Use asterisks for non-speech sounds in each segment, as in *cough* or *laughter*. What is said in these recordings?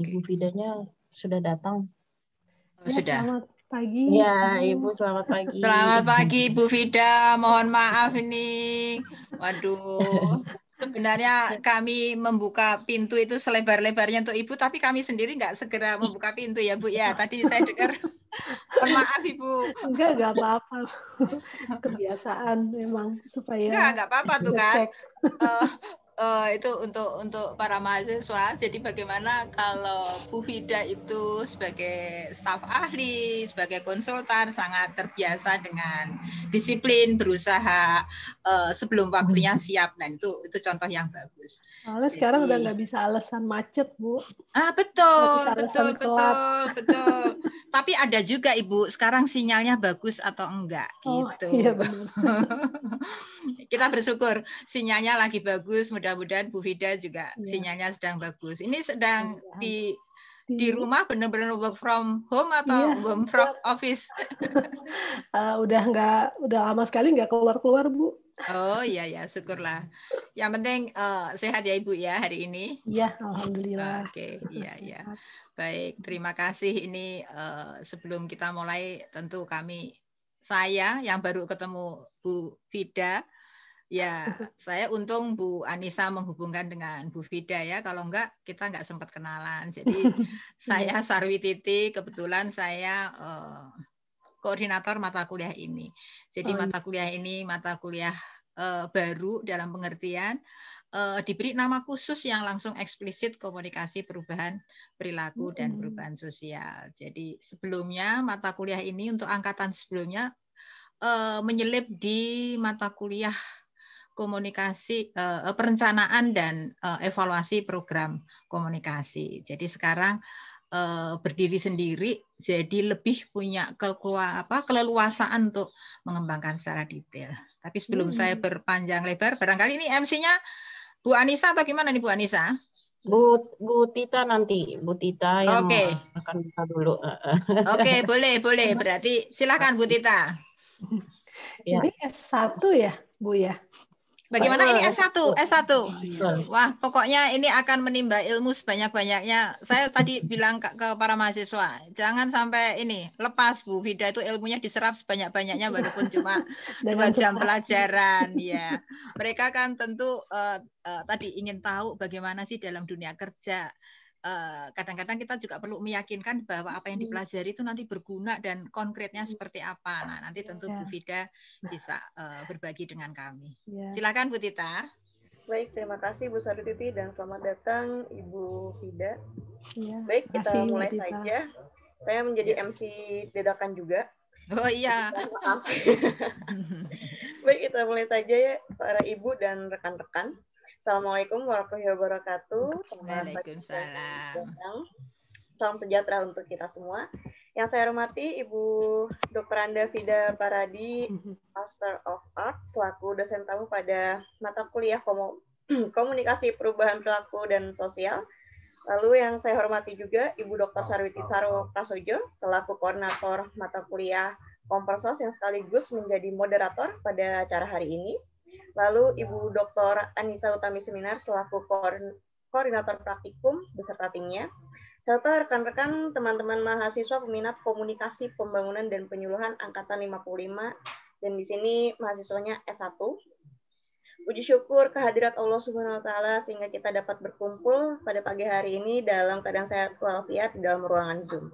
Ibu Fidanya sudah datang. Oh, ya, sudah. Selamat pagi. Ya, Ibu selamat pagi. Selamat pagi Ibu Fida. Mohon maaf ini. Waduh. Sebenarnya kami membuka pintu itu selebar-lebarnya untuk Ibu, tapi kami sendiri nggak segera membuka pintu ya Bu ya. Tadi saya dengar, maaf Ibu. Enggak, enggak apa-apa. Kebiasaan memang supaya... Enggak, enggak apa-apa tuh kan uh, itu untuk untuk para mahasiswa. Jadi bagaimana kalau Bu Fida itu sebagai staf ahli, sebagai konsultan sangat terbiasa dengan disiplin, berusaha Eh, sebelum waktunya hmm. siap. Nah itu itu contoh yang bagus. Soalnya Jadi, gitu. sekarang udah nggak bisa alasan macet bu. Ah betul betul betul betul. Tapi ada juga ibu sekarang sinyalnya bagus atau enggak oh, gitu. Iya *laughs* Kita bersyukur sinyalnya lagi bagus. Mudah-mudahan Bu Fida juga iya. sinyalnya sedang bagus. Ini sedang iya, iya. di di rumah benar-benar work from home atau iya, work from *laughs* office? uh, udah nggak, udah lama sekali nggak keluar-keluar bu. Oh iya ya, syukurlah. Yang penting uh, sehat ya Ibu ya hari ini. Iya, alhamdulillah. Oke, okay, iya *laughs* ya. Baik, terima kasih. Ini uh, sebelum kita mulai tentu kami saya yang baru ketemu Bu Vida Ya, *laughs* saya untung Bu Anissa menghubungkan dengan Bu Vida ya. Kalau enggak, kita enggak sempat kenalan. Jadi *laughs* iya. saya Sarwi Titi, kebetulan saya uh, koordinator mata kuliah ini. Jadi oh, iya. mata kuliah ini mata kuliah uh, baru dalam pengertian uh, diberi nama khusus yang langsung eksplisit komunikasi perubahan perilaku hmm. dan perubahan sosial. Jadi sebelumnya mata kuliah ini untuk angkatan sebelumnya uh, menyelip di mata kuliah komunikasi uh, perencanaan dan uh, evaluasi program komunikasi. Jadi sekarang Eh, berdiri sendiri jadi lebih punya kelua, apa keleluasaan untuk mengembangkan secara detail. Tapi sebelum hmm. saya berpanjang lebar, barangkali ini MC-nya Bu Anissa atau gimana nih Bu Anissa? Bu Bu Tita nanti, Bu Tita yang okay. akan kita dulu. *laughs* Oke, okay, boleh, boleh. Berarti silakan Bu Tita. Ya. Ini S1 ya, Bu ya? Bagaimana ini S1? S1. Iya. Wah, pokoknya ini akan menimba ilmu sebanyak-banyaknya. Saya tadi bilang ke, para mahasiswa, jangan sampai ini lepas Bu Vida itu ilmunya diserap sebanyak-banyaknya walaupun cuma *laughs* dua jam pelajaran ya. Mereka kan tentu uh, uh, tadi ingin tahu bagaimana sih dalam dunia kerja Eh, kadang-kadang kita juga perlu meyakinkan bahwa apa yang dipelajari itu nanti berguna dan konkretnya seperti apa. Nah, nanti tentu ya. Bu Vida nah. bisa uh, berbagi dengan kami. Ya. Silakan Bu Tita. Baik, terima kasih Bu Sari dan selamat datang Ibu Vida. Ya. Baik, kita kasih, mulai Tita. saja. Saya menjadi ya. MC dedakan juga. Oh iya. *laughs* Maaf. *laughs* Baik, kita mulai saja ya para ibu dan rekan-rekan. Assalamualaikum warahmatullahi wabarakatuh. Waalaikumsalam. Salam sejahtera untuk kita semua. Yang saya hormati Ibu Dr. Anda Vida Paradi, *laughs* Master of Arts, selaku dosen tamu pada mata kuliah *clears throat* Komunikasi Perubahan Perilaku dan Sosial. Lalu yang saya hormati juga Ibu Dr. Sarwiti Saro Prasojo, selaku koordinator mata kuliah Kompersos yang sekaligus menjadi moderator pada acara hari ini. Lalu iya. Ibu Dr. Anissa Utami Seminar selaku koordinator praktikum beserta timnya, serta rekan-rekan teman-teman mahasiswa peminat komunikasi pembangunan dan penyuluhan angkatan 55 dan di sini mahasiswanya S1. Puji syukur kehadirat Allah Subhanahu wa taala sehingga kita dapat berkumpul pada pagi hari ini dalam keadaan sehat walafiat dalam ruangan Zoom.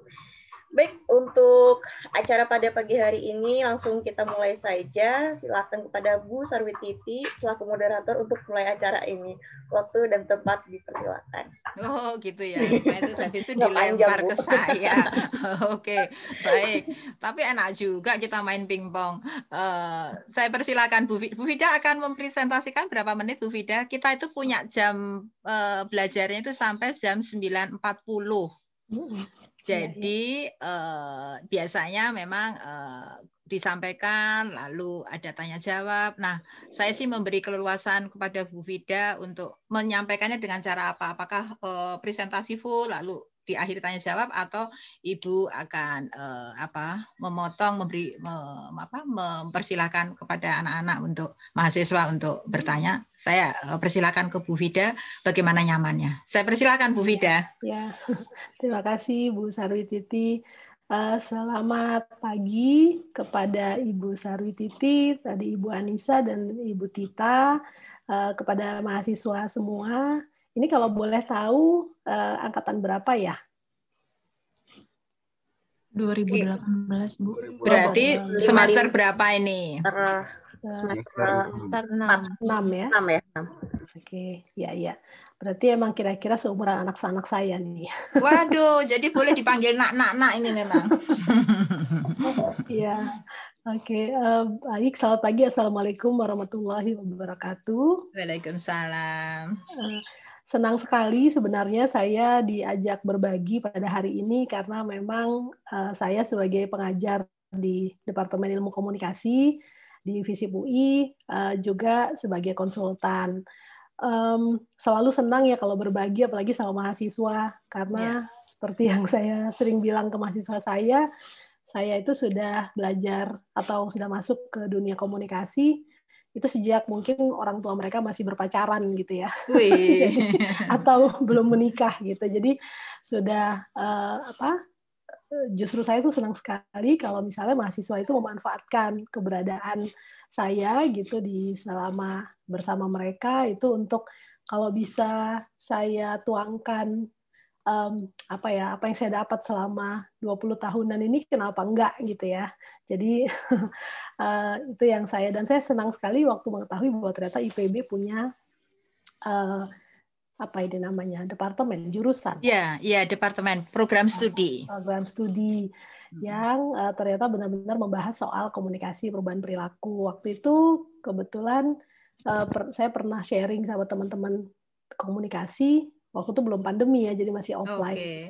Baik, untuk acara pada pagi hari ini langsung kita mulai saja. Silakan kepada Bu Sarwititi selaku moderator untuk mulai acara ini. Waktu dan tempat dipersilakan. Oh, gitu ya. Nah, *laughs* itu saya itu dilempar ke saya. *laughs* Oke, baik. Tapi enak juga kita main pingpong. Uh, saya persilakan Bu, Bu Vida akan mempresentasikan berapa menit Bu Vida. Kita itu punya jam uh, belajarnya itu sampai jam 9.40. Hmm. Iya, iya. Jadi ya, Uh, biasanya memang uh, disampaikan lalu ada tanya jawab. Nah, saya sih memberi keleluasan kepada Bu Vida untuk menyampaikannya dengan cara apa? Apakah uh, presentasi full lalu di akhir tanya jawab atau ibu akan uh, apa memotong memberi me, apa mempersilahkan kepada anak-anak untuk mahasiswa untuk bertanya saya uh, persilahkan ke Bu Vida bagaimana nyamannya saya persilahkan Bu Vida ya *laughs* terima kasih Bu Sarwi Titi Uh, eh, selamat pagi kepada Ibu Sarwi Titi, tadi Ibu Anissa dan Ibu Tita, uh, kepada mahasiswa semua. Ini kalau boleh tahu uh, angkatan berapa ya? 2018 Bu. Berarti oh, semester berapa ini? Semester, enam 6. ya? 6 ya. Oke, ya ya. Berarti emang kira-kira seumuran anak-anak saya nih. *laughs* Waduh, jadi boleh dipanggil nak-nak-nak ini memang. *laughs* Iya. Oke, okay. uh, eh, baik. Selamat pagi. Assalamualaikum warahmatullahi wabarakatuh. Waalaikumsalam. Eh, senang sekali sebenarnya saya diajak berbagi pada hari ini karena memang uh, saya sebagai pengajar di Departemen Ilmu Komunikasi di Visip UI uh, eh, juga sebagai konsultan. Um, selalu senang ya kalau berbagi apalagi sama mahasiswa karena yeah. seperti yang saya sering bilang ke mahasiswa saya, saya itu sudah belajar atau sudah masuk ke dunia komunikasi itu sejak mungkin orang tua mereka masih berpacaran gitu ya *laughs* atau belum menikah gitu jadi sudah uh, apa justru saya tuh senang sekali kalau misalnya mahasiswa itu memanfaatkan keberadaan saya gitu di selama bersama mereka itu untuk kalau bisa saya tuangkan um, apa ya apa yang saya dapat selama 20 tahunan ini kenapa enggak gitu ya jadi uh, *laughs* itu yang saya dan saya senang sekali waktu mengetahui bahwa ternyata IPB punya uh, apa ini namanya departemen jurusan ya ya departemen program studi ah, program studi hmm. yang uh, ternyata benar-benar membahas soal komunikasi perubahan perilaku waktu itu kebetulan uh, per, saya pernah sharing sama teman-teman komunikasi waktu itu belum pandemi ya jadi masih offline okay.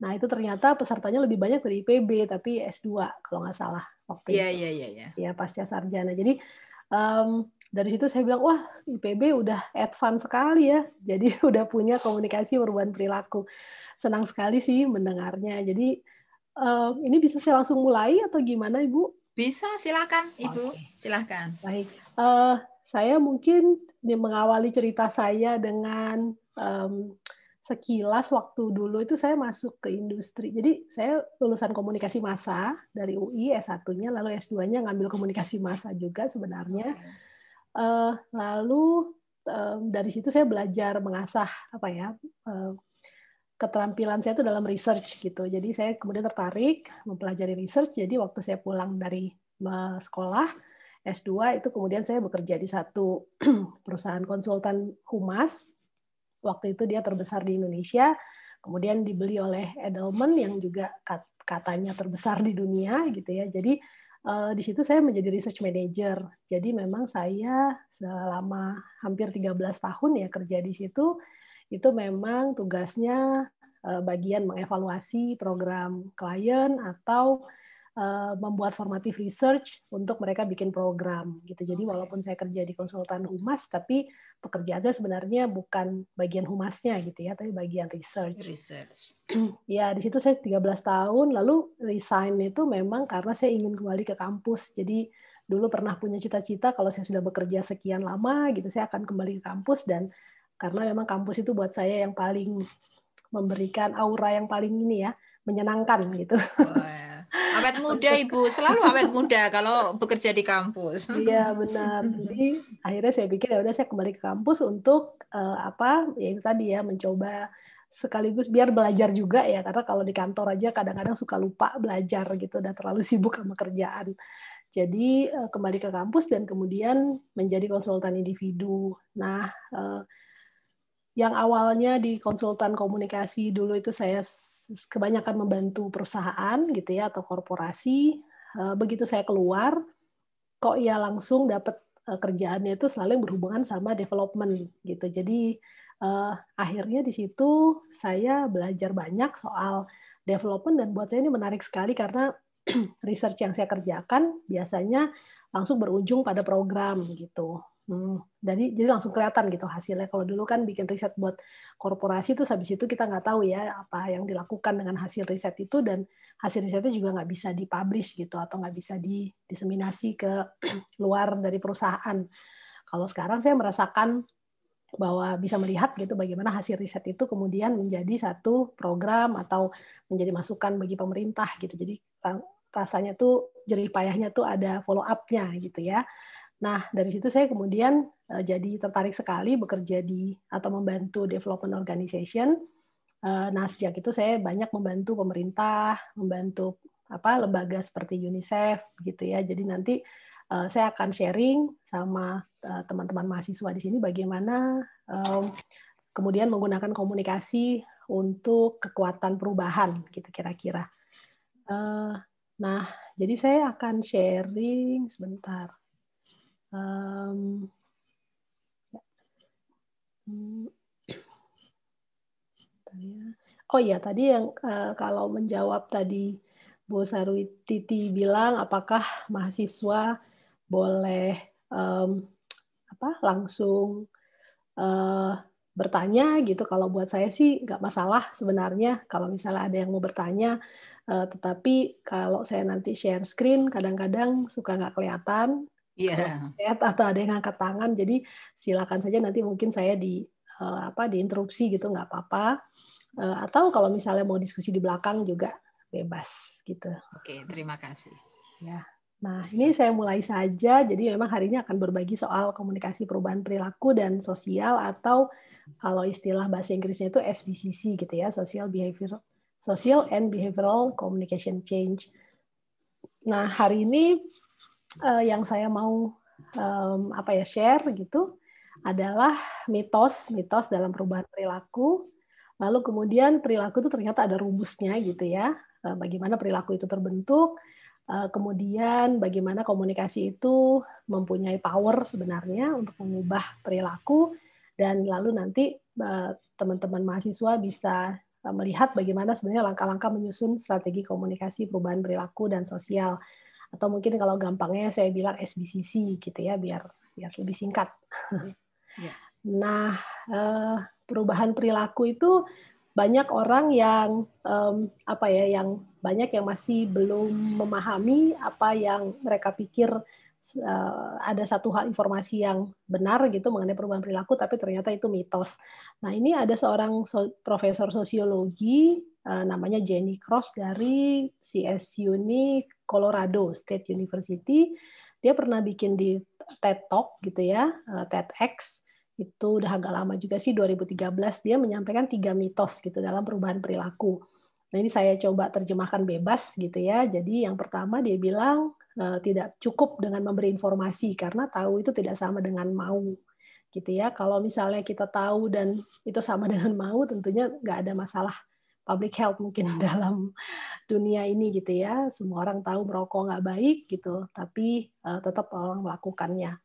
nah itu ternyata pesertanya lebih banyak dari IPB tapi S2 kalau nggak salah waktu yeah, itu yeah, yeah, yeah. ya pasca sarjana jadi um, dari situ saya bilang wah IPB udah advance sekali ya *laughs* jadi udah punya komunikasi perubahan perilaku senang sekali sih mendengarnya jadi um, ini bisa saya langsung mulai atau gimana ibu bisa silakan ibu okay. silakan baik uh, saya mungkin mengawali cerita saya dengan um, sekilas waktu dulu itu saya masuk ke industri. Jadi saya lulusan komunikasi massa dari UI S1-nya, lalu S2-nya ngambil komunikasi massa juga sebenarnya. Uh, lalu um, dari situ saya belajar mengasah apa ya uh, keterampilan saya itu dalam research gitu. Jadi saya kemudian tertarik mempelajari research. Jadi waktu saya pulang dari sekolah S2 itu kemudian saya bekerja di satu *clears throat* perusahaan konsultan humas waktu itu dia terbesar di Indonesia, kemudian dibeli oleh Edelman yang juga katanya terbesar di dunia gitu ya. Jadi uh, di situ saya menjadi research manager. Jadi memang saya selama hampir 13 tahun ya kerja di situ itu memang tugasnya eh, bagian mengevaluasi program klien atau Eh, membuat formatif research untuk mereka bikin program gitu. Jadi walaupun saya kerja di konsultan humas, tapi pekerjaannya sebenarnya bukan bagian humasnya gitu ya, tapi bagian research. Research. *clears throat* ya di situ saya 13 tahun, lalu resign itu memang karena saya ingin kembali ke kampus. Jadi dulu pernah punya cita-cita kalau saya sudah bekerja sekian lama gitu, saya akan kembali ke kampus dan karena memang kampus itu buat saya yang paling memberikan aura yang paling ini ya menyenangkan gitu. Oh, ya awet muda ibu selalu awet muda kalau bekerja di kampus iya benar jadi akhirnya saya pikir ya udah saya kembali ke kampus untuk uh, apa ya itu tadi ya mencoba sekaligus biar belajar juga ya karena kalau di kantor aja kadang-kadang suka lupa belajar gitu dan terlalu sibuk sama kerjaan jadi uh, kembali ke kampus dan kemudian menjadi konsultan individu nah uh, yang awalnya di konsultan komunikasi dulu itu saya kebanyakan membantu perusahaan gitu ya atau korporasi. Eh, begitu saya keluar, kok ya langsung dapat eh, kerjaannya itu selalu yang berhubungan sama development gitu. Jadi eh, akhirnya di situ saya belajar banyak soal development dan buat saya ini menarik sekali karena *clears throat* research yang saya kerjakan biasanya langsung berujung pada program gitu. Hmm, jadi jadi langsung kelihatan gitu hasilnya. Kalau dulu kan bikin riset buat korporasi itu, habis itu kita nggak tahu ya apa yang dilakukan dengan hasil riset itu dan hasil risetnya juga nggak bisa dipublish gitu atau nggak bisa didiseminasi ke *clears throat* luar dari perusahaan. Kalau sekarang saya merasakan bahwa bisa melihat gitu bagaimana hasil riset itu kemudian menjadi satu program atau menjadi masukan bagi pemerintah gitu. Jadi rasanya tuh jerih payahnya tuh ada follow up-nya gitu ya. Nah, dari situ saya kemudian uh, jadi tertarik sekali bekerja di atau membantu development organization. Uh, nah, sejak itu saya banyak membantu pemerintah, membantu apa lembaga seperti UNICEF gitu ya. Jadi nanti uh, saya akan sharing sama teman-teman uh, mahasiswa di sini bagaimana um, kemudian menggunakan komunikasi untuk kekuatan perubahan gitu kira-kira. Uh, nah, jadi saya akan sharing sebentar. Um, ya. Oh iya, tadi yang uh, kalau menjawab tadi Bu Sarwi Titi bilang apakah mahasiswa boleh um, apa langsung uh, bertanya gitu kalau buat saya sih nggak masalah sebenarnya kalau misalnya ada yang mau bertanya uh, tetapi kalau saya nanti share screen kadang-kadang suka nggak kelihatan yeah. atau ada yang angkat tangan. Jadi silakan saja nanti mungkin saya di uh, apa diinterupsi gitu nggak apa-apa. Uh, atau kalau misalnya mau diskusi di belakang juga bebas gitu. Oke, okay, terima kasih. Ya. Nah, ini saya mulai saja. Jadi memang hari ini akan berbagi soal komunikasi perubahan perilaku dan sosial atau kalau istilah bahasa Inggrisnya itu SBCC gitu ya, Social Behavior Social and Behavioral Communication Change. Nah, hari ini uh, yang saya mau um, apa ya share gitu adalah mitos mitos dalam perubahan perilaku lalu kemudian perilaku itu ternyata ada rumusnya gitu ya uh, bagaimana perilaku itu terbentuk uh, kemudian bagaimana komunikasi itu mempunyai power sebenarnya untuk mengubah perilaku dan lalu nanti teman teman-teman mahasiswa bisa melihat bagaimana sebenarnya langkah-langkah menyusun strategi komunikasi perubahan perilaku dan sosial atau mungkin kalau gampangnya saya bilang SBCC gitu ya biar biar lebih singkat. *laughs* Yeah. Nah eh, perubahan perilaku itu banyak orang yang apa ya yang banyak yang masih belum memahami apa yang mereka pikir eh, ada satu hal informasi yang benar gitu mengenai perubahan perilaku tapi ternyata itu mitos. Nah, ini ada seorang profesor sosiologi eh, namanya Jenny Cross dari CS Uni Colorado State University. Dia pernah bikin di TED Talk gitu ya, eh, TEDx itu udah agak lama juga sih 2013 dia menyampaikan tiga mitos gitu dalam perubahan perilaku. Nah ini saya coba terjemahkan bebas gitu ya. Jadi yang pertama dia bilang eh, tidak cukup dengan memberi informasi karena tahu itu tidak sama dengan mau gitu ya. Kalau misalnya kita tahu dan itu sama *laughs* dengan mau tentunya nggak ada masalah public health mungkin *laughs* dalam dunia ini gitu ya. Semua orang tahu merokok nggak baik gitu, tapi uh, tetap orang melakukannya.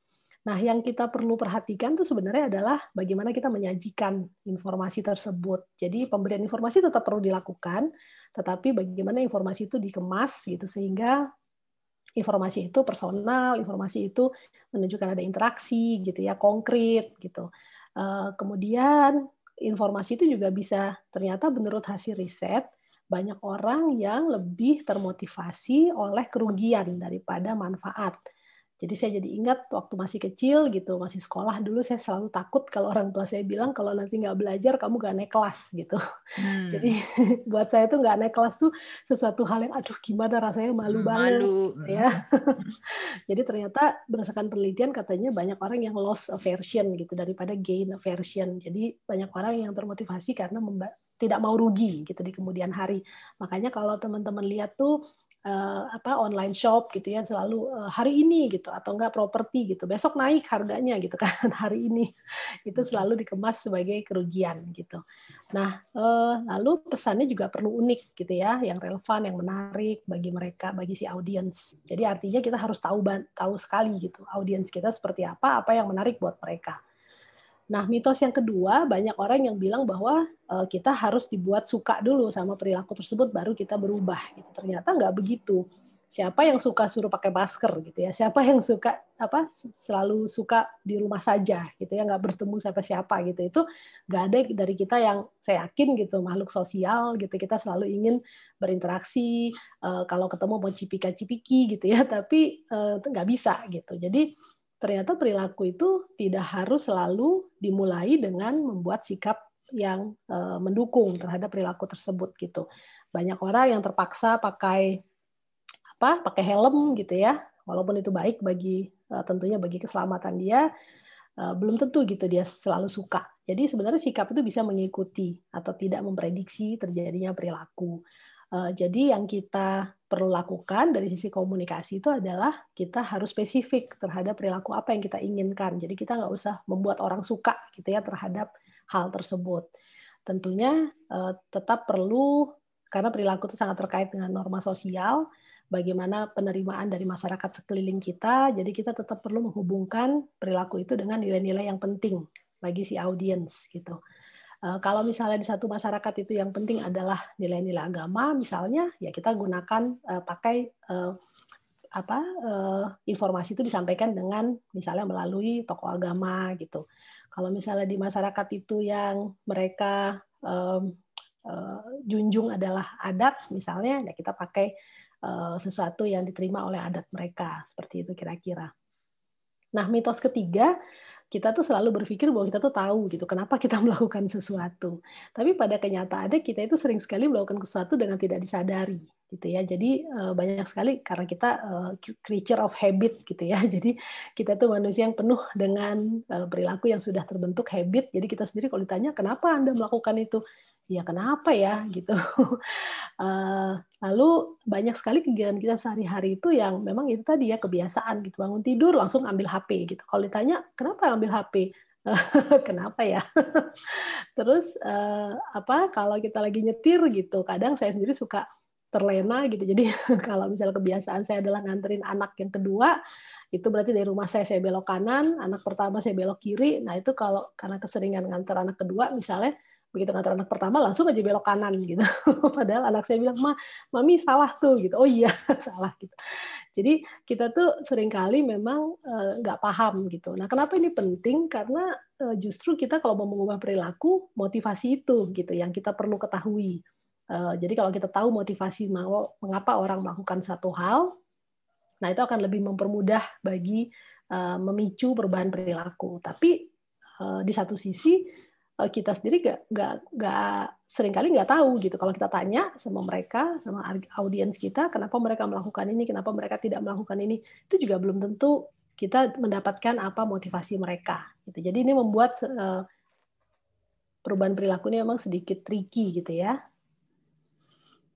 Nah, yang kita perlu perhatikan tuh sebenarnya adalah bagaimana kita menyajikan informasi tersebut. Jadi pemberian informasi tetap perlu dilakukan, tetapi bagaimana informasi itu dikemas gitu sehingga informasi itu personal, informasi itu menunjukkan ada interaksi gitu ya, konkret gitu. Eh, kemudian informasi itu juga bisa ternyata menurut hasil riset banyak orang yang lebih termotivasi oleh kerugian daripada manfaat jadi saya jadi ingat waktu masih kecil gitu, masih sekolah dulu saya selalu takut kalau orang tua saya bilang kalau nanti nggak belajar kamu nggak naik kelas gitu. Hmm. Jadi *laughs* buat saya tuh nggak naik kelas tuh sesuatu hal yang aduh gimana rasanya hmm, malu banget malu. Hmm. ya. *laughs* jadi ternyata berdasarkan penelitian katanya banyak orang yang loss aversion gitu daripada gain aversion. Jadi banyak orang yang termotivasi karena tidak mau rugi gitu di kemudian hari. Makanya kalau teman-teman lihat tuh uh, apa online shop gitu ya selalu uh, hari ini gitu atau enggak properti gitu besok naik harganya gitu kan *laughs* hari ini itu hmm. selalu dikemas sebagai kerugian gitu nah uh, lalu pesannya juga perlu unik gitu ya yang relevan yang menarik bagi mereka bagi si audiens jadi artinya kita harus tahu tahu sekali gitu audiens kita seperti apa apa yang menarik buat mereka Nah, mitos yang kedua, banyak orang yang bilang bahwa eh, kita harus dibuat suka dulu sama perilaku tersebut, baru kita berubah. Gitu. Ternyata nggak begitu. Siapa yang suka suruh pakai masker gitu ya? Siapa yang suka apa selalu suka di rumah saja gitu ya? Nggak bertemu siapa siapa gitu itu nggak ada dari kita yang saya yakin gitu makhluk sosial gitu kita selalu ingin berinteraksi eh, kalau ketemu mau cipika cipiki gitu ya *laughs* tapi uh, nggak bisa gitu. Jadi ternyata perilaku itu tidak harus selalu dimulai dengan membuat sikap yang eh, mendukung terhadap perilaku tersebut gitu. Banyak orang yang terpaksa pakai apa? pakai helm gitu ya. Walaupun itu baik bagi eh, tentunya bagi keselamatan dia, eh, belum tentu gitu dia selalu suka. Jadi sebenarnya sikap itu bisa mengikuti atau tidak memprediksi terjadinya perilaku. Jadi yang kita perlu lakukan dari sisi komunikasi itu adalah kita harus spesifik terhadap perilaku apa yang kita inginkan. Jadi kita nggak usah membuat orang suka gitu ya terhadap hal tersebut. Tentunya uh, tetap perlu karena perilaku itu sangat terkait dengan norma sosial, bagaimana penerimaan dari masyarakat sekeliling kita. Jadi kita tetap perlu menghubungkan perilaku itu dengan nilai-nilai yang penting bagi si audiens gitu. Eh, kalau misalnya di satu masyarakat itu yang penting adalah nilai-nilai agama misalnya ya kita gunakan eh, pakai eh, apa informasi itu disampaikan dengan misalnya melalui tokoh agama gitu kalau misalnya di masyarakat itu yang mereka junjung adalah adat misalnya ya kita pakai sesuatu yang diterima oleh adat mereka seperti itu kira-kira nah mitos ketiga kita tuh selalu berpikir bahwa kita tuh tahu gitu kenapa kita *laughs* melakukan sesuatu. Tapi pada kenyataannya kita itu sering sekali melakukan sesuatu dengan tidak disadari gitu ya. Jadi eh, banyak sekali karena kita eh, creature of habit gitu ya. *laughs* Jadi kita tuh manusia yang penuh dengan eh, perilaku yang sudah terbentuk habit. Jadi kita sendiri kalau ditanya kenapa Anda melakukan itu, ya kenapa ya gitu. *laughs* Eh, lalu banyak sekali kegiatan kita sehari-hari itu yang memang itu tadi ya kebiasaan gitu bangun tidur langsung ambil HP gitu. Kalau ditanya kenapa ambil HP? *laughs* kenapa ya? *laughs* Terus eh, apa kalau kita lagi nyetir gitu, kadang saya sendiri suka terlena gitu. Jadi kalau misalnya kebiasaan saya adalah nganterin anak yang kedua, itu berarti dari rumah saya saya belok kanan, anak pertama saya belok kiri. Nah itu kalau karena keseringan nganter anak kedua misalnya, begitu ngantar anak pertama langsung aja belok kanan gitu *laughs* padahal anak saya bilang ma mami salah tuh gitu oh iya *laughs* salah gitu jadi kita tuh seringkali memang eh, nggak paham gitu nah kenapa ini penting karena eh, justru kita kalau mau mengubah perilaku motivasi itu gitu yang kita perlu ketahui eh, jadi kalau kita tahu motivasi mau mengapa orang melakukan satu hal nah itu akan lebih mempermudah bagi memicu perubahan perilaku tapi di satu sisi Eh, kita sendiri gak, gak, gak seringkali nggak tahu gitu kalau kita tanya sama mereka sama audiens kita kenapa mereka melakukan ini kenapa mereka tidak melakukan ini itu juga belum tentu kita mendapatkan apa motivasi mereka gitu jadi ini membuat uh, perubahan perilaku ini memang sedikit tricky gitu ya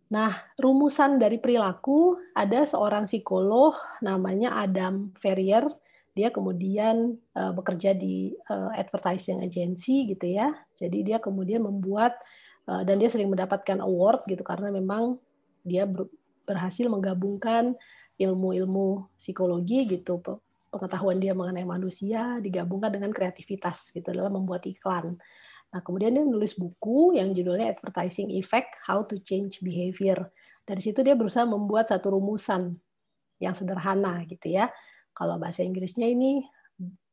nah rumusan dari perilaku ada seorang psikolog namanya Adam Ferrier dia kemudian uh, bekerja di uh, advertising agency gitu ya. Jadi dia kemudian membuat uh, dan dia sering mendapatkan award gitu karena memang dia ber berhasil menggabungkan ilmu-ilmu psikologi gitu pengetahuan dia mengenai manusia digabungkan dengan kreativitas gitu dalam membuat iklan. Nah, kemudian dia menulis buku yang judulnya Advertising Effect: How to Change Behavior. Dari situ dia berusaha membuat satu rumusan yang sederhana gitu ya kalau bahasa Inggrisnya ini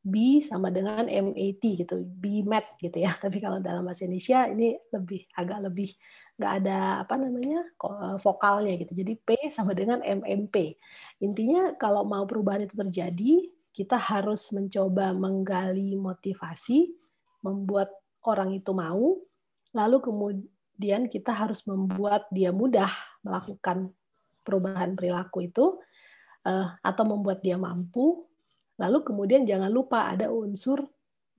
B sama dengan MAT gitu, B mat gitu ya. *laughs* Tapi kalau dalam bahasa Indonesia ini lebih agak lebih nggak ada apa namanya eh, vokalnya gitu. Jadi P sama dengan MMP. Intinya kalau mau perubahan itu terjadi, kita harus mencoba menggali motivasi, membuat orang itu mau, lalu kemudian kita harus membuat dia mudah melakukan perubahan perilaku itu Eh, atau membuat dia mampu. Lalu kemudian jangan lupa ada unsur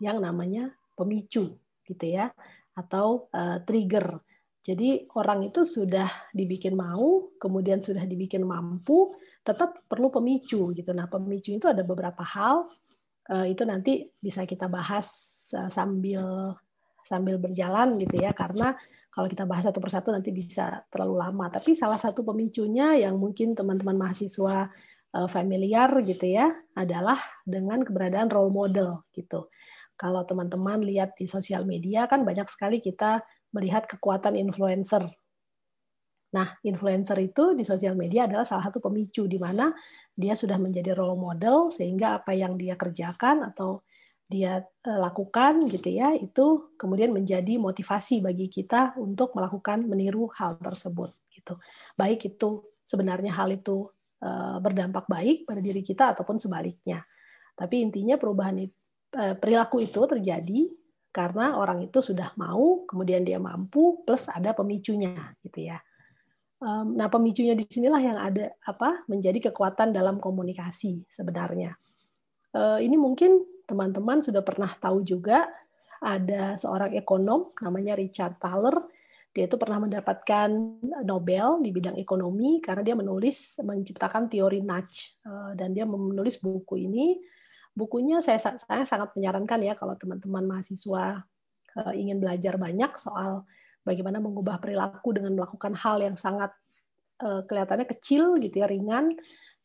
yang namanya pemicu gitu ya atau eh, trigger. Jadi orang itu sudah dibikin mau, kemudian sudah dibikin mampu, tetap perlu pemicu gitu. Nah, pemicu itu ada beberapa hal. Eh, itu nanti bisa kita bahas sambil sambil berjalan gitu ya karena kalau kita bahas satu persatu nanti bisa terlalu lama tapi salah satu pemicunya yang mungkin teman-teman mahasiswa Eh, familiar gitu ya adalah dengan keberadaan role model gitu. Kalau teman-teman lihat di sosial media kan banyak sekali kita melihat kekuatan influencer. Nah, influencer itu di sosial media adalah salah satu pemicu di mana dia sudah menjadi role model sehingga apa yang dia kerjakan atau dia eh, lakukan gitu ya itu kemudian menjadi motivasi bagi kita untuk melakukan meniru hal tersebut gitu baik itu sebenarnya hal itu Eh, berdampak baik pada diri kita ataupun sebaliknya. Tapi intinya perubahan eh, perilaku itu terjadi karena orang itu sudah mau, kemudian dia mampu, plus ada pemicunya, gitu ya. Nah, pemicunya di sinilah yang ada apa menjadi kekuatan dalam komunikasi sebenarnya. Eh, ini mungkin teman-teman sudah pernah tahu juga ada seorang ekonom namanya Richard Thaler dia itu pernah mendapatkan eh, Nobel di bidang ekonomi karena dia menulis menciptakan teori nudge eh, dan dia menulis buku ini. Bukunya saya, saya sangat menyarankan ya kalau teman-teman mahasiswa eh, ingin belajar banyak soal bagaimana mengubah perilaku dengan melakukan hal yang sangat kelihatannya kecil gitu ya ringan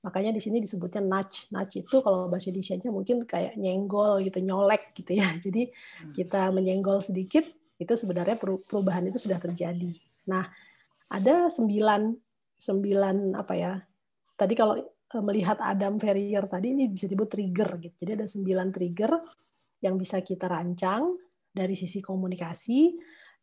makanya di sini disebutnya nudge nudge itu kalau bahasa indonesia mungkin kayak nyenggol gitu nyolek gitu ya *laughs* jadi hmm. kita menyenggol sedikit itu sebenarnya perubahan itu sudah terjadi. Nah, ada sembilan, sembilan apa ya, tadi kalau e, melihat Adam Ferrier tadi ini bisa disebut trigger gitu. Jadi ada sembilan trigger yang bisa kita rancang dari sisi komunikasi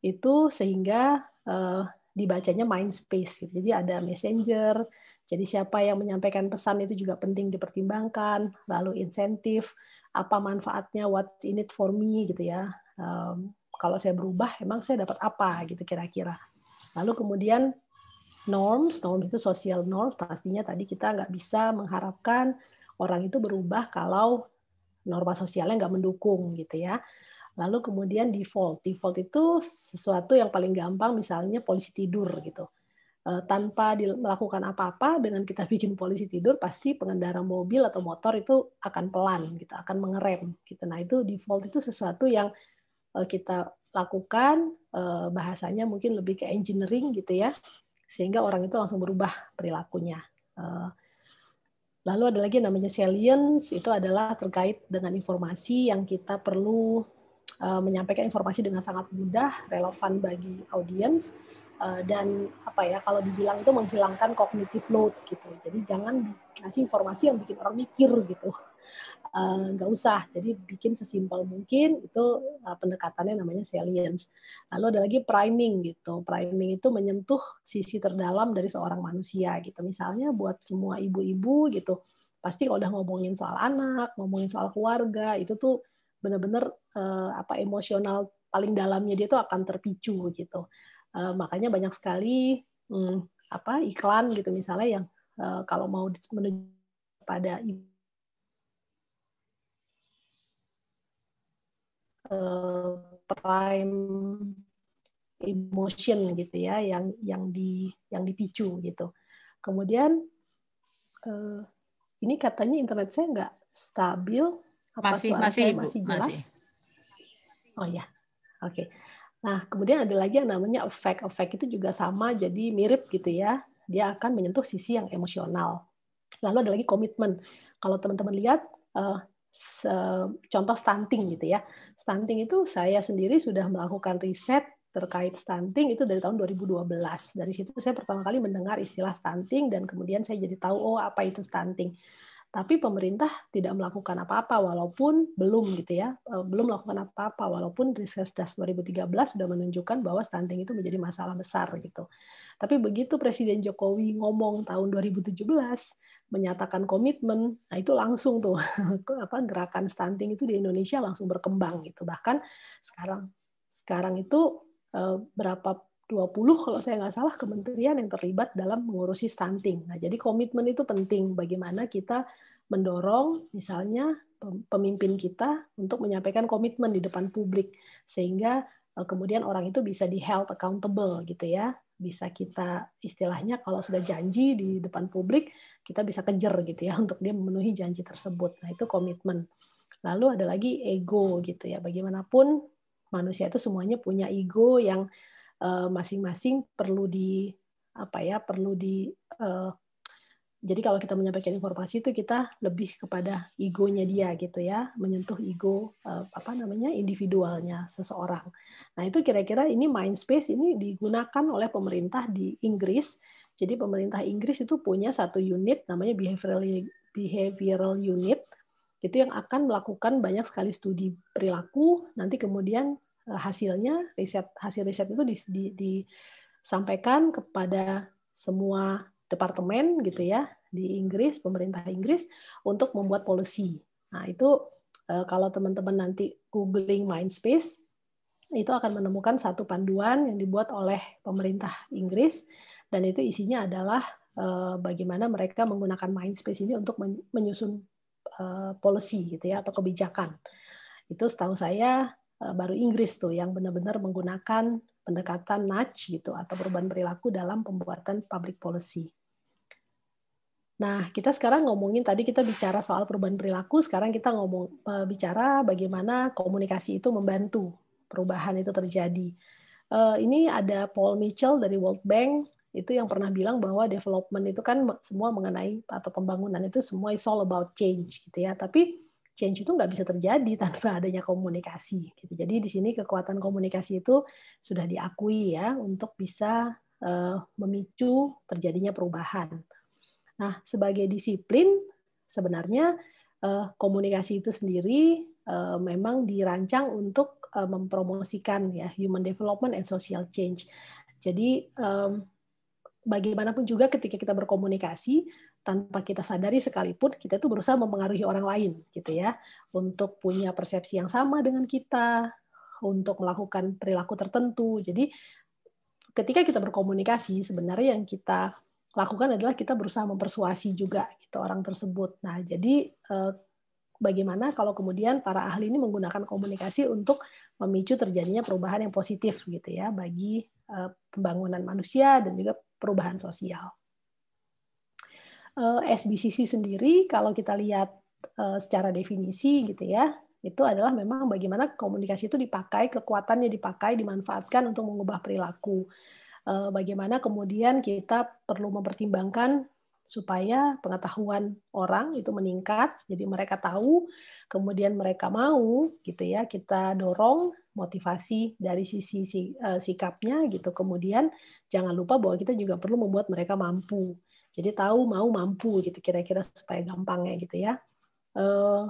itu sehingga eh, dibacanya mind space gitu. Jadi ada messenger, jadi siapa yang menyampaikan pesan itu juga penting dipertimbangkan, lalu insentif, apa manfaatnya, what's in it for me gitu ya. Um, kalau saya berubah emang saya dapat apa gitu kira-kira lalu kemudian norms norms itu sosial norms pastinya tadi kita nggak bisa mengharapkan orang itu berubah kalau norma sosialnya nggak mendukung gitu ya lalu kemudian default default itu sesuatu yang paling gampang misalnya polisi tidur gitu e, tanpa melakukan apa-apa dengan kita *laughs* bikin polisi tidur pasti pengendara mobil atau motor itu akan pelan gitu akan mengerem gitu nah itu default itu sesuatu yang Eh, kita lakukan eh, bahasanya mungkin lebih ke engineering gitu ya sehingga orang itu langsung berubah perilakunya. Eh, lalu ada lagi namanya salience itu adalah terkait dengan informasi yang kita perlu menyampaikan informasi dengan sangat mudah, relevan bagi audiens dan apa ya kalau dibilang itu menghilangkan cognitive load gitu. Jadi jangan kasih informasi yang bikin orang mikir gitu. Eh, nggak uh, usah. Jadi bikin sesimpel mungkin itu uh, pendekatannya namanya salience. Lalu ada lagi priming gitu. Priming itu menyentuh sisi terdalam dari seorang manusia gitu. Misalnya buat semua ibu-ibu gitu, pasti kalau udah ngomongin soal anak, ngomongin soal keluarga, itu tuh benar-benar uh, eh, apa emosional paling dalamnya dia tuh akan terpicu gitu. Uh, makanya banyak sekali hmm, apa iklan gitu misalnya yang uh, kalau mau menuju pada ibu Eh, prime emotion gitu ya yang yang di yang dipicu gitu. Kemudian eh, ini katanya internet saya nggak stabil. Apa masih masih ibu, masih jelas? Oh ya, oke. Okay. Nah kemudian ada lagi yang namanya effect effect itu juga sama jadi mirip gitu ya. Dia akan menyentuh sisi yang emosional. Lalu ada lagi komitmen. Kalau teman-teman lihat eh, contoh stunting gitu ya. Stunting itu saya sendiri sudah melakukan riset terkait stunting itu dari tahun 2012. Dari situ saya pertama kali mendengar istilah stunting dan kemudian saya jadi tahu oh apa itu stunting. Tapi pemerintah tidak melakukan apa-apa walaupun belum gitu ya, e, belum melakukan apa-apa walaupun riset das 2013 sudah menunjukkan bahwa stunting itu menjadi masalah besar gitu. Tapi begitu Presiden Jokowi ngomong tahun 2017 menyatakan komitmen, nah itu langsung tuh *laughs* apa gerakan stunting itu di Indonesia langsung berkembang gitu. Bahkan sekarang sekarang itu e, berapa 20 kalau saya nggak salah kementerian yang terlibat dalam mengurusi stunting. Nah, jadi komitmen itu penting bagaimana kita mendorong misalnya pemimpin kita untuk menyampaikan komitmen di depan publik sehingga eh, kemudian orang itu bisa di held accountable gitu ya. Bisa kita istilahnya kalau sudah janji di depan publik kita bisa kejar gitu ya *laughs* untuk dia memenuhi janji tersebut. Nah, itu komitmen. Lalu ada lagi ego gitu ya. Bagaimanapun manusia itu semuanya punya ego yang Eh, masing-masing perlu di apa ya perlu di uh, jadi kalau kita menyampaikan informasi itu kita lebih kepada egonya dia gitu ya menyentuh ego uh, apa namanya individualnya seseorang nah itu kira-kira ini mind space ini digunakan oleh pemerintah di Inggris jadi pemerintah Inggris itu punya satu unit namanya behavioral behavioral unit itu yang akan melakukan banyak sekali studi perilaku nanti kemudian Eh, hasilnya riset hasil riset itu di, di, disampaikan kepada semua departemen gitu ya di Inggris pemerintah Inggris untuk membuat polisi. Nah itu eh, kalau teman-teman nanti googling Mindspace itu akan menemukan satu panduan yang dibuat oleh pemerintah Inggris dan itu isinya adalah eh, bagaimana mereka menggunakan Mindspace ini untuk menyusun polisi gitu ya atau kebijakan. Itu setahu saya Eh, baru Inggris tuh yang benar-benar menggunakan pendekatan nudge gitu atau perubahan perilaku dalam pembuatan public policy. Nah, kita sekarang ngomongin tadi kita bicara soal perubahan perilaku, sekarang kita ngomong eh, bicara bagaimana komunikasi itu membantu perubahan itu terjadi. Eh, ini ada Paul Mitchell dari World Bank itu yang pernah bilang bahwa development itu kan semua mengenai atau pembangunan itu semua is all about change gitu ya. Tapi change itu nggak bisa terjadi *laughs* tanpa adanya komunikasi. Gitu. Jadi di sini kekuatan komunikasi itu sudah diakui ya untuk bisa eh, memicu terjadinya perubahan. Nah, sebagai disiplin sebenarnya eh, komunikasi itu sendiri eh, memang dirancang untuk mempromosikan ya human development and social change. Jadi bagaimanapun juga ketika kita berkomunikasi tanpa kita sadari sekalipun kita itu berusaha mempengaruhi orang lain gitu ya untuk punya persepsi yang sama dengan kita untuk melakukan perilaku tertentu jadi ketika kita berkomunikasi sebenarnya yang kita lakukan adalah kita berusaha mempersuasi juga gitu orang tersebut nah jadi eh, bagaimana kalau kemudian para ahli ini menggunakan komunikasi untuk memicu terjadinya perubahan yang positif gitu ya bagi eh, pembangunan manusia dan juga perubahan sosial. Eh, SBCC sendiri kalau kita lihat eh, secara definisi gitu ya, itu adalah memang bagaimana komunikasi itu dipakai, kekuatannya dipakai, dimanfaatkan untuk mengubah perilaku. Eh, bagaimana kemudian kita perlu mempertimbangkan supaya pengetahuan orang itu meningkat, jadi mereka tahu, kemudian mereka mau, gitu ya, kita dorong motivasi dari sisi sikapnya, gitu. Kemudian jangan lupa bahwa kita juga perlu membuat mereka mampu jadi tahu mau mampu gitu kira-kira supaya gampangnya gitu ya. Uh,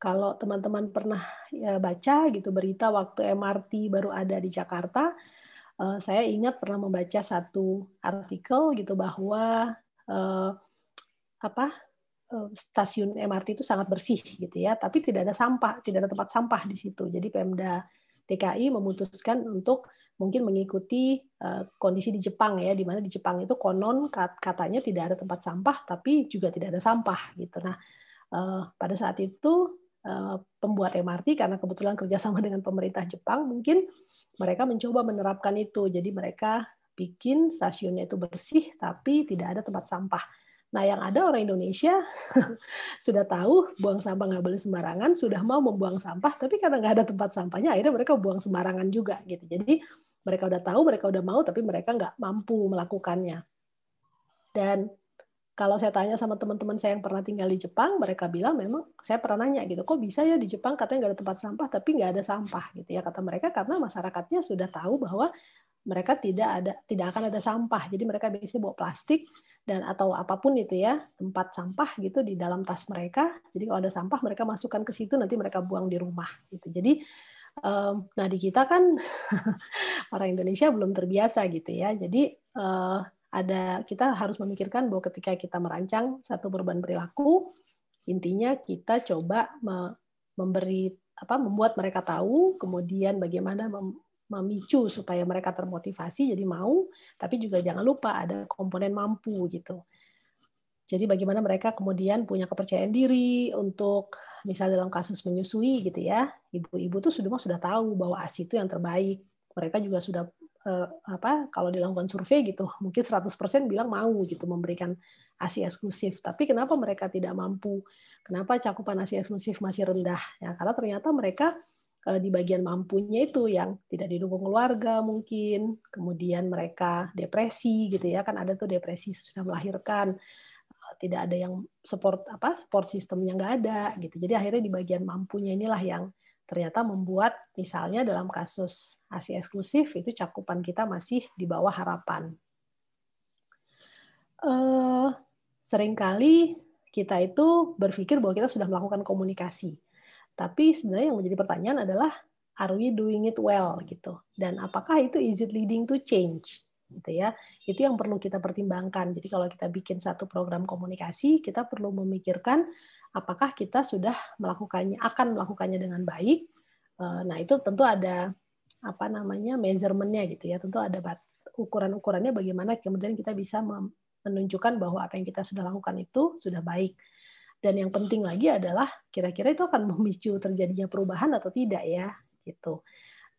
kalau teman-teman pernah ya, baca gitu berita waktu MRT baru ada di Jakarta, uh, saya ingat pernah membaca satu artikel gitu bahwa uh, apa stasiun MRT itu sangat bersih gitu ya, tapi tidak ada sampah, tidak ada tempat sampah di situ. Jadi Pemda DKI memutuskan untuk mungkin mengikuti eh, kondisi di Jepang ya, di mana di Jepang itu konon katanya tidak ada tempat sampah, tapi juga tidak ada sampah gitu. Nah, eh, pada saat itu eh, pembuat MRT karena kebetulan kerjasama *laughs* dengan pemerintah Jepang, mungkin mereka mencoba menerapkan itu. Jadi mereka bikin stasiunnya itu bersih, tapi tidak ada tempat sampah. Nah, yang ada orang Indonesia *laughs* sudah tahu buang sampah nggak boleh sembarangan, sudah mau membuang sampah, tapi karena nggak ada tempat sampahnya, akhirnya mereka buang sembarangan juga gitu. Jadi mereka udah tahu, mereka udah mau, tapi mereka nggak mampu melakukannya. Dan kalau saya tanya sama teman-teman saya yang pernah tinggal di Jepang, mereka bilang memang saya pernah nanya gitu, kok bisa ya di Jepang katanya nggak ada tempat sampah, tapi nggak ada sampah gitu ya kata mereka karena masyarakatnya sudah tahu bahwa mereka tidak ada tidak akan ada sampah, jadi mereka biasanya bawa plastik dan atau apapun itu ya tempat sampah gitu di dalam tas mereka, jadi kalau ada sampah mereka masukkan ke situ nanti mereka buang di rumah gitu. Jadi nah di kita kan *laughs* orang Indonesia belum terbiasa gitu ya. Jadi eh, ada kita harus memikirkan bahwa ketika kita merancang satu perubahan perilaku, intinya kita coba memberi apa membuat mereka tahu, kemudian bagaimana mem memicu supaya mereka termotivasi jadi mau, tapi juga jangan lupa ada komponen mampu gitu. Jadi bagaimana mereka kemudian punya kepercayaan diri untuk misalnya dalam kasus menyusui gitu ya, ibu-ibu tuh sudah sudah tahu bahwa ASI itu yang terbaik. Mereka juga sudah eh, apa kalau dilakukan survei gitu, mungkin 100% bilang mau gitu memberikan ASI eksklusif. Tapi kenapa mereka tidak mampu? Kenapa cakupan ASI eksklusif masih rendah? Ya, karena ternyata mereka eh, di bagian mampunya itu yang tidak didukung keluarga mungkin, kemudian mereka depresi gitu ya, kan ada tuh depresi sudah melahirkan, tidak ada yang support apa support sistemnya nggak ada gitu jadi akhirnya di bagian mampunya inilah yang ternyata membuat misalnya dalam kasus ASI eksklusif itu cakupan kita masih di bawah harapan uh, seringkali kita itu berpikir bahwa kita sudah melakukan komunikasi tapi sebenarnya yang menjadi pertanyaan adalah are we doing it well gitu dan apakah itu is it leading to change gitu ya. Itu yang perlu kita pertimbangkan. Jadi kalau kita bikin satu program komunikasi, kita perlu memikirkan apakah kita sudah melakukannya akan melakukannya dengan baik. Eh, nah, itu tentu ada apa namanya measurementnya gitu ya. Tentu ada ukuran-ukurannya bagaimana kemudian kita bisa menunjukkan bahwa apa yang kita sudah lakukan itu sudah baik. Dan yang penting lagi adalah kira-kira itu akan *laughs* memicu terjadinya perubahan atau tidak ya gitu.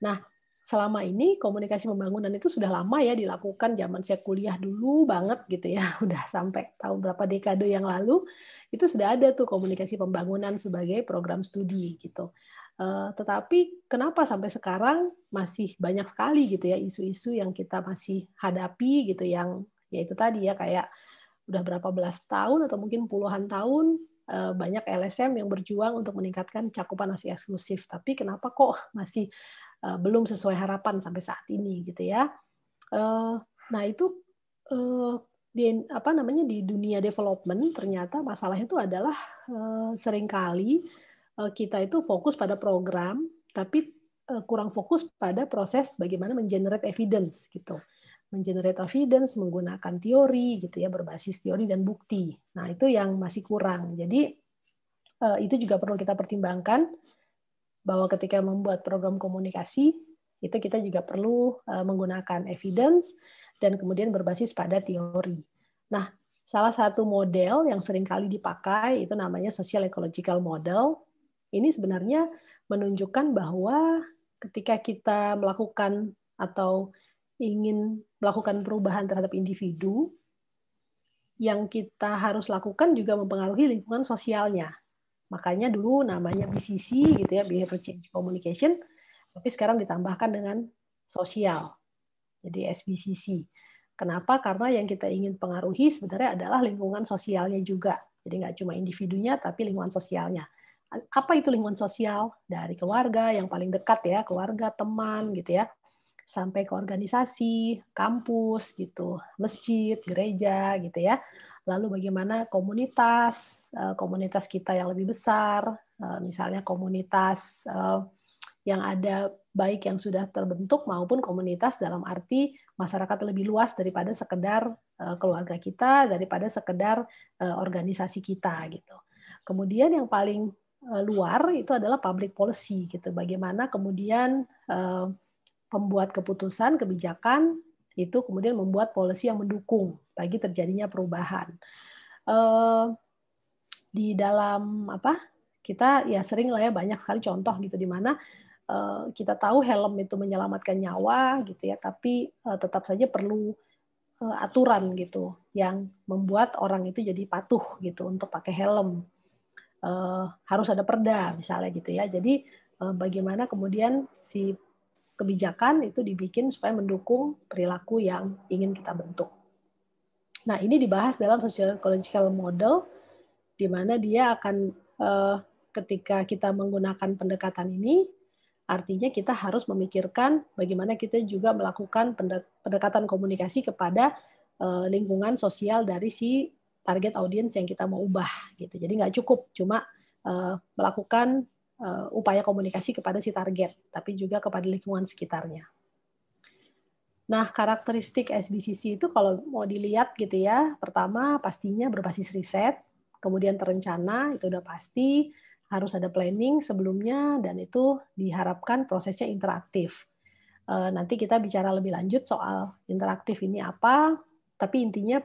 Nah, selama ini komunikasi pembangunan itu sudah lama ya dilakukan zaman saya kuliah dulu banget gitu ya *laughs* udah sampai tahun berapa dekade yang lalu itu sudah ada tuh komunikasi pembangunan sebagai program studi gitu eh, tetapi kenapa sampai sekarang masih banyak sekali gitu ya isu-isu yang kita masih hadapi gitu yang yaitu tadi ya kayak udah berapa belas tahun atau mungkin puluhan tahun eh, banyak LSM yang berjuang untuk meningkatkan cakupan nasi eksklusif tapi kenapa kok masih Eh, belum sesuai harapan sampai saat ini gitu ya. Eh, nah itu eh, di apa namanya di dunia development ternyata masalahnya itu adalah seringkali kita itu fokus pada program tapi kurang fokus pada proses bagaimana mengenerate evidence gitu mengenerate evidence menggunakan teori gitu ya berbasis teori dan bukti nah itu yang masih kurang jadi itu juga perlu kita pertimbangkan bahwa ketika membuat program komunikasi itu kita juga perlu eh, menggunakan evidence dan kemudian berbasis pada teori. Nah, salah satu model yang sering kali dipakai itu namanya social ecological model. Ini sebenarnya menunjukkan bahwa ketika kita melakukan atau ingin melakukan perubahan terhadap individu, yang kita harus lakukan juga mempengaruhi lingkungan sosialnya. Makanya dulu namanya BCC gitu ya, Behavior Change Communication, tapi sekarang ditambahkan dengan sosial. Jadi SBCC. Kenapa? Karena yang kita ingin pengaruhi sebenarnya adalah lingkungan sosialnya juga. Jadi nggak cuma individunya, tapi lingkungan sosialnya. Apa itu lingkungan sosial? Dari keluarga yang paling dekat ya, keluarga, teman gitu ya, sampai ke organisasi, kampus gitu, masjid, gereja gitu ya lalu bagaimana komunitas eh, komunitas kita yang lebih besar eh, misalnya komunitas eh, yang ada baik yang sudah terbentuk maupun komunitas dalam arti masyarakat lebih luas daripada sekedar keluarga kita daripada sekedar organisasi kita gitu kemudian yang paling luar itu adalah public policy gitu bagaimana kemudian pembuat keputusan kebijakan itu kemudian membuat polisi yang mendukung bagi terjadinya perubahan. Eh, di dalam apa kita ya sering lah ya banyak sekali contoh gitu di mana eh, kita tahu helm itu menyelamatkan nyawa gitu ya tapi eh, tetap saja perlu aturan gitu yang membuat orang itu jadi patuh gitu untuk pakai helm harus ada perda misalnya gitu ya jadi bagaimana kemudian si kebijakan itu dibikin supaya mendukung perilaku yang ingin kita bentuk. Nah, ini dibahas dalam social ecological model di mana dia akan eh, ketika kita menggunakan pendekatan ini artinya kita harus memikirkan bagaimana kita juga melakukan pendekatan komunikasi kepada eh, lingkungan sosial dari si target audiens yang kita mau ubah gitu. Jadi nggak cukup cuma eh, melakukan Eh, upaya komunikasi kepada si target, tapi juga kepada lingkungan sekitarnya. Nah, karakteristik SBCC itu kalau mau dilihat gitu ya, pertama pastinya berbasis riset, kemudian terencana, itu udah pasti, harus ada planning sebelumnya, dan itu diharapkan prosesnya interaktif. Eh, nanti kita bicara lebih lanjut soal interaktif ini apa, tapi intinya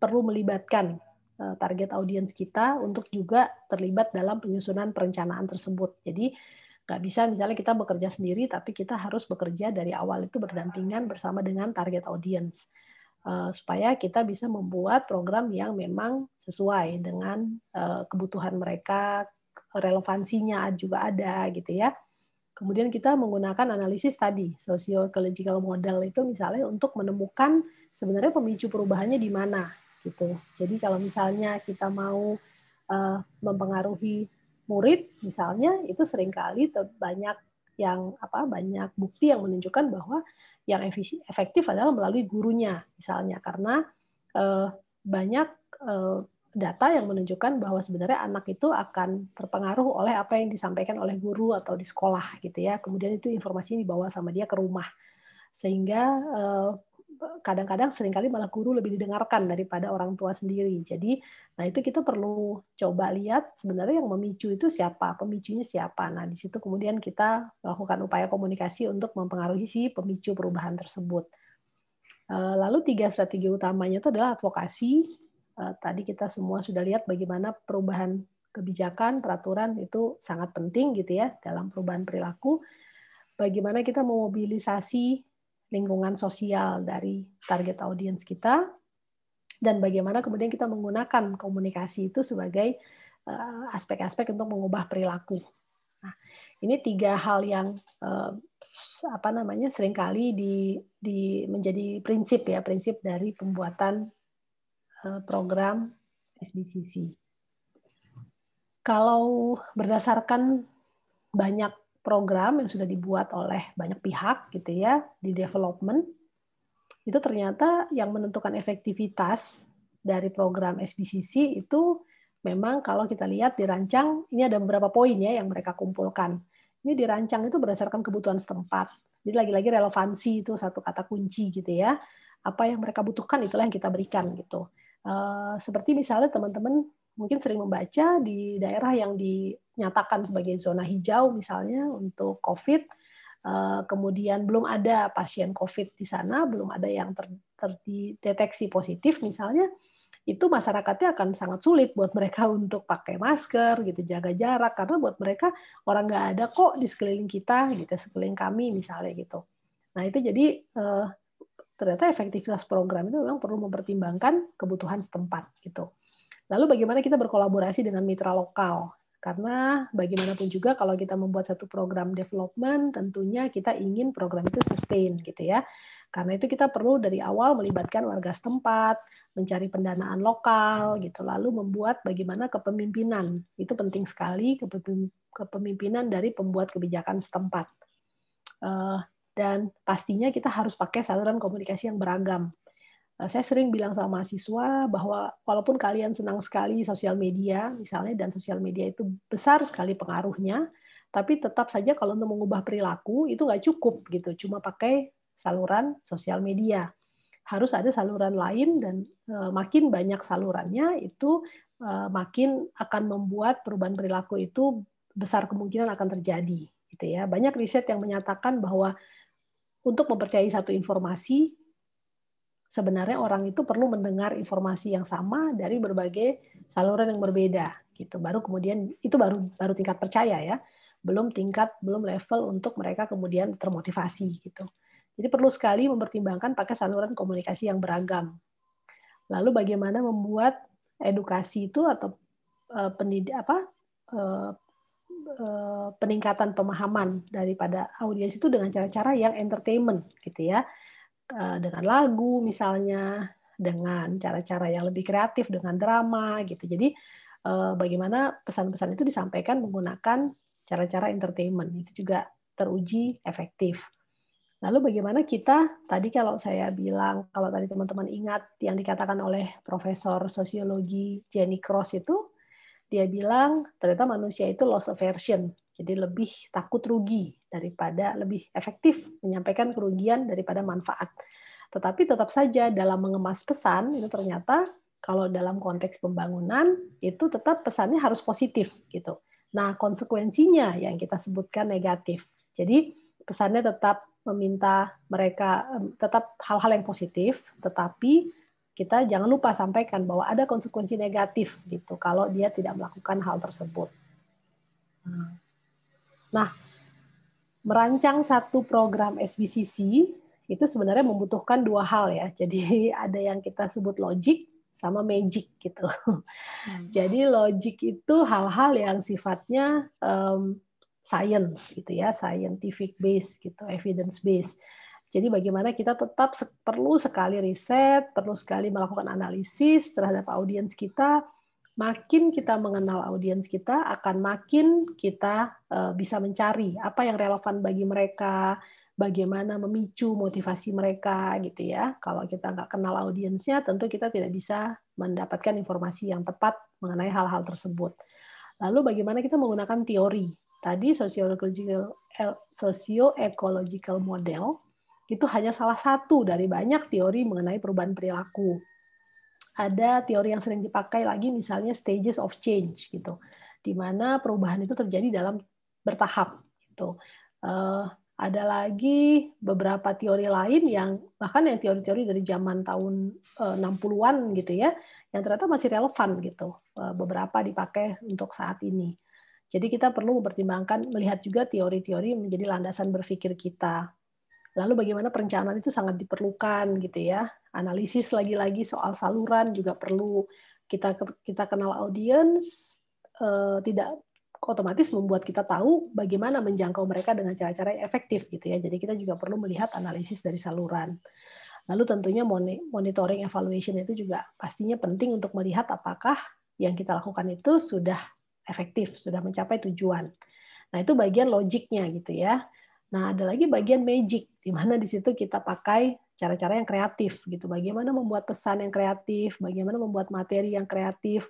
perlu melibatkan Eh, target audiens kita untuk juga terlibat dalam penyusunan perencanaan tersebut. Jadi nggak bisa misalnya kita bekerja sendiri, tapi kita harus bekerja dari awal itu berdampingan bersama dengan target audiens eh, supaya kita bisa membuat program yang memang sesuai dengan eh, kebutuhan mereka, relevansinya juga ada gitu ya. Kemudian kita menggunakan analisis tadi, socio-ecological model itu misalnya untuk menemukan sebenarnya pemicu perubahannya di mana gitu. Jadi kalau misalnya kita mau uh, mempengaruhi murid misalnya itu seringkali banyak yang apa banyak bukti yang menunjukkan bahwa yang efektif adalah melalui gurunya misalnya karena uh, banyak uh, data yang menunjukkan bahwa sebenarnya anak itu akan terpengaruh oleh apa yang disampaikan oleh guru atau di sekolah gitu ya kemudian itu informasinya dibawa sama dia ke rumah sehingga kadang-kadang seringkali malah guru lebih didengarkan daripada orang tua sendiri. Jadi, nah itu kita perlu coba lihat sebenarnya yang memicu itu siapa, pemicunya siapa. Nah, di situ kemudian kita melakukan upaya komunikasi untuk mempengaruhi si pemicu perubahan tersebut. Eh, lalu tiga strategi utamanya itu adalah advokasi. Eh, tadi kita semua sudah lihat bagaimana perubahan kebijakan, peraturan itu sangat penting gitu ya dalam perubahan perilaku. Bagaimana kita memobilisasi lingkungan sosial dari target audiens kita dan bagaimana kemudian kita menggunakan komunikasi itu sebagai eh, aspek-aspek untuk mengubah perilaku. Nah, ini tiga hal yang eh, apa namanya seringkali di, di menjadi prinsip ya prinsip dari pembuatan eh, program SBCC. Kalau berdasarkan banyak program yang sudah dibuat oleh banyak pihak gitu ya di development itu ternyata yang menentukan efektivitas dari program SBCC itu memang kalau kita lihat dirancang ini ada beberapa poinnya yang mereka kumpulkan. Ini dirancang itu berdasarkan kebutuhan setempat. Jadi lagi-lagi relevansi itu satu kata kunci gitu ya. Apa yang mereka butuhkan itulah yang kita berikan gitu. Eh, seperti misalnya teman-teman mungkin sering membaca di daerah yang dinyatakan sebagai zona hijau misalnya untuk COVID, eh, kemudian belum ada pasien COVID di sana, belum ada yang terdeteksi ter positif misalnya, itu masyarakatnya akan sangat sulit buat mereka *laughs* untuk pakai masker gitu jaga jarak karena buat mereka orang nggak ada kok di sekeliling kita gitu sekeliling kami misalnya gitu nah itu jadi eh, ternyata efektivitas program itu memang perlu mempertimbangkan kebutuhan setempat gitu Lalu bagaimana kita berkolaborasi dengan mitra lokal? Karena bagaimanapun juga kalau kita membuat satu program development, tentunya kita ingin program itu sustain gitu ya. Karena itu kita perlu dari awal melibatkan warga setempat, mencari pendanaan lokal gitu, lalu membuat bagaimana kepemimpinan. Itu penting sekali kepemimpinan dari pembuat kebijakan setempat. Eh, dan pastinya kita harus pakai saluran komunikasi yang beragam Eh, saya sering bilang sama mahasiswa bahwa walaupun kalian senang sekali sosial media misalnya dan sosial media itu besar sekali pengaruhnya, tapi tetap saja kalau untuk mengubah perilaku itu nggak cukup gitu, cuma pakai saluran sosial media. Harus ada saluran lain dan eh, makin banyak salurannya itu eh, makin akan membuat perubahan perilaku itu besar kemungkinan akan terjadi gitu ya. Banyak riset yang menyatakan bahwa untuk mempercayai satu informasi sebenarnya orang itu perlu mendengar informasi yang sama dari berbagai saluran yang berbeda gitu. Baru kemudian itu baru baru tingkat percaya ya. Belum tingkat belum level untuk mereka kemudian termotivasi gitu. Jadi perlu sekali mempertimbangkan pakai saluran komunikasi yang beragam. Lalu bagaimana membuat edukasi itu atau uh, eh, pendid apa uh, peningkatan pemahaman daripada audiens itu dengan cara-cara yang entertainment gitu ya Eh, dengan lagu misalnya, dengan cara-cara yang lebih kreatif, dengan drama gitu. Jadi eh, bagaimana pesan-pesan itu disampaikan menggunakan cara-cara entertainment itu juga teruji efektif. Lalu bagaimana kita tadi kalau saya bilang kalau tadi teman-teman ingat yang dikatakan oleh Profesor Sosiologi Jenny Cross itu dia bilang ternyata manusia itu loss aversion jadi lebih takut rugi daripada lebih efektif menyampaikan kerugian daripada manfaat. Tetapi tetap saja dalam mengemas pesan itu ternyata kalau dalam konteks pembangunan itu tetap pesannya harus positif gitu. Nah, konsekuensinya yang kita sebutkan negatif. Jadi pesannya tetap meminta mereka tetap hal-hal yang positif, tetapi kita jangan lupa sampaikan bahwa ada konsekuensi negatif gitu kalau dia tidak melakukan hal tersebut. Nah, nah merancang satu program SBCC itu sebenarnya membutuhkan dua hal ya. Jadi *laughs* ada yang kita sebut logic sama magic gitu. Hmm. *laughs* Jadi logic itu hal-hal yang sifatnya um, science gitu ya, scientific base gitu, evidence base. Jadi bagaimana kita tetap perlu sekali riset, perlu sekali melakukan analisis terhadap audiens kita makin kita mengenal audiens kita, akan makin kita eh, bisa mencari apa yang relevan bagi mereka, bagaimana memicu motivasi mereka gitu ya. Kalau kita nggak kenal audiensnya, tentu kita tidak bisa mendapatkan informasi yang tepat mengenai hal-hal tersebut. Lalu bagaimana kita menggunakan teori? Tadi sociological eh, socio-ecological model itu hanya salah satu dari banyak teori mengenai perubahan perilaku ada teori yang sering dipakai lagi misalnya stages of change gitu di mana perubahan itu terjadi dalam bertahap gitu uh, ada lagi beberapa teori lain yang bahkan yang teori-teori dari zaman tahun eh, uh, 60-an gitu ya yang ternyata masih relevan gitu uh, beberapa dipakai untuk saat ini jadi kita perlu mempertimbangkan melihat juga teori-teori menjadi landasan berpikir kita lalu bagaimana perencanaan itu sangat diperlukan gitu ya analisis lagi-lagi soal saluran juga perlu kita kita kenal audiens eh, tidak otomatis membuat kita tahu bagaimana menjangkau mereka dengan cara-cara yang efektif gitu ya. Jadi kita juga perlu melihat analisis dari saluran. Lalu tentunya monitoring evaluation itu juga pastinya penting untuk melihat apakah yang kita lakukan itu sudah efektif, sudah mencapai tujuan. Nah, itu bagian logiknya gitu ya. Nah, ada lagi bagian magic di mana di situ kita pakai cara-cara yang kreatif gitu. Bagaimana membuat pesan yang kreatif, bagaimana membuat materi yang kreatif,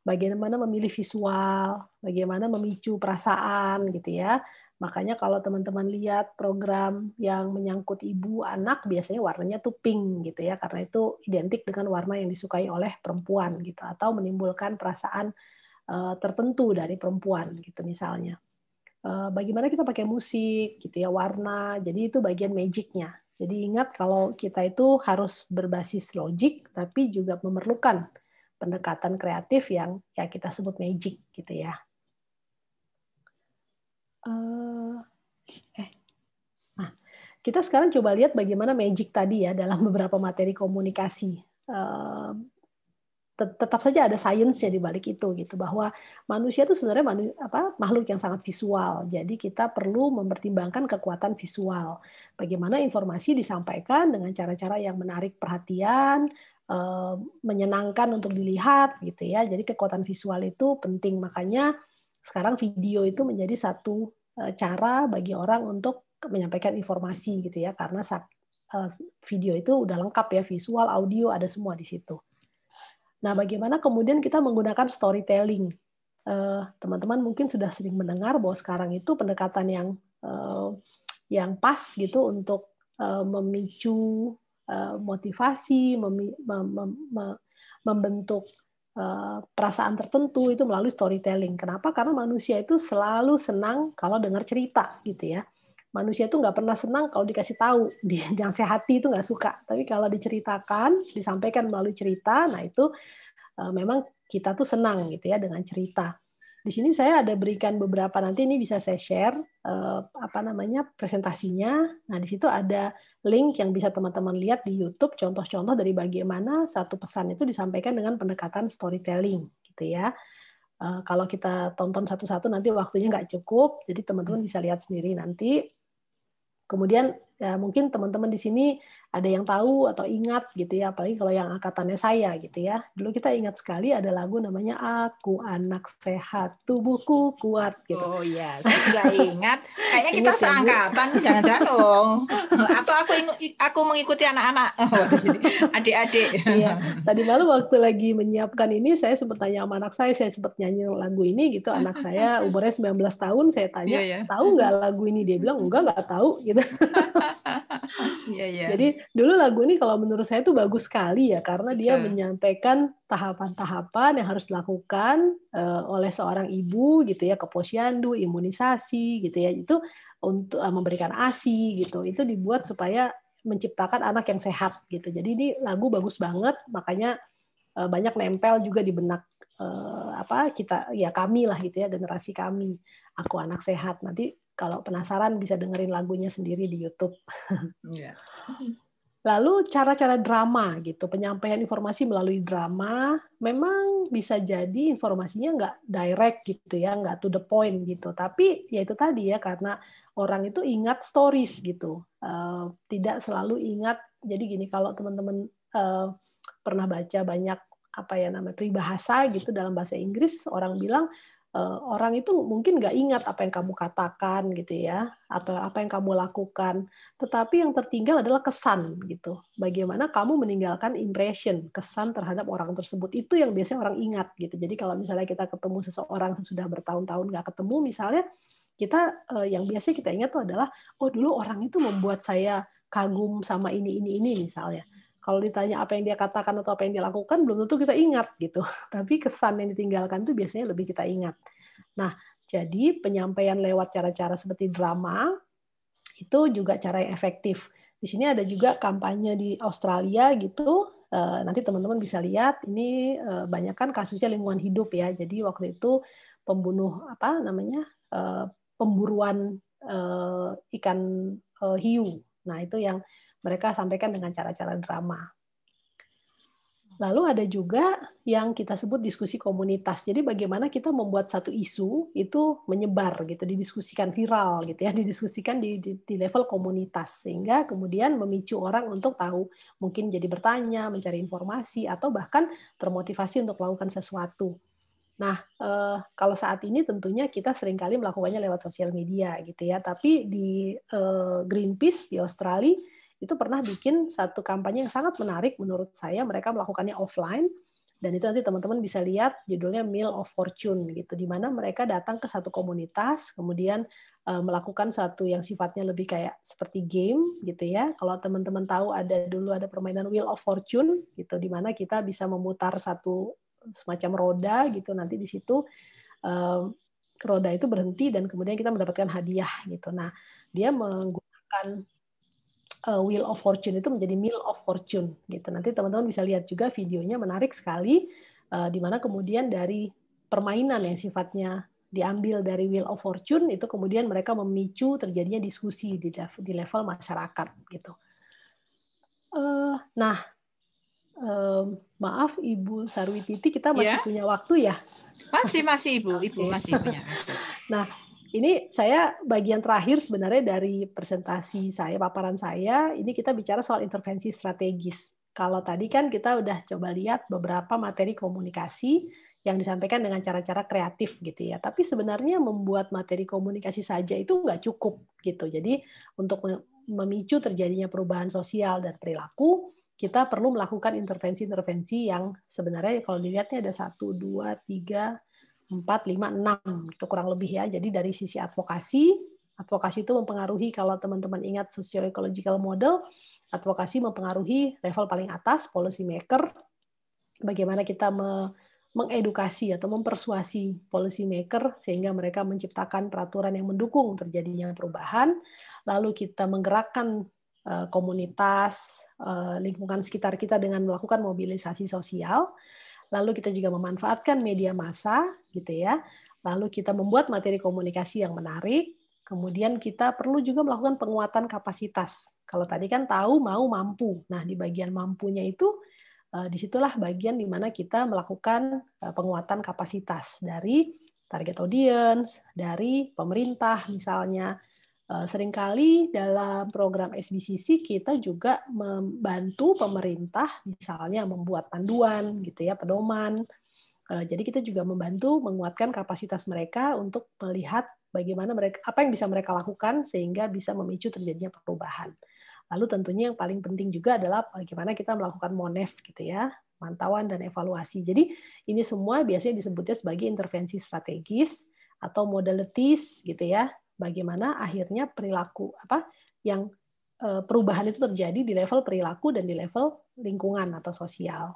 bagaimana memilih visual, bagaimana memicu perasaan gitu ya. Makanya kalau teman-teman lihat program yang menyangkut ibu anak biasanya warnanya tuh pink gitu ya karena itu identik dengan warna yang disukai oleh perempuan gitu atau menimbulkan perasaan eh, tertentu dari perempuan gitu misalnya. Eh, bagaimana kita pakai musik gitu ya warna. Jadi itu bagian magicnya jadi ingat kalau kita itu harus berbasis logik, tapi juga memerlukan pendekatan kreatif yang ya kita sebut magic gitu ya. Uh, eh, nah kita sekarang coba lihat bagaimana magic tadi ya dalam *laughs* beberapa materi komunikasi. Uh, tetap saja ada sainsnya di balik itu gitu bahwa manusia itu sebenarnya manu, apa, makhluk yang sangat visual jadi kita perlu mempertimbangkan kekuatan visual bagaimana informasi disampaikan dengan cara-cara yang menarik perhatian e, menyenangkan untuk dilihat gitu ya jadi kekuatan visual itu penting makanya sekarang video itu menjadi satu eh, cara bagi orang untuk menyampaikan informasi gitu ya karena e, video itu udah lengkap ya visual audio ada semua di situ Nah, bagaimana kemudian kita menggunakan storytelling? Eh, teman-teman uh, mungkin sudah sering mendengar bahwa sekarang itu pendekatan yang uh, yang pas gitu untuk uh, memicu motivasi, mem mem mem membentuk perasaan tertentu itu melalui storytelling. Kenapa? Karena manusia itu selalu senang kalau dengar cerita gitu ya manusia itu nggak pernah senang kalau dikasih tahu *laughs* yang sehati itu nggak suka tapi kalau diceritakan disampaikan melalui cerita nah itu eh, memang kita tuh senang gitu ya dengan cerita di sini saya ada berikan beberapa nanti ini bisa saya share eh, apa namanya presentasinya nah di situ ada link yang bisa teman-teman lihat di YouTube contoh-contoh dari bagaimana satu pesan itu disampaikan dengan pendekatan storytelling gitu ya eh, kalau kita tonton satu-satu nanti waktunya nggak cukup jadi teman-teman hmm. bisa lihat sendiri nanti Kemudian ya mungkin teman-teman di sini ada yang tahu atau ingat gitu ya apalagi kalau yang angkatannya saya gitu ya dulu kita ingat sekali ada lagu namanya aku anak sehat tubuhku kuat gitu oh iya saya juga ingat kayaknya *laughs* kita ingat, ya, seangkatan ya, jangan-jangan dong *laughs* atau aku aku mengikuti anak-anak *laughs* oh, adik-adik iya tadi malam waktu lagi menyiapkan ini saya sempat tanya sama anak saya saya sempat nyanyi lagu ini gitu anak saya umurnya 19 tahun saya tanya yeah, yeah. tahu nggak lagu ini dia bilang enggak nggak tahu gitu yeah, yeah. jadi dulu lagu ini kalau menurut saya itu bagus sekali ya karena dia iya. menyampaikan tahapan-tahapan yang harus dilakukan uh, oleh seorang ibu gitu ya ke posyandu, imunisasi gitu ya. Itu untuk uh, memberikan ASI gitu. Itu dibuat supaya menciptakan anak yang sehat gitu. Jadi ini lagu bagus banget makanya uh, banyak nempel juga di benak uh, apa kita ya kami lah gitu ya generasi kami. Aku anak sehat. Nanti kalau penasaran bisa dengerin lagunya sendiri di YouTube. *laughs* Yeah. Lalu cara-cara drama gitu, penyampaian informasi melalui drama memang bisa jadi informasinya nggak direct gitu ya, nggak to the point gitu. Tapi ya itu tadi ya karena orang itu ingat stories gitu, uh, tidak selalu ingat. Jadi gini kalau teman-teman uh, pernah baca banyak apa ya nama peribahasa gitu dalam bahasa Inggris orang bilang Eh, orang itu mungkin nggak ingat apa yang kamu katakan gitu ya atau apa yang kamu lakukan tetapi yang tertinggal adalah kesan gitu bagaimana kamu meninggalkan impression kesan terhadap orang tersebut itu yang biasanya orang ingat gitu jadi kalau misalnya kita ketemu seseorang sesudah bertahun-tahun nggak ketemu misalnya kita eh, yang biasa kita ingat itu adalah oh dulu orang itu membuat saya kagum sama ini ini ini misalnya kalau ditanya apa yang dia katakan atau apa yang dia lakukan belum tentu kita ingat gitu *laughs* tapi kesan yang ditinggalkan itu biasanya lebih kita ingat nah jadi penyampaian lewat cara-cara seperti drama itu juga cara yang efektif di sini ada juga kampanye di Australia gitu eh, nanti teman-teman bisa lihat ini eh, banyak kan kasusnya lingkungan hidup ya jadi waktu itu pembunuh apa namanya eh, pemburuan ikan hiu nah itu yang mereka sampaikan dengan cara-cara drama. Lalu ada juga yang kita sebut diskusi komunitas. Jadi bagaimana kita membuat satu isu itu menyebar gitu, didiskusikan viral gitu ya, *laughs* didiskusikan di, di, di level komunitas sehingga kemudian memicu orang untuk tahu, mungkin jadi bertanya, mencari informasi atau bahkan termotivasi untuk melakukan sesuatu. Nah, eh, kalau saat ini tentunya kita seringkali melakukannya lewat sosial media gitu ya. Tapi di eh, Greenpeace di Australia itu pernah bikin satu kampanye yang sangat menarik menurut saya. Mereka melakukannya offline dan itu nanti teman-teman bisa lihat judulnya Meal of Fortune gitu. Di mana mereka datang ke satu komunitas, kemudian eh, melakukan satu yang sifatnya lebih kayak seperti game gitu ya. Kalau teman-teman tahu ada dulu ada permainan Wheel of Fortune gitu, di mana kita bisa memutar satu semacam roda gitu. Nanti di situ um, roda itu berhenti dan kemudian kita mendapatkan hadiah gitu. Nah, dia menggunakan uh, Wheel of Fortune itu menjadi Meal of Fortune gitu. Nanti teman-teman bisa lihat juga videonya menarik sekali uh, di mana kemudian dari permainan yang sifatnya diambil dari Wheel of Fortune itu kemudian mereka memicu terjadinya diskusi di, di level masyarakat gitu. Uh, nah, um, maaf Ibu Sarwititi kita masih yeah. punya waktu ya? Masih masih Ibu, Ibu masih punya. *laughs* nah, ini saya bagian terakhir sebenarnya dari presentasi saya, paparan saya, ini kita bicara soal intervensi strategis. Kalau tadi kan kita udah coba lihat beberapa materi komunikasi yang disampaikan dengan cara-cara kreatif gitu ya. Tapi sebenarnya membuat materi komunikasi saja itu nggak cukup gitu. Jadi untuk memicu terjadinya perubahan sosial dan perilaku, kita perlu melakukan intervensi-intervensi yang sebenarnya kalau dilihatnya ada satu, dua, tiga, 4, 5, 6. Itu kurang lebih ya. Jadi dari sisi advokasi, advokasi itu mempengaruhi kalau teman-teman ingat socio-ecological model, advokasi mempengaruhi level paling atas, policy maker, bagaimana kita me mengedukasi atau mempersuasi policy maker sehingga mereka menciptakan peraturan yang mendukung terjadinya perubahan. Lalu kita menggerakkan eh, komunitas, eh, lingkungan sekitar kita dengan melakukan mobilisasi sosial lalu kita juga memanfaatkan media massa gitu ya lalu kita membuat materi komunikasi yang menarik kemudian kita perlu juga melakukan penguatan kapasitas kalau tadi kan tahu mau mampu nah di bagian mampunya itu eh, disitulah bagian di mana kita melakukan eh, penguatan kapasitas dari target audience dari pemerintah misalnya Eh, seringkali dalam program SBCC kita juga membantu pemerintah misalnya membuat panduan gitu ya pedoman eh, jadi kita juga membantu menguatkan kapasitas mereka untuk melihat bagaimana mereka apa yang bisa mereka lakukan sehingga bisa memicu terjadinya perubahan lalu tentunya yang paling penting juga adalah bagaimana kita melakukan monef gitu ya pantauan dan evaluasi jadi ini semua biasanya disebutnya sebagai intervensi strategis atau modalities gitu ya bagaimana akhirnya perilaku apa yang eh, perubahan itu terjadi di level perilaku dan di level lingkungan atau sosial.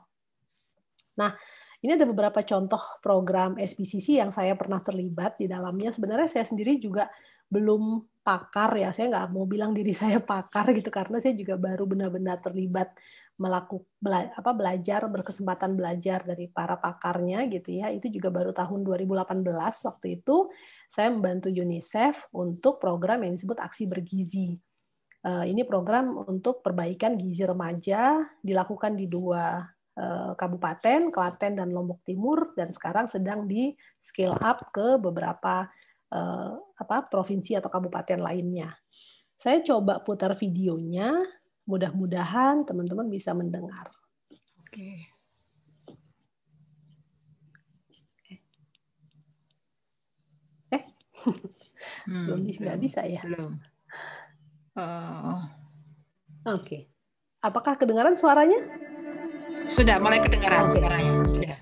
Nah, ini ada beberapa contoh program SPCC yang saya pernah terlibat di dalamnya. Sebenarnya saya sendiri juga belum pakar ya, saya nggak mau bilang diri saya *laughs* pakar gitu karena saya juga baru benar-benar terlibat melakukan bela, apa belajar berkesempatan belajar dari para pakarnya gitu ya. Itu juga baru tahun 2018 waktu itu saya membantu UNICEF untuk program yang disebut aksi bergizi eh, ini program untuk perbaikan gizi remaja dilakukan di dua Eh, kabupaten, Klaten dan Lombok Timur dan sekarang sedang di scale up ke beberapa eh, apa provinsi atau kabupaten lainnya. Saya coba putar videonya, mudah-mudahan teman-teman bisa mendengar. Oke. Eh. *laughs* Hmm, belum bisa bisa ya? Belum. Uh. Oke. Okay. Apakah kedengaran suaranya? Sudah mulai kedengaran sekarang Sudah.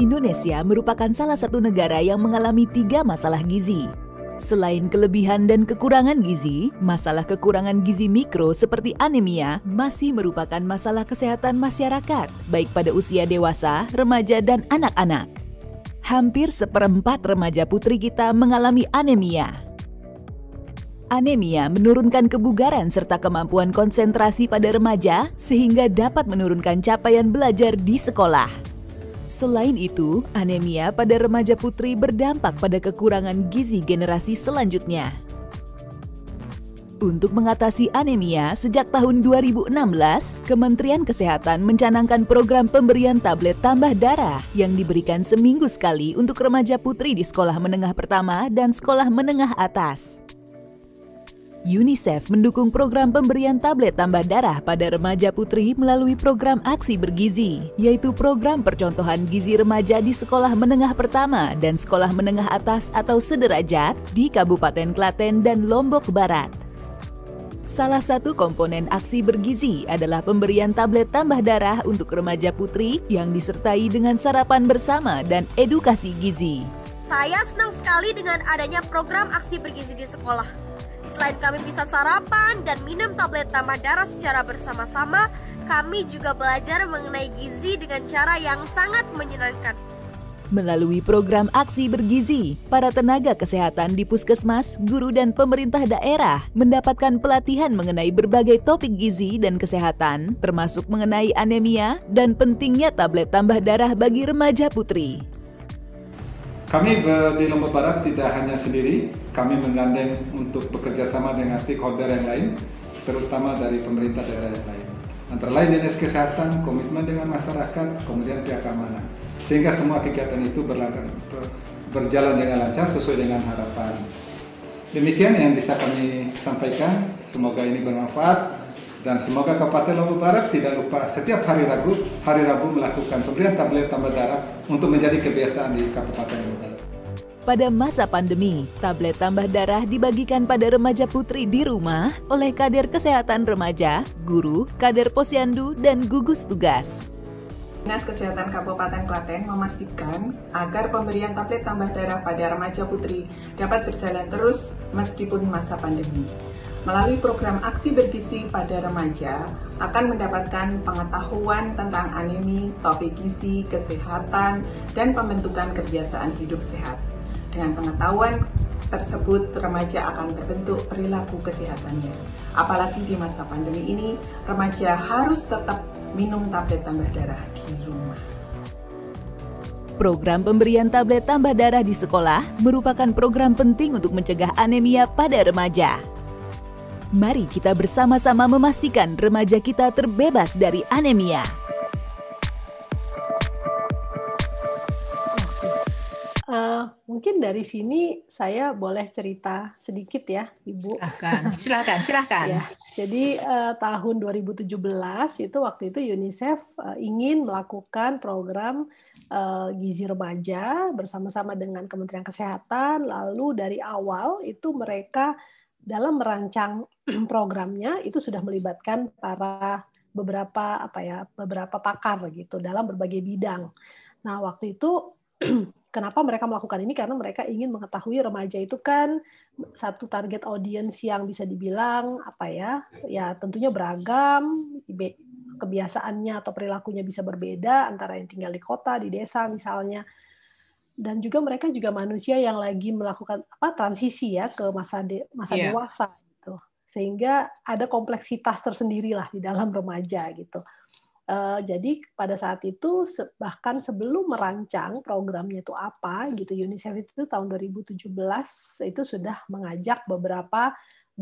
Indonesia merupakan salah satu negara yang mengalami tiga masalah gizi. Selain kelebihan dan kekurangan gizi, masalah kekurangan gizi mikro seperti anemia masih merupakan masalah kesehatan masyarakat, baik pada usia dewasa, remaja, dan anak-anak. Hampir seperempat remaja putri kita mengalami anemia, anemia menurunkan kebugaran serta kemampuan konsentrasi pada remaja sehingga dapat menurunkan capaian belajar di sekolah. Selain itu, anemia pada remaja putri berdampak pada kekurangan gizi generasi selanjutnya. Untuk mengatasi anemia, sejak tahun 2016, Kementerian Kesehatan mencanangkan program pemberian tablet tambah darah yang diberikan seminggu sekali untuk remaja putri di sekolah menengah pertama dan sekolah menengah atas. UNICEF mendukung program pemberian tablet tambah darah pada remaja putri melalui program Aksi Bergizi, yaitu program percontohan gizi remaja di sekolah menengah pertama dan sekolah menengah atas atau sederajat di Kabupaten Klaten dan Lombok Barat. Salah satu komponen aksi bergizi adalah pemberian tablet tambah darah untuk remaja putri yang disertai dengan sarapan bersama dan edukasi gizi. Saya senang sekali dengan adanya program aksi bergizi di sekolah Selain kami bisa sarapan dan minum tablet tambah darah secara bersama-sama, kami juga belajar mengenai gizi dengan cara yang sangat menyenangkan. Melalui program aksi bergizi, para tenaga kesehatan di puskesmas, guru, dan pemerintah daerah mendapatkan pelatihan mengenai berbagai topik gizi dan kesehatan, termasuk mengenai anemia dan pentingnya tablet tambah darah bagi remaja putri. Kami di Lombok Barat tidak hanya sendiri, kami menggandeng untuk bekerja sama dengan stakeholder yang lain, terutama dari pemerintah daerah yang lain. Antara lain dinas kesehatan, komitmen dengan masyarakat, kemudian pihak keamanan. Sehingga semua kegiatan itu berlangsung, berjalan dengan lancar sesuai dengan harapan. Demikian yang bisa kami sampaikan, semoga ini bermanfaat dan semoga Kabupaten Lombok Barat tidak lupa setiap hari Rabu hari Rabu melakukan pemberian tablet tambah darah untuk menjadi kebiasaan di Kabupaten Lombok Barat. Pada masa pandemi, tablet tambah darah dibagikan pada remaja putri di rumah oleh kader kesehatan remaja, guru, kader posyandu, dan gugus tugas. Dinas Kesehatan Kabupaten Klaten memastikan agar pemberian tablet tambah darah pada remaja putri dapat berjalan terus meskipun masa pandemi melalui program aksi bergizi pada remaja akan mendapatkan pengetahuan tentang anemi, topik gizi, kesehatan, dan pembentukan kebiasaan hidup sehat. Dengan pengetahuan tersebut, remaja akan terbentuk perilaku kesehatannya. Apalagi di masa pandemi ini, remaja harus tetap minum tablet tambah darah di rumah. Program pemberian tablet tambah darah di sekolah merupakan program penting untuk mencegah anemia pada remaja. Mari kita bersama-sama memastikan remaja kita terbebas dari anemia. Uh, mungkin dari sini saya boleh cerita sedikit ya, Ibu. Silahkan, *laughs* silahkan, silahkan. ya, jadi uh, tahun 2017 itu waktu itu UNICEF uh, ingin melakukan program uh, gizi remaja bersama-sama dengan Kementerian Kesehatan. Lalu dari awal itu mereka dalam merancang *clears throat* programnya itu sudah melibatkan para beberapa apa ya beberapa pakar gitu dalam berbagai bidang. Nah waktu itu *clears throat* kenapa mereka melakukan ini karena mereka ingin mengetahui remaja itu kan satu target audiens yang bisa dibilang apa ya ya tentunya beragam kebiasaannya atau perilakunya bisa berbeda antara yang tinggal di kota di desa misalnya dan juga mereka juga manusia yang lagi melakukan apa transisi ya ke masa de, masa yeah. dewasa gitu sehingga ada kompleksitas tersendiri di dalam remaja gitu uh, jadi pada saat itu bahkan sebelum merancang programnya itu apa gitu UNICEF itu tahun 2017 itu sudah mengajak beberapa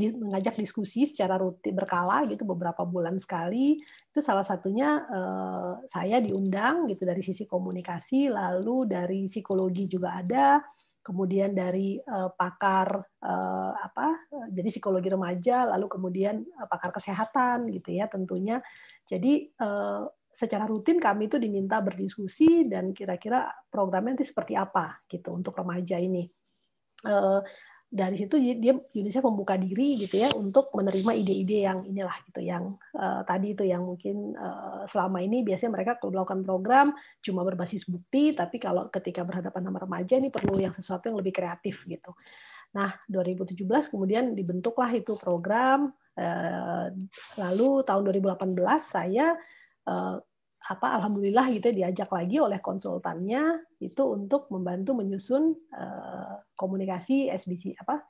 mengajak diskusi secara rutin berkala gitu beberapa bulan sekali itu salah satunya eh, saya diundang gitu dari sisi komunikasi lalu dari psikologi juga ada kemudian dari eh, pakar eh, apa jadi psikologi remaja lalu kemudian pakar kesehatan gitu ya tentunya jadi secara rutin kami itu diminta berdiskusi dan kira-kira programnya nanti seperti apa gitu untuk remaja ini dari situ dia Indonesia membuka diri gitu ya untuk menerima ide-ide yang inilah gitu yang uh, tadi itu yang mungkin uh, selama ini biasanya mereka kalau melakukan program cuma berbasis bukti tapi kalau ketika berhadapan sama remaja ini perlu yang sesuatu yang lebih kreatif gitu. Nah, 2017 kemudian dibentuklah itu program uh, lalu tahun 2018 saya apa alhamdulillah gitu diajak lagi oleh konsultannya itu untuk membantu menyusun uh, komunikasi SBC apa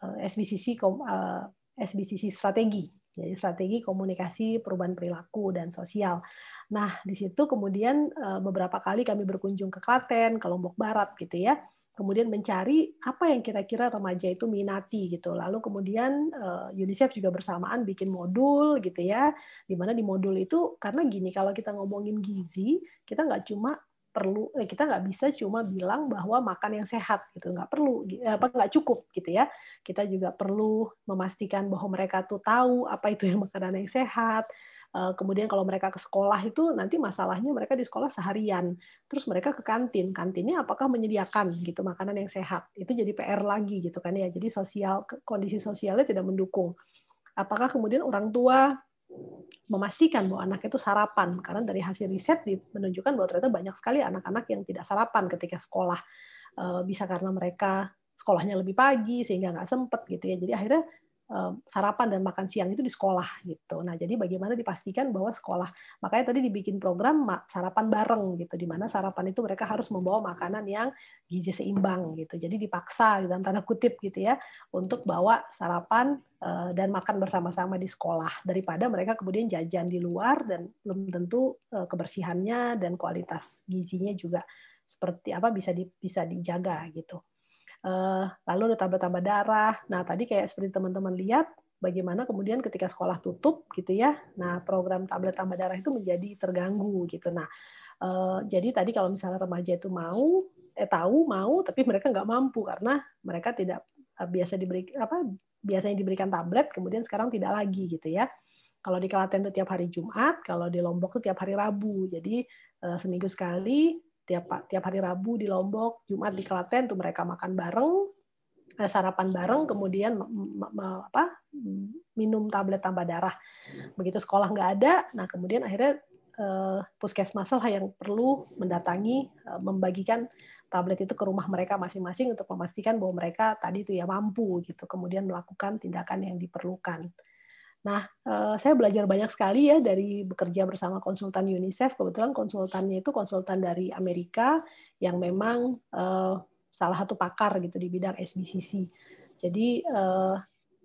uh, eh, SBCC uh, eh, SBCC strategi jadi strategi komunikasi perubahan perilaku dan sosial. Nah, di situ kemudian beberapa kali kami berkunjung ke Klaten, ke Lombok Barat gitu ya kemudian mencari apa yang kira-kira remaja itu minati gitu. Lalu kemudian eh, UNICEF juga bersamaan bikin modul gitu ya, di mana di modul itu karena gini kalau kita ngomongin gizi, kita nggak cuma perlu eh, kita nggak bisa cuma bilang bahwa makan yang sehat gitu nggak perlu eh, apa nggak cukup gitu ya kita juga perlu memastikan bahwa mereka tuh tahu apa itu yang makanan yang sehat Eh, kemudian kalau mereka ke sekolah itu nanti masalahnya mereka di sekolah seharian terus mereka ke kantin kantinnya apakah menyediakan gitu makanan yang sehat itu jadi PR lagi gitu kan ya jadi sosial kondisi sosialnya tidak mendukung apakah kemudian orang tua memastikan bahwa anak itu sarapan karena dari hasil riset menunjukkan bahwa ternyata banyak sekali anak-anak yang tidak sarapan ketika sekolah eh, bisa karena mereka sekolahnya lebih pagi sehingga nggak sempet gitu ya jadi akhirnya sarapan dan makan siang itu di sekolah gitu. Nah, jadi bagaimana dipastikan bahwa sekolah makanya tadi dibikin program sarapan bareng gitu di mana sarapan itu mereka harus membawa makanan yang gizi seimbang gitu. Jadi dipaksa dalam tanda kutip gitu ya untuk bawa sarapan eh, dan makan bersama-sama di sekolah daripada mereka kemudian jajan di luar dan belum tentu eh, kebersihannya dan kualitas gizinya juga seperti apa bisa di, bisa dijaga gitu. Eh, lalu ada tambah-tambah darah. Nah, tadi kayak seperti teman-teman lihat, bagaimana kemudian ketika sekolah tutup gitu ya, nah program tablet tambah darah itu menjadi terganggu gitu. Nah, eh, jadi tadi kalau misalnya remaja itu mau, eh tahu mau, tapi mereka nggak mampu karena mereka tidak eh, biasa diberi apa biasanya diberikan tablet, kemudian sekarang tidak lagi gitu ya. Kalau di Kelaten itu tiap hari Jumat, kalau di Lombok itu tiap hari Rabu. Jadi seminggu sekali tiap tiap hari Rabu di Lombok, Jumat di Klaten tuh mereka makan bareng, eh, sarapan bareng, kemudian apa minum tablet tambah darah. Begitu sekolah nggak ada, nah kemudian akhirnya eh, puskesmas lah yang perlu mendatangi eh, membagikan tablet itu ke rumah mereka masing-masing untuk memastikan bahwa mereka tadi itu ya mampu gitu, kemudian melakukan tindakan yang diperlukan. Nah, eh, saya belajar banyak sekali ya dari bekerja bersama konsultan UNICEF. Kebetulan konsultannya itu konsultan dari Amerika yang memang eh, salah satu pakar gitu di bidang SBCC. Jadi eh,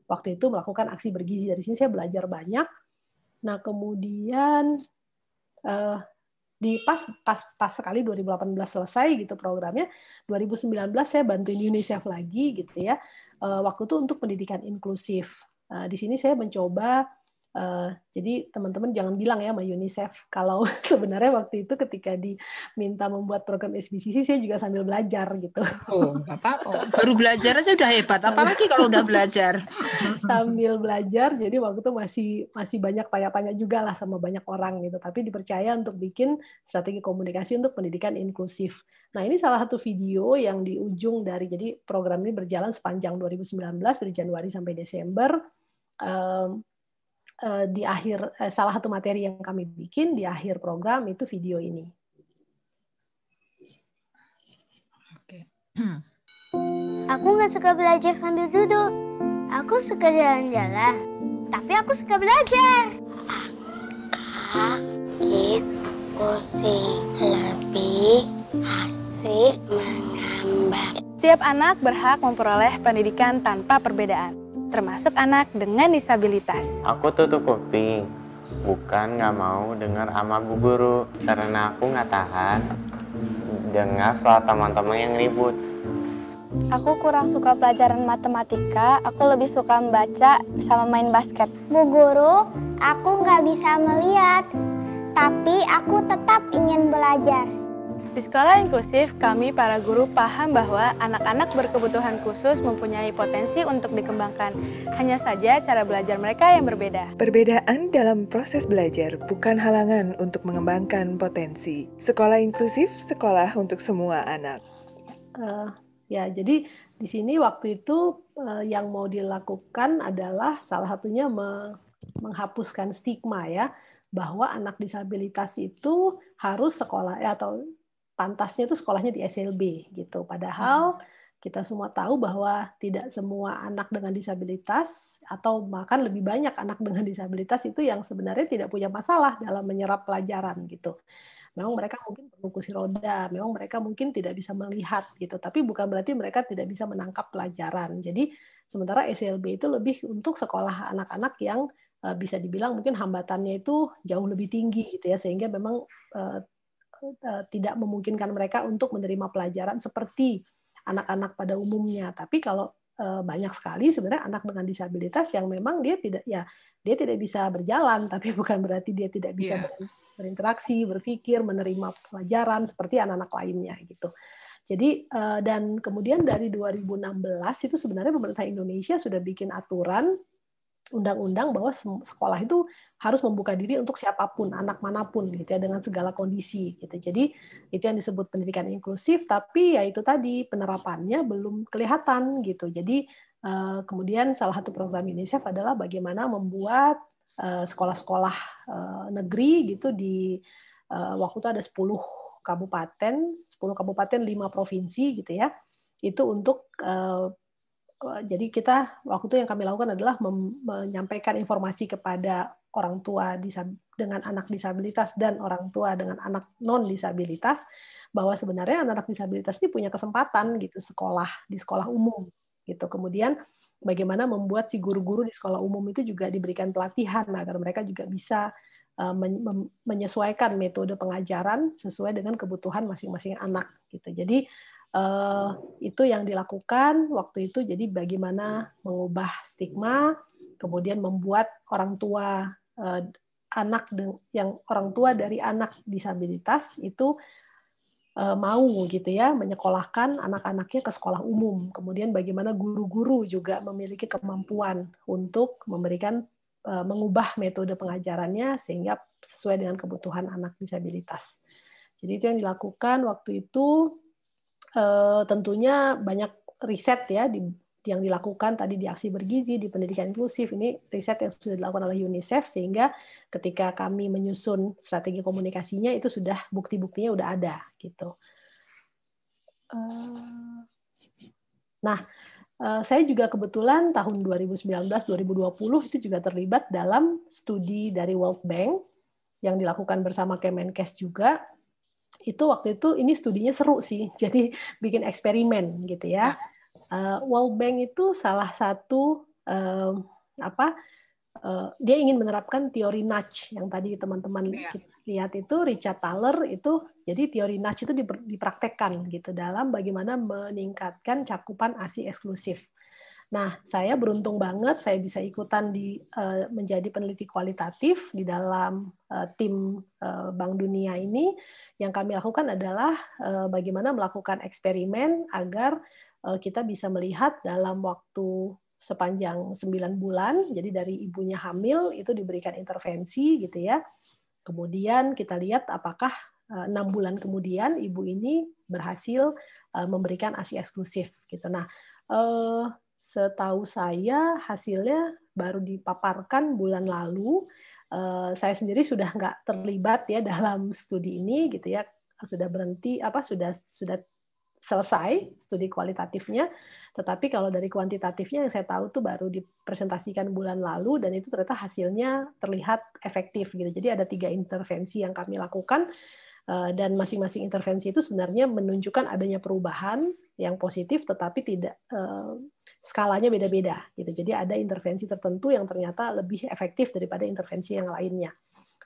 waktu itu melakukan aksi bergizi. Dari sini saya belajar banyak. Nah, kemudian di pas pas pas sekali 2018 selesai gitu programnya 2019 saya bantuin UNICEF lagi gitu ya waktu itu untuk pendidikan inklusif Nah, di sini saya mencoba Uh, jadi teman-teman jangan bilang ya sama UNICEF kalau *laughs* sebenarnya waktu itu ketika diminta membuat program SBCC saya juga sambil belajar gitu. Oh, apa? Oh, baru belajar aja udah hebat, apalagi kalau udah belajar. *laughs* sambil belajar, jadi waktu itu masih masih banyak tanya-tanya juga lah sama banyak orang gitu. Tapi dipercaya untuk bikin strategi komunikasi untuk pendidikan inklusif. Nah ini salah satu video yang di ujung dari jadi program ini berjalan sepanjang 2019 dari Januari sampai Desember. Um, Eh, di akhir eh, salah satu materi yang kami bikin di akhir program itu video ini. Oke. Aku nggak suka belajar sambil duduk. Aku suka jalan-jalan. Tapi aku suka belajar. Kaki sih lebih asik menggambar. Setiap anak berhak memperoleh pendidikan tanpa perbedaan termasuk anak dengan disabilitas. Aku tutup kuping, bukan nggak mau dengar sama bu guru, karena aku nggak tahan dengar soal teman-teman yang ribut. Aku kurang suka pelajaran matematika, aku lebih suka membaca sama main basket. Bu guru, aku nggak bisa melihat, tapi aku tetap ingin belajar. Di sekolah inklusif, kami para guru paham bahwa anak-anak berkebutuhan khusus mempunyai potensi untuk dikembangkan. Hanya saja cara belajar mereka yang berbeda. Perbedaan dalam proses belajar bukan halangan untuk mengembangkan potensi. Sekolah inklusif, sekolah untuk semua anak. Uh, ya, jadi di sini waktu itu uh, yang mau dilakukan adalah salah satunya me menghapuskan stigma ya bahwa anak disabilitas itu harus sekolah ya, atau pantasnya itu sekolahnya di SLB gitu. Padahal hmm. kita semua tahu bahwa tidak semua anak dengan disabilitas atau bahkan lebih banyak anak dengan disabilitas itu yang sebenarnya tidak punya masalah dalam menyerap pelajaran gitu. Memang mereka mungkin perlu roda, memang mereka mungkin tidak bisa melihat gitu, tapi bukan berarti mereka tidak bisa menangkap pelajaran. Jadi sementara SLB itu lebih untuk sekolah anak-anak yang eh, bisa dibilang mungkin hambatannya itu jauh lebih tinggi gitu ya sehingga memang eh, Eh, tidak memungkinkan mereka untuk menerima pelajaran seperti anak-anak pada umumnya. Tapi kalau eh, banyak sekali sebenarnya anak dengan disabilitas yang memang dia tidak ya dia tidak bisa berjalan *laughs* tapi bukan berarti dia tidak bisa yeah. Iya. berinteraksi, berpikir, menerima pelajaran seperti anak-anak lainnya gitu. Jadi eh, dan kemudian dari 2016 itu sebenarnya pemerintah Indonesia sudah bikin aturan undang-undang bahwa sekolah itu harus membuka diri untuk siapapun, anak manapun gitu ya dengan segala kondisi gitu. Jadi itu yang disebut pendidikan inklusif tapi ya itu tadi penerapannya belum kelihatan gitu. Jadi eh, kemudian salah satu program UNICEF adalah bagaimana membuat eh, sekolah-sekolah eh, negeri gitu di waktu itu ada 10 kabupaten, 10 kabupaten 5 provinsi gitu ya. Itu untuk Eh, jadi kita waktu itu yang kami lakukan adalah menyampaikan informasi kepada orang tua dengan anak disabilitas dan orang tua dengan anak non disabilitas bahwa sebenarnya anak-anak disabilitas ini punya kesempatan gitu sekolah di sekolah umum gitu. Kemudian bagaimana membuat si guru-guru di sekolah umum itu juga diberikan pelatihan agar mereka juga bisa eh, menyesuaikan metode pengajaran sesuai dengan kebutuhan masing-masing anak gitu. Jadi uh, itu yang dilakukan waktu itu jadi bagaimana mengubah stigma kemudian membuat orang tua uh, anak yang orang tua dari anak disabilitas itu eh, mau gitu ya menyekolahkan anak-anaknya ke sekolah umum kemudian bagaimana guru-guru juga memiliki kemampuan untuk memberikan mengubah metode pengajarannya sehingga sesuai dengan kebutuhan anak disabilitas jadi itu yang dilakukan waktu itu Eh, tentunya banyak riset ya di, yang dilakukan tadi di aksi bergizi di pendidikan inklusif ini riset yang sudah dilakukan oleh UNICEF sehingga ketika kami menyusun strategi komunikasinya itu sudah bukti-buktinya sudah ada gitu. Eh. Nah, eh, saya juga kebetulan tahun 2019-2020 itu juga terlibat dalam studi dari World Bank yang dilakukan bersama Kemenkes juga itu waktu itu ini studinya seru sih, *laughs* jadi bikin eksperimen gitu ya. Uh, World Bank itu salah satu uh, apa? Uh, dia ingin menerapkan teori nudge yang tadi teman-teman yeah. lihat itu Richard Thaler itu jadi teori nudge itu diper, dipraktekkan gitu dalam bagaimana meningkatkan cakupan ASI eksklusif. Nah, saya beruntung banget saya bisa ikutan di uh, menjadi peneliti kualitatif di dalam uh, tim uh, Bank Dunia ini. Yang kami lakukan adalah uh, bagaimana melakukan eksperimen agar uh, kita bisa melihat dalam waktu sepanjang 9 bulan. Jadi dari ibunya hamil itu diberikan intervensi gitu ya. Kemudian kita lihat apakah enam bulan kemudian ibu ini berhasil memberikan ASI eksklusif gitu. Nah, setahu saya hasilnya baru dipaparkan bulan lalu. Eh, saya sendiri sudah nggak terlibat ya dalam studi ini gitu ya sudah berhenti apa sudah sudah selesai studi kualitatifnya. Tetapi kalau dari kuantitatifnya yang saya tahu tuh baru dipresentasikan bulan lalu dan itu ternyata hasilnya terlihat efektif gitu. Jadi ada tiga intervensi yang kami lakukan eh, dan masing-masing intervensi itu sebenarnya menunjukkan adanya perubahan yang positif tetapi tidak eh, skalanya beda-beda gitu. Jadi ada intervensi tertentu yang ternyata lebih efektif daripada intervensi yang lainnya.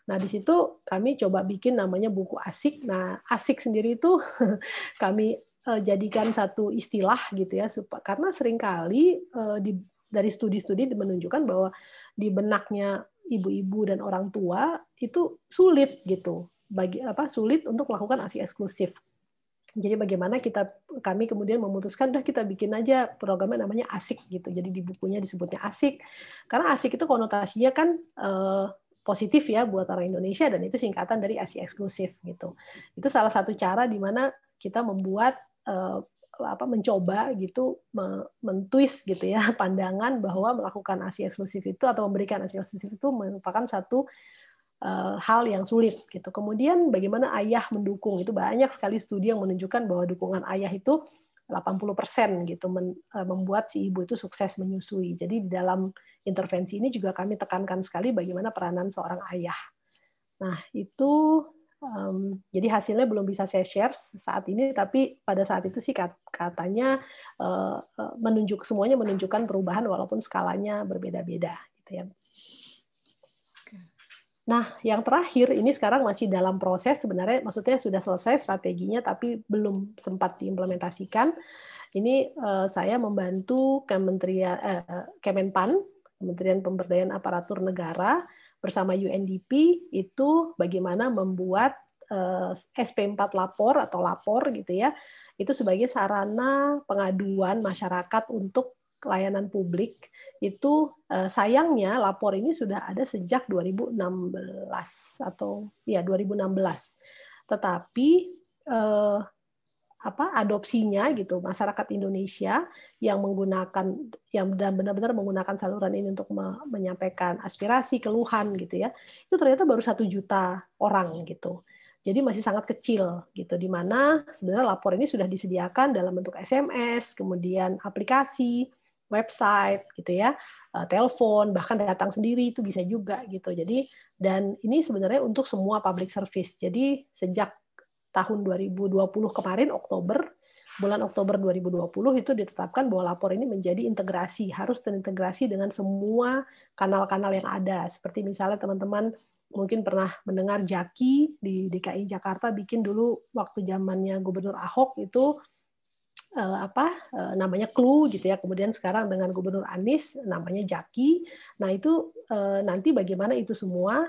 Nah, di situ kami coba bikin namanya buku asik. Nah, asik sendiri itu *laughs* kami eh, jadikan satu istilah gitu ya karena seringkali eh, di dari studi-studi menunjukkan bahwa di benaknya ibu-ibu dan orang tua itu sulit gitu bagi apa sulit untuk melakukan ASI eksklusif jadi bagaimana kita kami kemudian memutuskan udah kita bikin aja programnya namanya asik gitu. Jadi di bukunya disebutnya asik. Karena asik itu konotasinya kan uh, positif ya buat orang Indonesia dan itu singkatan dari asik eksklusif gitu. Itu salah satu cara di mana kita membuat uh, apa mencoba gitu mentwist gitu ya *laughs* pandangan bahwa melakukan ASI eksklusif itu atau memberikan ASI eksklusif itu merupakan satu Eh, hal yang sulit gitu. Kemudian bagaimana ayah mendukung itu banyak sekali studi yang menunjukkan bahwa dukungan ayah itu 80% gitu eh, membuat si ibu itu sukses menyusui. Jadi di dalam intervensi ini juga kami tekankan sekali bagaimana peranan seorang ayah. Nah, itu um, jadi hasilnya belum bisa saya share saat ini tapi pada saat itu sih katanya uh, menunjuk semuanya menunjukkan perubahan walaupun skalanya berbeda-beda gitu ya. Nah, yang terakhir ini sekarang masih dalam proses sebenarnya, maksudnya sudah selesai strateginya tapi belum sempat diimplementasikan. Ini uh, saya membantu Kementerian uh, eh, Kemenpan, Kementerian Pemberdayaan Aparatur Negara bersama UNDP itu bagaimana membuat uh, eh, SP4 lapor atau lapor gitu ya. Itu sebagai sarana pengaduan masyarakat untuk layanan publik itu eh, sayangnya lapor ini sudah ada sejak 2016 atau ya 2016. Tetapi eh, apa adopsinya gitu masyarakat Indonesia yang menggunakan yang benar-benar menggunakan saluran ini untuk menyampaikan aspirasi keluhan gitu ya itu ternyata baru satu juta orang gitu jadi masih sangat kecil gitu di mana sebenarnya lapor ini sudah disediakan dalam bentuk SMS kemudian aplikasi website gitu ya, eh, telepon, bahkan datang sendiri itu bisa juga gitu. Jadi dan ini sebenarnya untuk semua public service. Jadi sejak tahun 2020 kemarin Oktober bulan Oktober 2020 itu ditetapkan bahwa lapor ini menjadi integrasi, harus terintegrasi dengan semua kanal-kanal yang ada. Seperti misalnya teman-teman mungkin pernah mendengar Jaki di DKI Jakarta bikin dulu waktu zamannya Gubernur Ahok itu Eh, apa eh, namanya clue gitu ya kemudian sekarang dengan gubernur Anies namanya Jaki nah itu eh, nanti bagaimana itu semua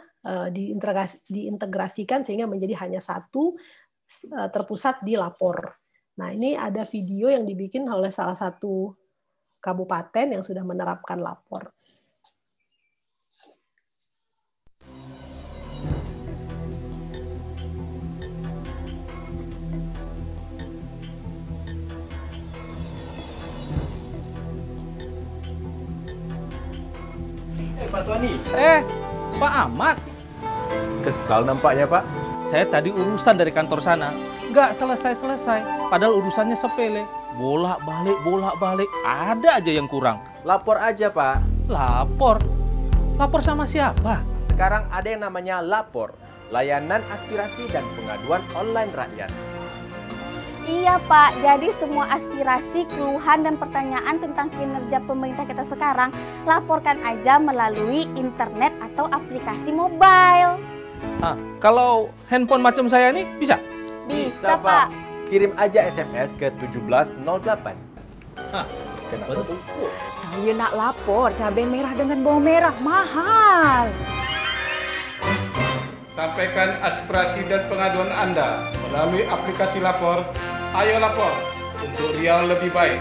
diintegrasikan sehingga menjadi hanya satu terpusat di lapor nah ini ada video yang dibikin oleh salah satu kabupaten yang sudah menerapkan lapor Pak Tony. Eh, Pak Ahmad. Kesal nampaknya, Pak. Saya tadi urusan dari kantor sana. Nggak selesai-selesai. Padahal urusannya sepele. Bolak-balik, bolak-balik. Ada aja yang kurang. Lapor aja, Pak. Lapor? Lapor sama siapa? Sekarang ada yang namanya lapor. Layanan aspirasi dan pengaduan online rakyat Iya Pak, jadi semua aspirasi, keluhan, dan pertanyaan tentang kinerja pemerintah kita sekarang laporkan aja melalui internet atau aplikasi mobile. Ah, kalau handphone macam saya ini bisa? Bisa, bisa Pak. Kirim aja SMS ke 1708. Hah, kenapa tuh? Saya nak lapor cabai merah dengan bawang merah mahal. Sampaikan aspirasi dan pengaduan Anda melalui aplikasi lapor ayo lapor untuk yang lebih baik.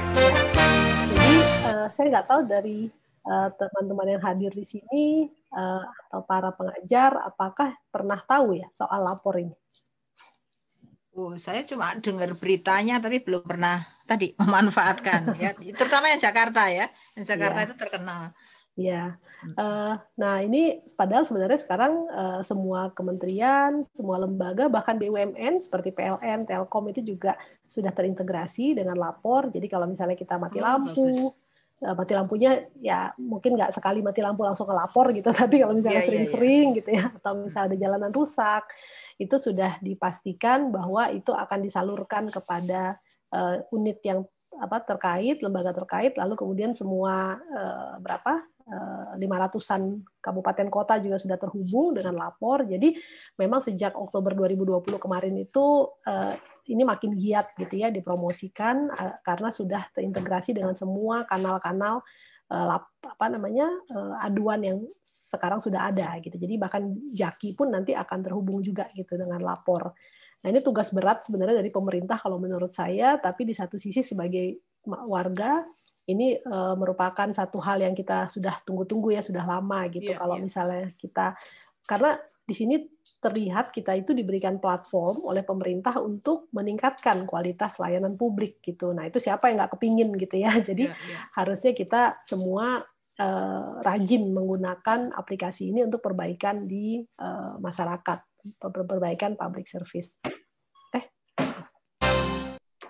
Jadi uh, saya nggak tahu dari eh, teman-teman uh, yang hadir di sini uh, atau para pengajar apakah pernah tahu ya soal lapor ini? Oh, saya cuma dengar beritanya tapi belum pernah tadi memanfaatkan ya terutama yang Jakarta ya yang Jakarta yeah. itu terkenal Ya, uh, nah ini padahal sebenarnya sekarang uh, semua kementerian, semua lembaga, bahkan BUMN seperti PLN, Telkom itu juga sudah terintegrasi dengan lapor. Jadi kalau misalnya kita mati hmm, lampu, uh, mati lampunya ya mungkin nggak sekali mati lampu langsung ke lapor gitu, *laughs* tapi kalau misalnya iya, iya, iya. sering-sering yeah, yeah, yeah. gitu ya, atau misalnya ada jalanan rusak, itu sudah dipastikan bahwa itu akan disalurkan kepada uh, unit yang apa terkait lembaga terkait lalu kemudian semua berapa 500-an eh, kabupaten kota juga sudah terhubung dengan lapor. Jadi memang sejak Oktober 2020 kemarin itu eh, ini makin giat gitu ya dipromosikan eh, karena sudah terintegrasi dengan semua kanal-kanal apa namanya aduan yang sekarang sudah ada gitu. Jadi bahkan Jaki pun nanti akan terhubung juga gitu dengan lapor. Nah ini tugas berat sebenarnya dari pemerintah kalau menurut saya, tapi di satu sisi sebagai warga ini uh, merupakan satu hal yang kita sudah tunggu-tunggu ya sudah lama gitu yeah, kalau yeah. misalnya kita karena di sini terlihat kita itu diberikan platform oleh pemerintah untuk meningkatkan kualitas layanan publik gitu. Nah itu siapa yang nggak kepingin gitu ya. *laughs* Jadi yeah, yeah. harusnya kita semua uh, rajin menggunakan aplikasi ini untuk perbaikan di uh, masyarakat, perbaikan public service.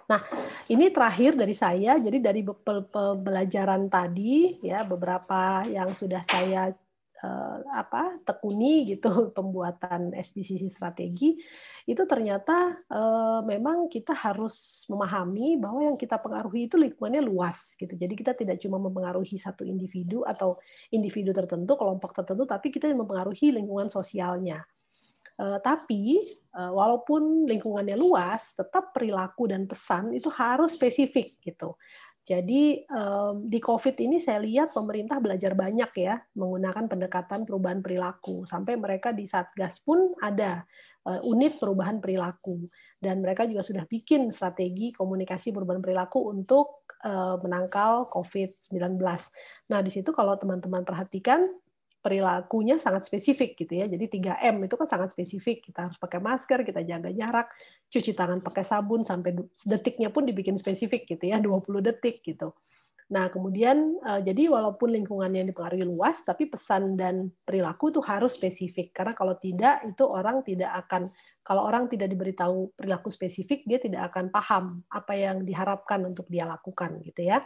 Nah, ini terakhir dari saya. Jadi dari pembelajaran tadi ya beberapa yang sudah saya eh, apa tekuni gitu *laughs* pembuatan SDCC strategi itu ternyata eh, memang kita harus memahami bahwa yang kita pengaruhi itu lingkungannya luas gitu. Jadi kita tidak cuma mempengaruhi satu individu atau individu tertentu, kelompok tertentu, tapi kita mempengaruhi lingkungan sosialnya Eh, tapi eh, walaupun lingkungannya luas, tetap perilaku dan pesan itu harus spesifik gitu. Jadi di COVID ini saya lihat pemerintah belajar banyak ya menggunakan pendekatan perubahan perilaku sampai mereka di satgas pun ada eh, unit perubahan perilaku dan mereka juga sudah bikin strategi komunikasi perubahan perilaku untuk menangkal COVID-19. Nah di situ kalau teman-teman perhatikan perilakunya sangat spesifik gitu ya. Jadi 3M itu kan sangat spesifik. Kita harus pakai masker, kita jaga jarak, cuci tangan pakai sabun sampai detiknya pun dibikin spesifik gitu ya, 20 detik gitu. Nah, kemudian eh, jadi walaupun lingkungan yang dipengaruhi luas, tapi pesan dan perilaku itu harus spesifik. Karena kalau tidak, itu orang tidak akan, kalau orang tidak diberitahu perilaku spesifik, dia tidak akan paham apa yang diharapkan untuk dia lakukan gitu ya.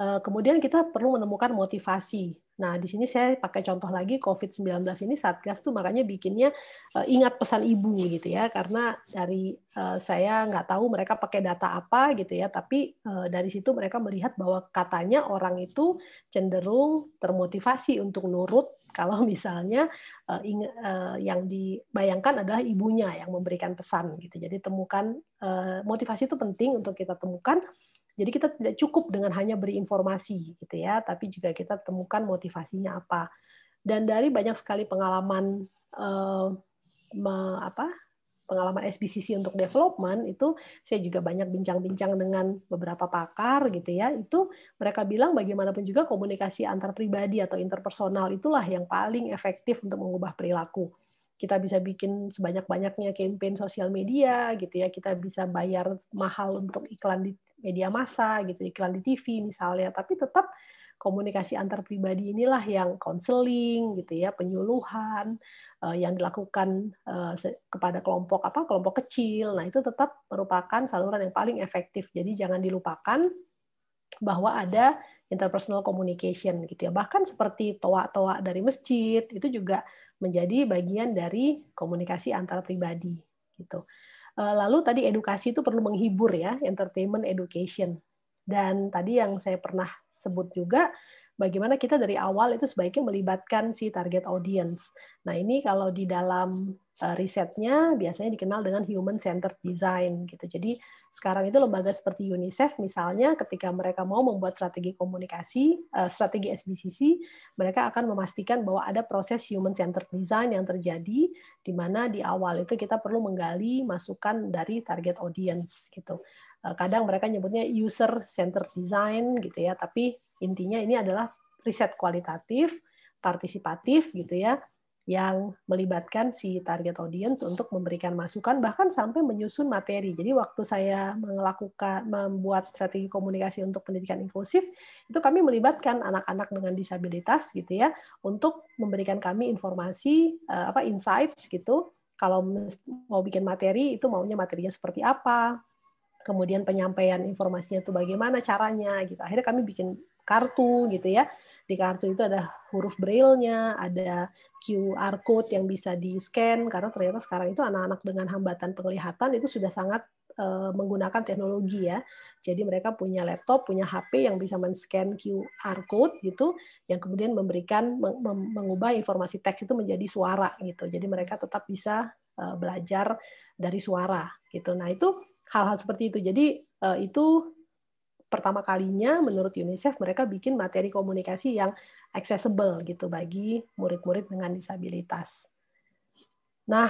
Eh, kemudian kita perlu menemukan motivasi Nah, di sini saya pakai contoh lagi COVID-19 ini Satgas tuh makanya bikinnya uh, ingat pesan ibu gitu ya karena dari uh, saya nggak tahu mereka pakai data apa gitu ya, tapi uh, dari situ mereka melihat bahwa katanya orang itu cenderung termotivasi untuk nurut *laughs* kalau misalnya uh, ing, uh, yang dibayangkan adalah ibunya yang memberikan pesan gitu. Jadi temukan uh, motivasi itu penting untuk kita temukan jadi kita tidak cukup dengan hanya beri informasi gitu ya, tapi juga kita temukan motivasinya apa. Dan dari banyak sekali pengalaman eh, apa pengalaman SBCC untuk development itu saya juga banyak bincang-bincang dengan beberapa pakar gitu ya itu mereka bilang bagaimanapun juga komunikasi antar pribadi atau interpersonal itulah yang paling efektif untuk mengubah perilaku kita bisa bikin sebanyak-banyaknya campaign sosial media gitu ya kita bisa bayar mahal untuk iklan di media massa gitu iklan di TV misalnya tapi tetap komunikasi antar pribadi inilah yang konseling gitu ya penyuluhan eh, yang dilakukan eh, kepada kelompok apa kelompok kecil nah itu tetap merupakan saluran yang paling efektif jadi jangan dilupakan bahwa ada interpersonal communication gitu ya. Bahkan seperti toa-toa dari masjid itu juga menjadi bagian dari komunikasi antar pribadi gitu. Eh, lalu tadi edukasi itu perlu menghibur ya, entertainment education. Dan tadi yang saya pernah sebut juga, bagaimana kita dari awal itu sebaiknya melibatkan si target audience. Nah ini kalau di dalam eh, risetnya biasanya dikenal dengan human centered design gitu. Jadi sekarang itu lembaga seperti UNICEF misalnya ketika mereka mau membuat strategi komunikasi, eh, strategi SBCC, mereka akan memastikan bahwa ada proses human centered design yang terjadi di mana di awal itu kita perlu menggali masukan dari target audience gitu. Eh, kadang mereka nyebutnya user centered design gitu ya, tapi intinya ini adalah riset kualitatif, partisipatif gitu ya yang melibatkan si target audience untuk memberikan masukan bahkan sampai menyusun materi. Jadi waktu saya melakukan membuat strategi komunikasi untuk pendidikan inklusif itu kami melibatkan anak-anak dengan disabilitas gitu ya untuk memberikan kami informasi eh, apa insights gitu kalau mau bikin materi itu maunya materinya seperti apa kemudian penyampaian informasinya itu bagaimana caranya gitu akhirnya kami bikin kartu gitu ya. Di kartu itu ada huruf braille-nya, ada QR code yang bisa di-scan karena ternyata sekarang itu anak-anak dengan hambatan penglihatan itu sudah sangat eh, menggunakan teknologi ya. Jadi mereka punya laptop, punya HP yang bisa men-scan QR code gitu yang kemudian memberikan mengubah informasi teks itu menjadi suara gitu. Jadi mereka tetap bisa eh, belajar dari suara gitu. Nah, itu hal-hal seperti itu. Jadi eh, itu pertama kalinya menurut UNICEF mereka bikin materi komunikasi yang accessible gitu bagi murid-murid dengan disabilitas. Nah,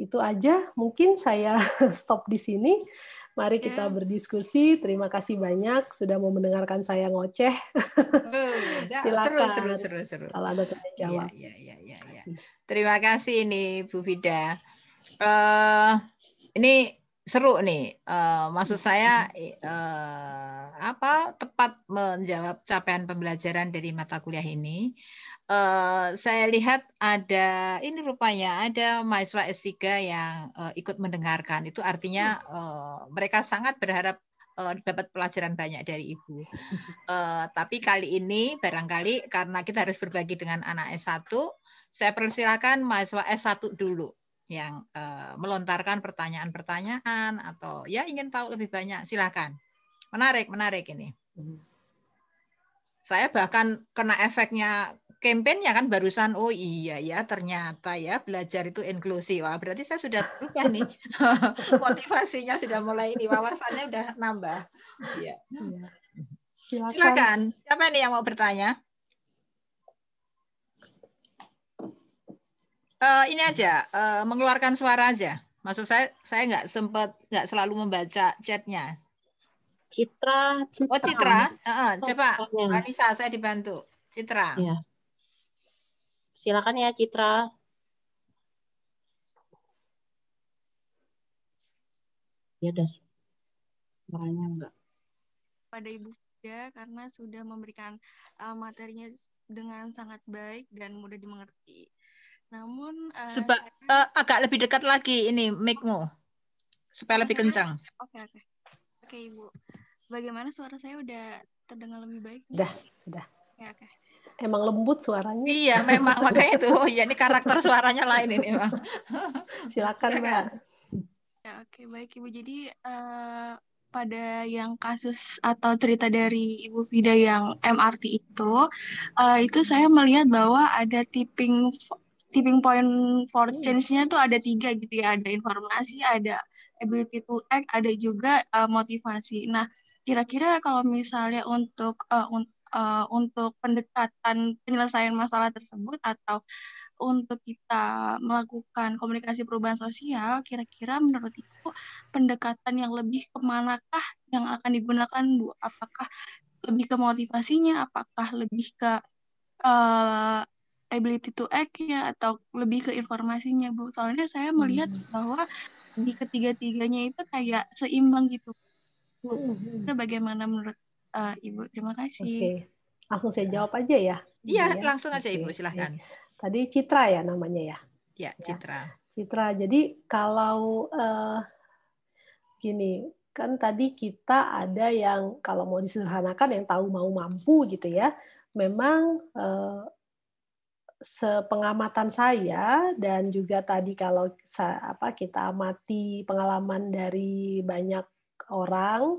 itu aja mungkin saya *laughs* stop di sini. Mari ya. kita berdiskusi. Terima kasih banyak sudah mau mendengarkan saya ngoceh. Uh, *laughs* Silakan. Seru, seru, seru, seru. Kalau ada tanya iya, jawab. Ya, ya, ya, ya, ya. Terima kasih ini Bu Vida. Uh, eh, ini seru nih. Uh, maksud hmm. saya uh, apa tepat menjawab capaian pembelajaran dari mata kuliah ini. Uh, saya lihat ada ini rupanya ada mahasiswa S3 yang uh, ikut mendengarkan. Itu artinya uh, mereka sangat berharap uh, dapat pelajaran banyak dari ibu. Uh, tapi kali ini barangkali karena kita harus berbagi dengan anak S1, saya persilakan mahasiswa S1 dulu yang uh, melontarkan pertanyaan-pertanyaan atau ya ingin tahu lebih banyak silahkan menarik menarik ini mhm. saya bahkan kena efeknya kampanye ya kan barusan oh iya ya ternyata ya belajar itu inklusi wah berarti saya sudah berubah nih *laughs* motivasinya sudah mulai ini wawasannya udah nambah ya silakan. silakan siapa nih yang mau bertanya uh, ini aja uh, mengeluarkan suara aja. Maksud saya saya nggak sempat nggak selalu membaca chatnya. Citra, Citra. Oh Citra, uh, uh, coba Anissa saya dibantu. Citra. Ya. Silakan ya Citra. Ya udah suaranya enggak. Pada Ibu Fida karena sudah memberikan uh, materinya dengan sangat baik dan mudah dimengerti namun uh, Seba saya... uh, agak lebih dekat lagi ini mic-mu. Supaya lebih kencang. Oke, okay, oke. Okay. Oke, okay, Ibu. Bagaimana suara saya udah terdengar lebih baik? Sudah, sudah. Ya, oke. Okay. Emang lembut suaranya. Iya, memang *laughs* makanya itu. Oh iya, ini karakter suaranya lain ini memang. *laughs* Silakan, Mbak. Ya, oke, okay, baik Ibu. Jadi uh, pada yang kasus atau cerita dari Ibu Fida yang MRT itu, uh, itu saya melihat bahwa ada tipping tipping point for hmm. change-nya tuh ada tiga gitu ya, ada informasi, ada ability to act, ada juga uh, motivasi. Nah, kira-kira kalau misalnya untuk uh, un uh, untuk pendekatan penyelesaian masalah tersebut atau untuk kita melakukan komunikasi perubahan sosial, kira-kira menurut itu pendekatan yang lebih kemanakah yang akan digunakan Bu? Apakah lebih ke motivasinya? Apakah lebih ke uh, ability to act-nya atau lebih ke informasinya Bu. Soalnya saya melihat hmm. bahwa di ketiga-tiganya itu kayak seimbang gitu. Hmm, hmm. itu bagaimana menurut uh, Ibu? Terima kasih. Okay. Langsung saya jawab aja ya. Iya, ya. langsung aja okay. Ibu silahkan. Iya. Tadi Citra ya namanya ya. Iya, ya, Citra. Ya. Citra, jadi kalau uh, gini, kan tadi kita ada yang kalau mau disederhanakan yang tahu mau mampu gitu ya. Memang uh, sepengamatan saya dan juga tadi kalau apa kita amati pengalaman dari banyak orang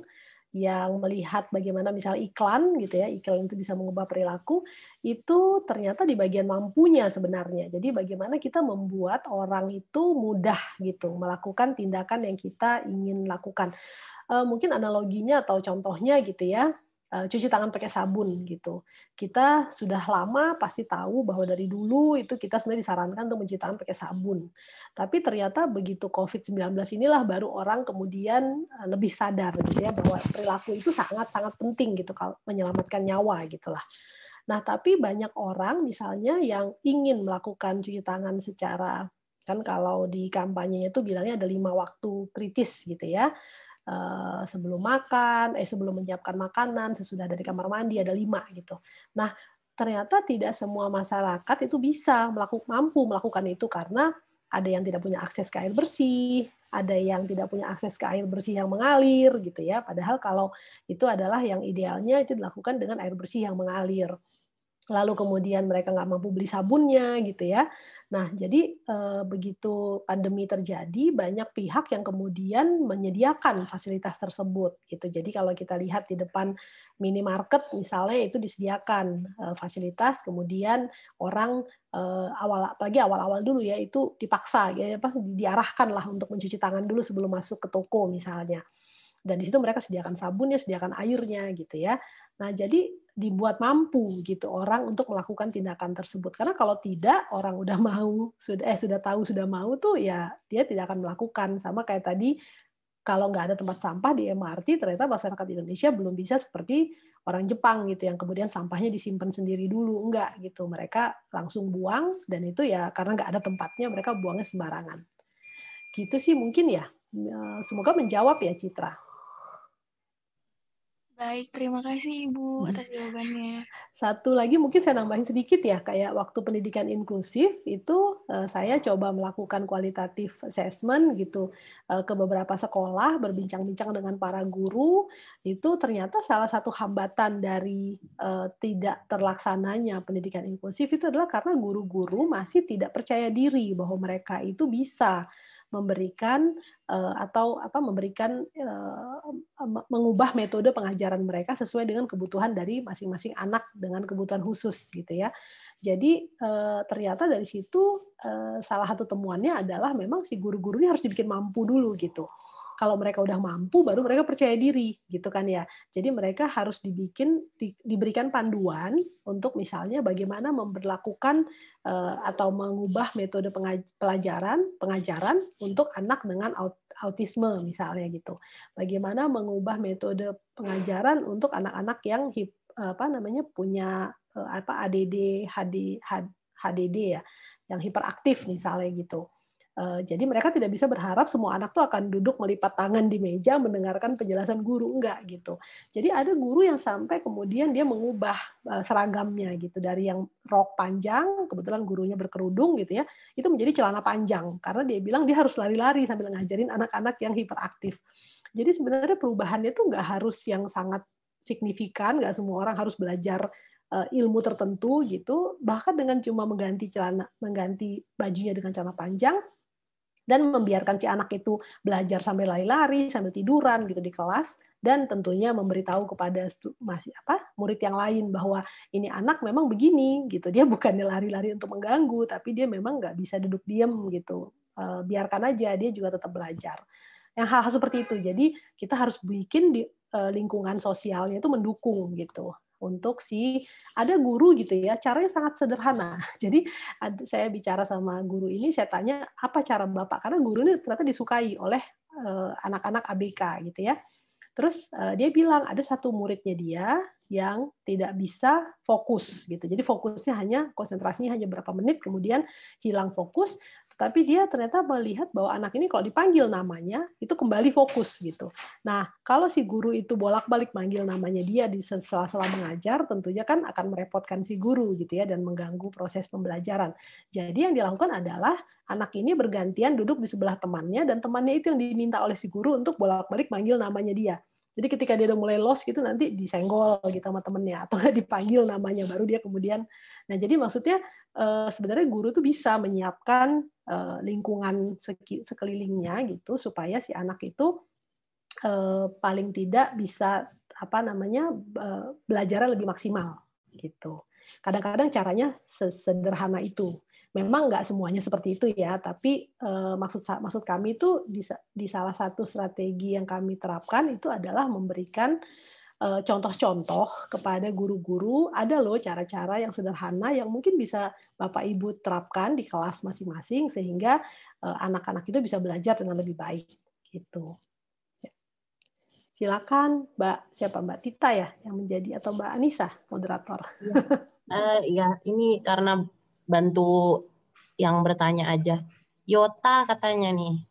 yang melihat bagaimana misal iklan gitu ya iklan itu bisa mengubah perilaku itu ternyata di bagian mampunya sebenarnya jadi bagaimana kita membuat orang itu mudah gitu melakukan tindakan yang kita ingin lakukan eh, mungkin analoginya atau contohnya gitu ya Eh, cuci tangan pakai sabun gitu. Kita sudah lama pasti tahu bahwa dari dulu itu kita sebenarnya disarankan untuk mencuci tangan pakai sabun. Tapi ternyata begitu COVID-19 inilah baru orang kemudian eh, lebih sadar gitu ya bahwa perilaku itu sangat-sangat penting gitu kalau menyelamatkan nyawa gitulah. Nah, tapi banyak orang misalnya yang ingin melakukan cuci tangan secara kan kalau di kampanyenya itu bilangnya ada lima waktu kritis gitu ya Eh, sebelum makan, eh sebelum menyiapkan makanan, sesudah dari kamar mandi ada lima gitu. Nah ternyata tidak semua masyarakat itu bisa melakukan mampu melakukan itu karena ada yang tidak punya akses ke air bersih, ada yang tidak punya akses ke air bersih yang mengalir gitu ya. Padahal kalau itu adalah yang idealnya itu dilakukan dengan air bersih yang mengalir lalu kemudian mereka nggak mampu beli sabunnya gitu ya. Nah, jadi eh, begitu pandemi terjadi, banyak pihak yang kemudian menyediakan fasilitas tersebut gitu. Jadi kalau kita lihat di depan minimarket misalnya itu disediakan eh, fasilitas, kemudian orang eh, awal apalagi awal-awal dulu ya itu dipaksa ya pas diarahkan lah untuk mencuci tangan dulu sebelum masuk ke toko misalnya dan di situ mereka sediakan sabunnya, sediakan airnya gitu ya. Nah, jadi dibuat mampu gitu orang untuk melakukan tindakan tersebut karena kalau tidak orang udah mau sudah eh sudah tahu sudah mau tuh ya dia tidak akan melakukan sama kayak tadi kalau nggak ada tempat sampah di MRT ternyata masyarakat Indonesia belum bisa seperti orang Jepang gitu yang kemudian sampahnya disimpan sendiri dulu enggak gitu mereka langsung buang dan itu ya karena nggak ada tempatnya mereka buangnya sembarangan gitu sih mungkin ya semoga menjawab ya Citra Baik, terima kasih Ibu atas jawabannya. Satu lagi mungkin saya nambahin sedikit ya, kayak waktu pendidikan inklusif itu eh, saya coba melakukan kualitatif assessment gitu eh, ke beberapa sekolah, berbincang-bincang dengan para guru, itu ternyata salah satu hambatan dari eh, tidak terlaksananya pendidikan inklusif itu adalah karena guru-guru masih tidak percaya diri bahwa mereka itu bisa memberikan uh, atau apa memberikan uh, mengubah metode pengajaran mereka sesuai dengan kebutuhan dari masing-masing anak dengan kebutuhan khusus gitu ya. Jadi uh, ternyata dari situ uh, salah satu temuannya adalah memang si guru-guru ini harus dibikin mampu dulu gitu kalau mereka udah mampu baru mereka percaya diri gitu kan ya jadi mereka harus dibikin di, diberikan panduan untuk misalnya bagaimana memperlakukan uh, atau mengubah metode pengaj pelajaran pengajaran untuk anak dengan aut autisme misalnya gitu bagaimana mengubah metode pengajaran untuk anak-anak yang hip, apa namanya punya uh, apa ADD HD, HDD ya yang hiperaktif misalnya gitu Eh, jadi mereka tidak bisa berharap semua anak tuh akan duduk melipat tangan di meja mendengarkan penjelasan guru enggak gitu. Jadi ada guru yang sampai kemudian dia mengubah eh, seragamnya gitu dari yang rok panjang, kebetulan gurunya berkerudung gitu ya, itu menjadi celana panjang karena dia bilang dia harus lari-lari sambil ngajarin anak-anak yang hiperaktif. Jadi sebenarnya perubahannya tuh enggak harus yang sangat signifikan, enggak semua orang harus belajar eh, ilmu tertentu gitu bahkan dengan cuma mengganti celana mengganti bajunya dengan celana panjang dan membiarkan si anak itu belajar sambil lari-lari, sambil tiduran gitu di kelas dan tentunya memberitahu kepada masih apa murid yang lain bahwa ini anak memang begini gitu dia bukan lari-lari untuk mengganggu tapi dia memang nggak bisa duduk diam gitu e, biarkan aja dia juga tetap belajar yang hal-hal seperti itu jadi kita harus bikin di e, lingkungan sosialnya itu mendukung gitu untuk si ada guru gitu ya caranya sangat sederhana *laughs* jadi saya bicara sama guru ini saya tanya apa cara bapak karena guru ini ternyata disukai oleh eh, anak-anak uh, ABK gitu ya terus uh, dia bilang ada satu muridnya dia yang tidak bisa fokus gitu jadi fokusnya hanya konsentrasinya hanya berapa menit kemudian hilang fokus tapi dia ternyata melihat bahwa anak ini kalau dipanggil namanya itu kembali fokus gitu. Nah, kalau si guru itu bolak-balik manggil namanya dia di sela-sela mengajar, tentunya kan akan merepotkan si guru gitu ya dan mengganggu proses pembelajaran. Jadi yang dilakukan adalah anak ini bergantian duduk di sebelah temannya dan temannya itu yang diminta oleh si guru untuk bolak-balik manggil namanya dia. Jadi ketika dia udah mulai lost gitu nanti disenggol gitu sama temennya atau dipanggil namanya baru dia kemudian. Nah jadi maksudnya eh, sebenarnya guru tuh bisa menyiapkan eh, lingkungan sekelilingnya gitu supaya si anak itu eh, paling tidak bisa apa namanya belajar lebih maksimal gitu. Kadang-kadang caranya sederhana itu. Memang nggak semuanya seperti itu ya, tapi eh, maksud maksud kami itu di, di salah satu strategi yang kami terapkan itu adalah memberikan eh, contoh-contoh kepada guru-guru ada loh cara-cara yang sederhana yang mungkin bisa Bapak Ibu terapkan di kelas masing-masing sehingga eh, anak-anak itu bisa belajar dengan lebih baik gitu ya. silakan Mbak siapa Mbak Tita ya yang menjadi atau Mbak Anissa moderator. Ya, uh, ya ini karena bantu yang bertanya aja. Yota katanya nih.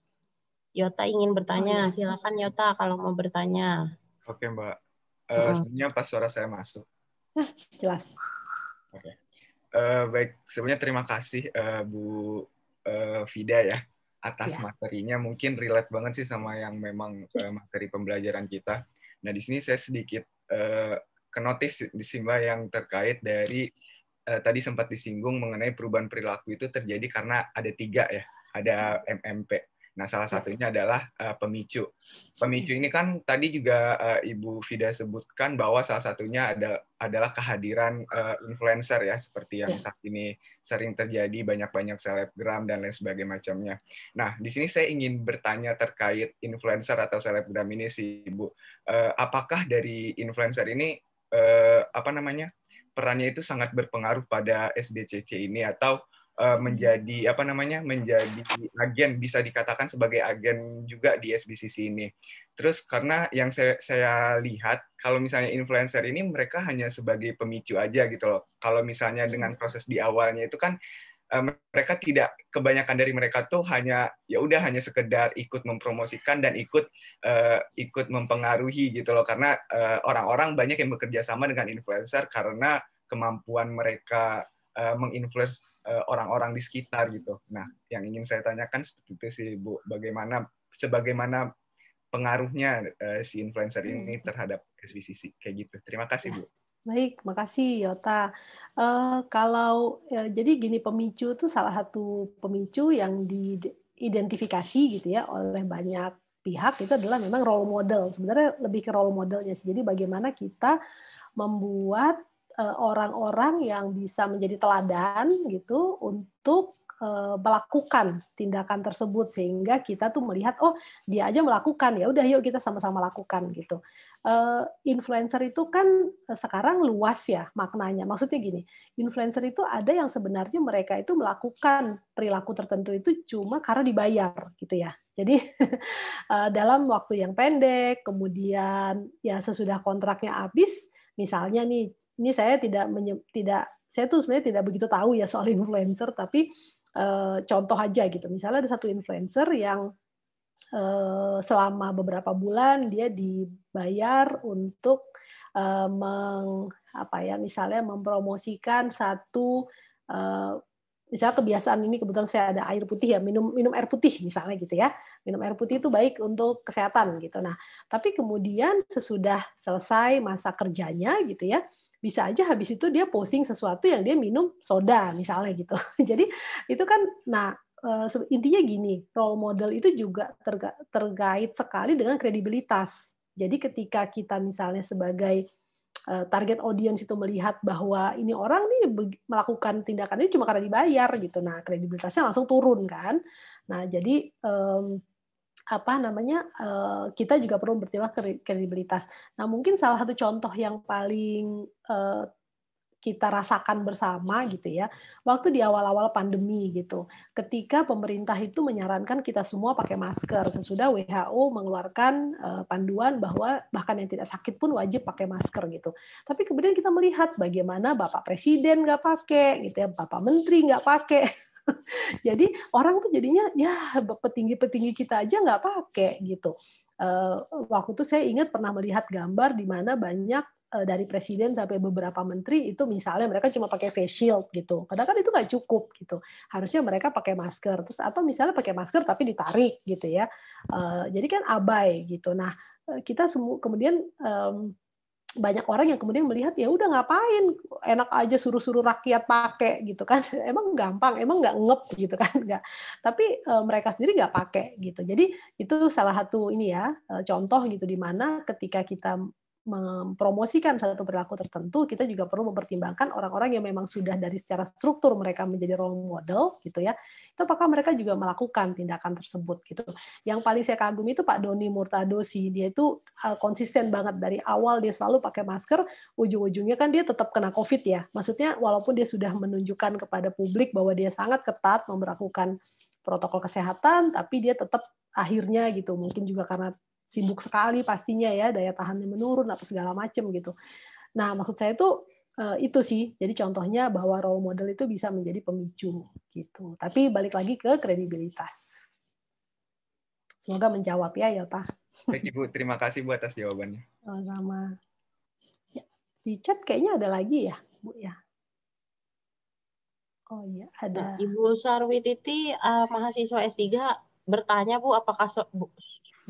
Yota ingin bertanya, oh, iya. silakan Yota kalau mau bertanya. Oke Mbak, uh, hmm. sebenarnya pas suara saya masuk. Jelas. Oke, okay. uh, eh, baik. Sebenarnya terima kasih uh, Bu uh, Fida ya atas ya. materinya. Mungkin relate banget sih sama yang memang uh, materi pembelajaran kita. Nah di sini saya sedikit uh, kenotis di Simba yang terkait dari Eh, tadi sempat disinggung mengenai perubahan perilaku itu terjadi karena ada tiga ya, ada MMP. Nah, salah iya. satunya adalah uh, pemicu. Pemicu iya. ini kan tadi juga uh, Ibu Fida sebutkan bahwa salah satunya ada adalah kehadiran uh, influencer ya seperti yang iya. saat ini sering terjadi banyak-banyak selebgram dan lain sebagainya macamnya. Nah, di sini saya ingin bertanya terkait influencer atau selebgram ini sih Ibu. Uh, apakah dari influencer ini uh, apa namanya? perannya itu sangat berpengaruh pada SBCC ini atau eh, hmm. menjadi apa namanya menjadi agen bisa dikatakan sebagai agen juga di SBCC ini. Terus karena yang saya, saya lihat kalau misalnya influencer ini mereka hanya sebagai pemicu aja gitu loh. Kalau misalnya dengan hmm. proses di awalnya itu kan Eh, mereka tidak kebanyakan dari mereka tuh hanya ya udah hanya sekedar ikut mempromosikan dan ikut uh, ikut mempengaruhi gitu loh karena orang eh, orang-orang banyak yang bekerja sama dengan influencer karena kemampuan mereka uh, menginfluence orang-orang di sekitar gitu. Nah, yang ingin saya tanyakan seperti itu sih Bu, bagaimana sebagaimana pengaruhnya uh, si influencer ini hmm. terhadap SBCC kayak gitu. Terima kasih ya. Bu. Baik, makasih Yota. Uh, kalau uh, jadi gini pemicu itu salah satu pemicu yang diidentifikasi gitu ya oleh banyak pihak itu adalah memang role model. Sebenarnya lebih ke role modelnya sih. Jadi bagaimana kita membuat eh, orang-orang uh, yang bisa menjadi teladan gitu untuk Eh, melakukan tindakan tersebut sehingga kita tuh melihat oh dia aja melakukan ya udah yuk kita sama-sama lakukan gitu eh, influencer itu kan sekarang luas ya maknanya maksudnya gini influencer itu ada yang sebenarnya mereka itu melakukan perilaku tertentu itu cuma karena dibayar gitu ya jadi *laughs* eh, dalam waktu yang pendek kemudian ya sesudah kontraknya habis misalnya nih ini saya tidak menye- tidak saya tuh sebenarnya tidak begitu tahu ya soal *laughs* influencer tapi Eh, contoh aja gitu. Misalnya ada satu influencer yang eh, selama beberapa bulan dia dibayar untuk eh, meng, apa ya misalnya mempromosikan satu misalnya kebiasaan ini kebetulan saya ada air putih ya minum minum air putih misalnya gitu ya minum air putih itu baik untuk kesehatan gitu nah tapi kemudian sesudah selesai masa kerjanya gitu ya bisa aja habis itu dia posting sesuatu yang dia minum soda misalnya gitu. *laughs* Jadi itu kan nah eh, intinya gini, role model itu juga terkait sekali dengan kredibilitas. Jadi ketika kita misalnya sebagai eh, target audience itu melihat bahwa ini orang nih melakukan tindakan ini cuma karena dibayar gitu, nah kredibilitasnya langsung turun kan. Nah jadi apa namanya uh, kita juga perlu bertimbang kredibilitas. Nah mungkin salah satu contoh yang paling uh, kita rasakan bersama gitu ya waktu di awal-awal pandemi gitu ketika pemerintah itu menyarankan kita semua pakai masker sesudah WHO mengeluarkan eh, panduan bahwa bahkan yang tidak sakit pun wajib pakai masker gitu tapi kemudian kita melihat bagaimana bapak presiden nggak pakai gitu ya bapak menteri nggak pakai *laughs* jadi orang tuh jadinya ya petinggi-petinggi kita aja nggak pakai gitu. Eh, waktu itu saya ingat pernah melihat gambar di mana banyak eh, dari presiden sampai beberapa menteri itu misalnya mereka cuma pakai face shield gitu. kadang kan itu nggak cukup gitu. Harusnya mereka pakai masker terus atau misalnya pakai masker tapi ditarik gitu ya. Eh, jadi kan abai gitu. Nah kita semua kemudian banyak orang yang kemudian melihat ya udah ngapain enak aja suruh-suruh rakyat pakai gitu kan *laughs* emang gampang emang nggak ngep gitu kan *laughs* nggak tapi e, mereka sendiri nggak pakai gitu jadi itu salah satu ini ya e, contoh gitu di mana ketika kita mempromosikan satu perilaku tertentu, kita juga perlu mempertimbangkan orang-orang yang memang sudah dari secara struktur mereka menjadi role model gitu ya. Itu apakah mereka juga melakukan tindakan tersebut gitu. Yang paling saya kagum itu Pak Doni Murtado sih dia itu eh, konsisten banget dari awal dia selalu pakai masker, ujung-ujungnya kan dia tetap kena Covid ya. Maksudnya walaupun dia sudah menunjukkan kepada publik bahwa dia sangat ketat memperlakukan protokol kesehatan tapi dia tetap akhirnya gitu mungkin juga karena sibuk sekali pastinya ya daya tahannya menurun apa segala macam gitu. Nah maksud saya itu eh, itu sih. Jadi contohnya bahwa role model itu bisa menjadi pemicu gitu. Tapi balik lagi ke kredibilitas. Semoga menjawab ya Yota. Baik Ibu, terima kasih buat atas jawabannya. Sama. Ya, di chat kayaknya ada lagi ya Bu ya. Oh iya, ada. Ibu Sarwi uh, eh, mahasiswa S3 bertanya Bu, apakah so, Bu,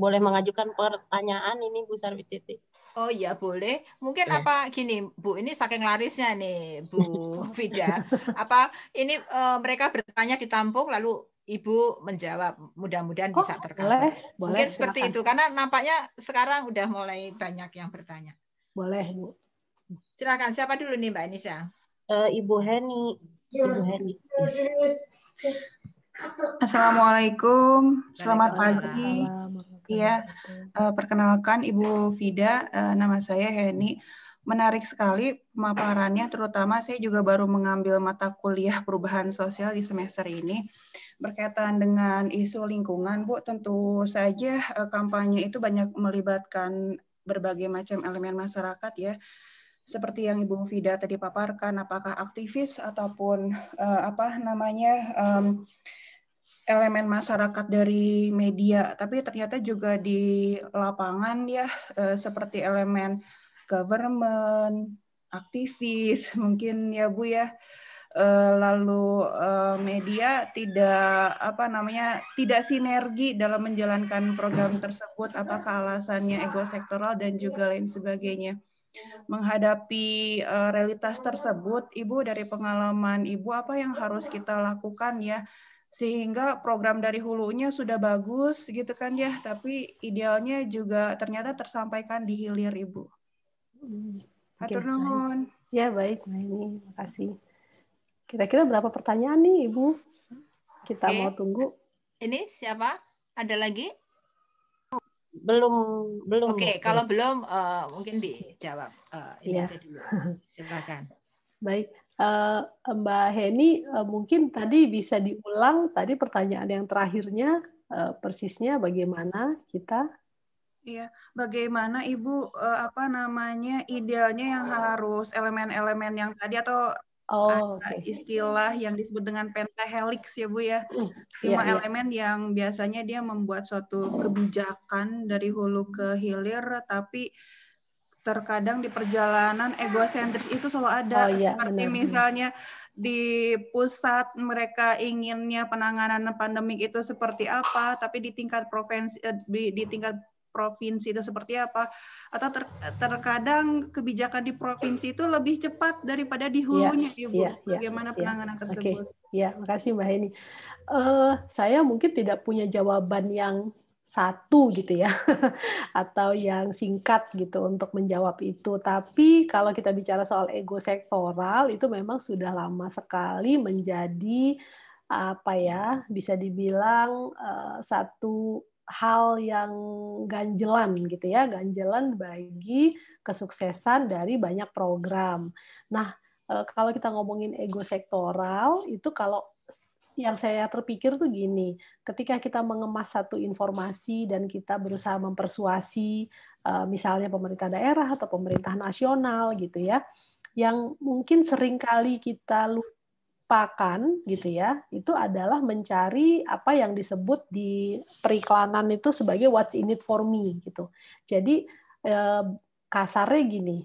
boleh mengajukan pertanyaan ini Bu Sarwititi? Oh iya boleh. Mungkin eh. apa gini Bu, ini saking larisnya nih Bu Vida. *laughs* apa ini uh, mereka bertanya ditampung lalu Ibu menjawab, mudah-mudahan oh, bisa terkait. Boleh, Mungkin seperti silakan. itu karena nampaknya sekarang udah mulai banyak yang bertanya. Boleh, Bu. Silakan siapa dulu nih Mbak Anissa? Uh, Ibu Heni. Ya. Ibu Heni. Ya, ya. Assalamualaikum, selamat pagi. Iya, eh, perkenalkan Ibu Fida, eh, nama saya Heni. Menarik sekali pemaparannya, terutama saya juga baru mengambil mata kuliah perubahan sosial di semester ini. Berkaitan dengan isu lingkungan, Bu, tentu saja eh, kampanye itu banyak melibatkan berbagai macam elemen masyarakat ya seperti yang Ibu Fida tadi paparkan, apakah aktivis ataupun uh, apa namanya um, elemen masyarakat dari media, tapi ternyata juga di lapangan ya eh, seperti elemen government, aktivis *laughs* mungkin ya Bu ya. Eh, lalu eh, media tidak apa namanya tidak sinergi dalam menjalankan program tersebut apakah alasannya ego sektoral dan juga lain sebagainya menghadapi realitas tersebut, Ibu dari pengalaman Ibu apa yang harus kita lakukan ya sehingga program dari hulunya sudah bagus gitu kan ya, tapi idealnya juga ternyata tersampaikan di hilir Ibu. Hatur hmm, nuhun. Ya baik, Mbak ini makasih. Kira-kira berapa pertanyaan nih Ibu? Kita okay. mau tunggu. Ini siapa? Ada lagi? Belum, belum. Oke, okay, kalau belum uh, mungkin dijawab. Uh, ini yeah. dulu. *laughs* Silakan. Baik, Uh, Mbak Heni, uh, mungkin tadi bisa diulang tadi pertanyaan yang terakhirnya uh, persisnya bagaimana kita? Iya, bagaimana Ibu apa namanya idealnya yang harus elemen-elemen yang tadi atau Oh, okay. istilah yang disebut dengan pentahelix ya Bu ya. Lima mm, iya, yeah, elemen yang biasanya dia membuat suatu kebijakan dari hulu ke hilir tapi terkadang di perjalanan egosentris itu selalu ada oh, iya, seperti benar, misalnya benar. di pusat mereka inginnya penanganan pandemik itu seperti apa tapi di tingkat provinsi eh, di, di tingkat provinsi itu seperti apa atau ter, terkadang kebijakan di provinsi itu lebih cepat daripada di iya, hulunya ya, ibu ya, iya, bagaimana ya, penanganan ya. tersebut? okay. ya makasih mbak Heni. Uh, saya mungkin tidak punya jawaban yang satu gitu ya *laughs* atau yang singkat gitu untuk menjawab itu tapi kalau kita bicara soal ego sektoral itu memang sudah lama sekali menjadi apa ya bisa dibilang eh, satu hal yang ganjelan gitu ya ganjelan bagi kesuksesan dari banyak program nah eh, kalau kita ngomongin ego sektoral itu kalau yang saya terpikir tuh gini, ketika kita mengemas satu informasi dan kita berusaha mempersuasi eh, misalnya pemerintah daerah atau pemerintah nasional gitu ya, yang mungkin seringkali kita lupakan gitu ya, itu adalah mencari apa yang disebut di periklanan itu sebagai what's in it for me gitu. Jadi eh, kasarnya gini,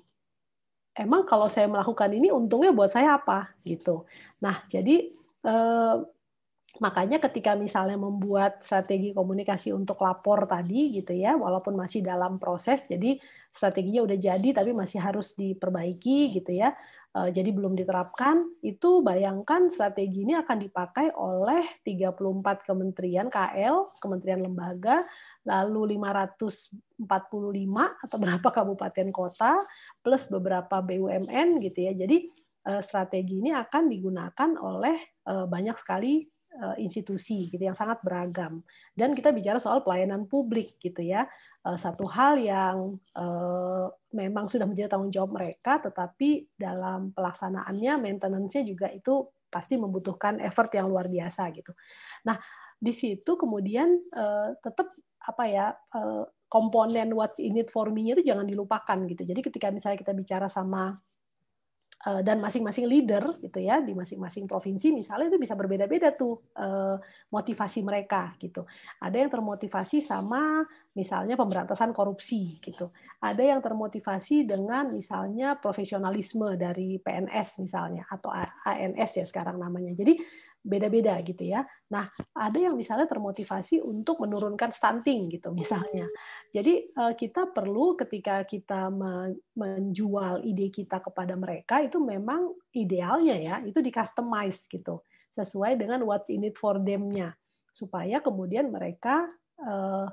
emang kalau saya melakukan ini untungnya buat saya apa gitu. Nah, jadi eh, Makanya ketika misalnya membuat strategi komunikasi untuk lapor tadi gitu ya, walaupun masih dalam proses, jadi strateginya udah jadi tapi masih harus diperbaiki gitu ya. Eh, jadi belum diterapkan, itu bayangkan strategi ini akan dipakai oleh 34 kementerian KL, kementerian lembaga, lalu 545 atau berapa kabupaten kota plus beberapa BUMN gitu ya. Jadi eh, strategi ini akan digunakan oleh eh, banyak sekali Eh, institusi gitu yang sangat beragam dan kita bicara soal pelayanan publik gitu ya eh, satu hal yang eh, memang sudah menjadi tanggung jawab mereka tetapi dalam pelaksanaannya maintenance-nya juga itu pasti membutuhkan effort yang luar biasa gitu nah di situ kemudian tetap apa ya komponen what's in it for me-nya itu jangan dilupakan gitu jadi ketika misalnya kita bicara sama Eh, dan masing-masing leader gitu ya di masing-masing provinsi misalnya itu bisa berbeda-beda tuh eh, motivasi mereka gitu. Ada yang termotivasi sama misalnya pemberantasan korupsi gitu. Ada yang termotivasi dengan misalnya profesionalisme dari PNS misalnya atau ANS ya sekarang namanya. Jadi beda-beda gitu ya. Nah, ada yang misalnya termotivasi untuk menurunkan stunting gitu misalnya. Hmm. Jadi eh, kita perlu ketika kita menjual ide kita kepada mereka itu memang idealnya ya itu di customize gitu sesuai dengan what's in it for them-nya supaya kemudian mereka eh,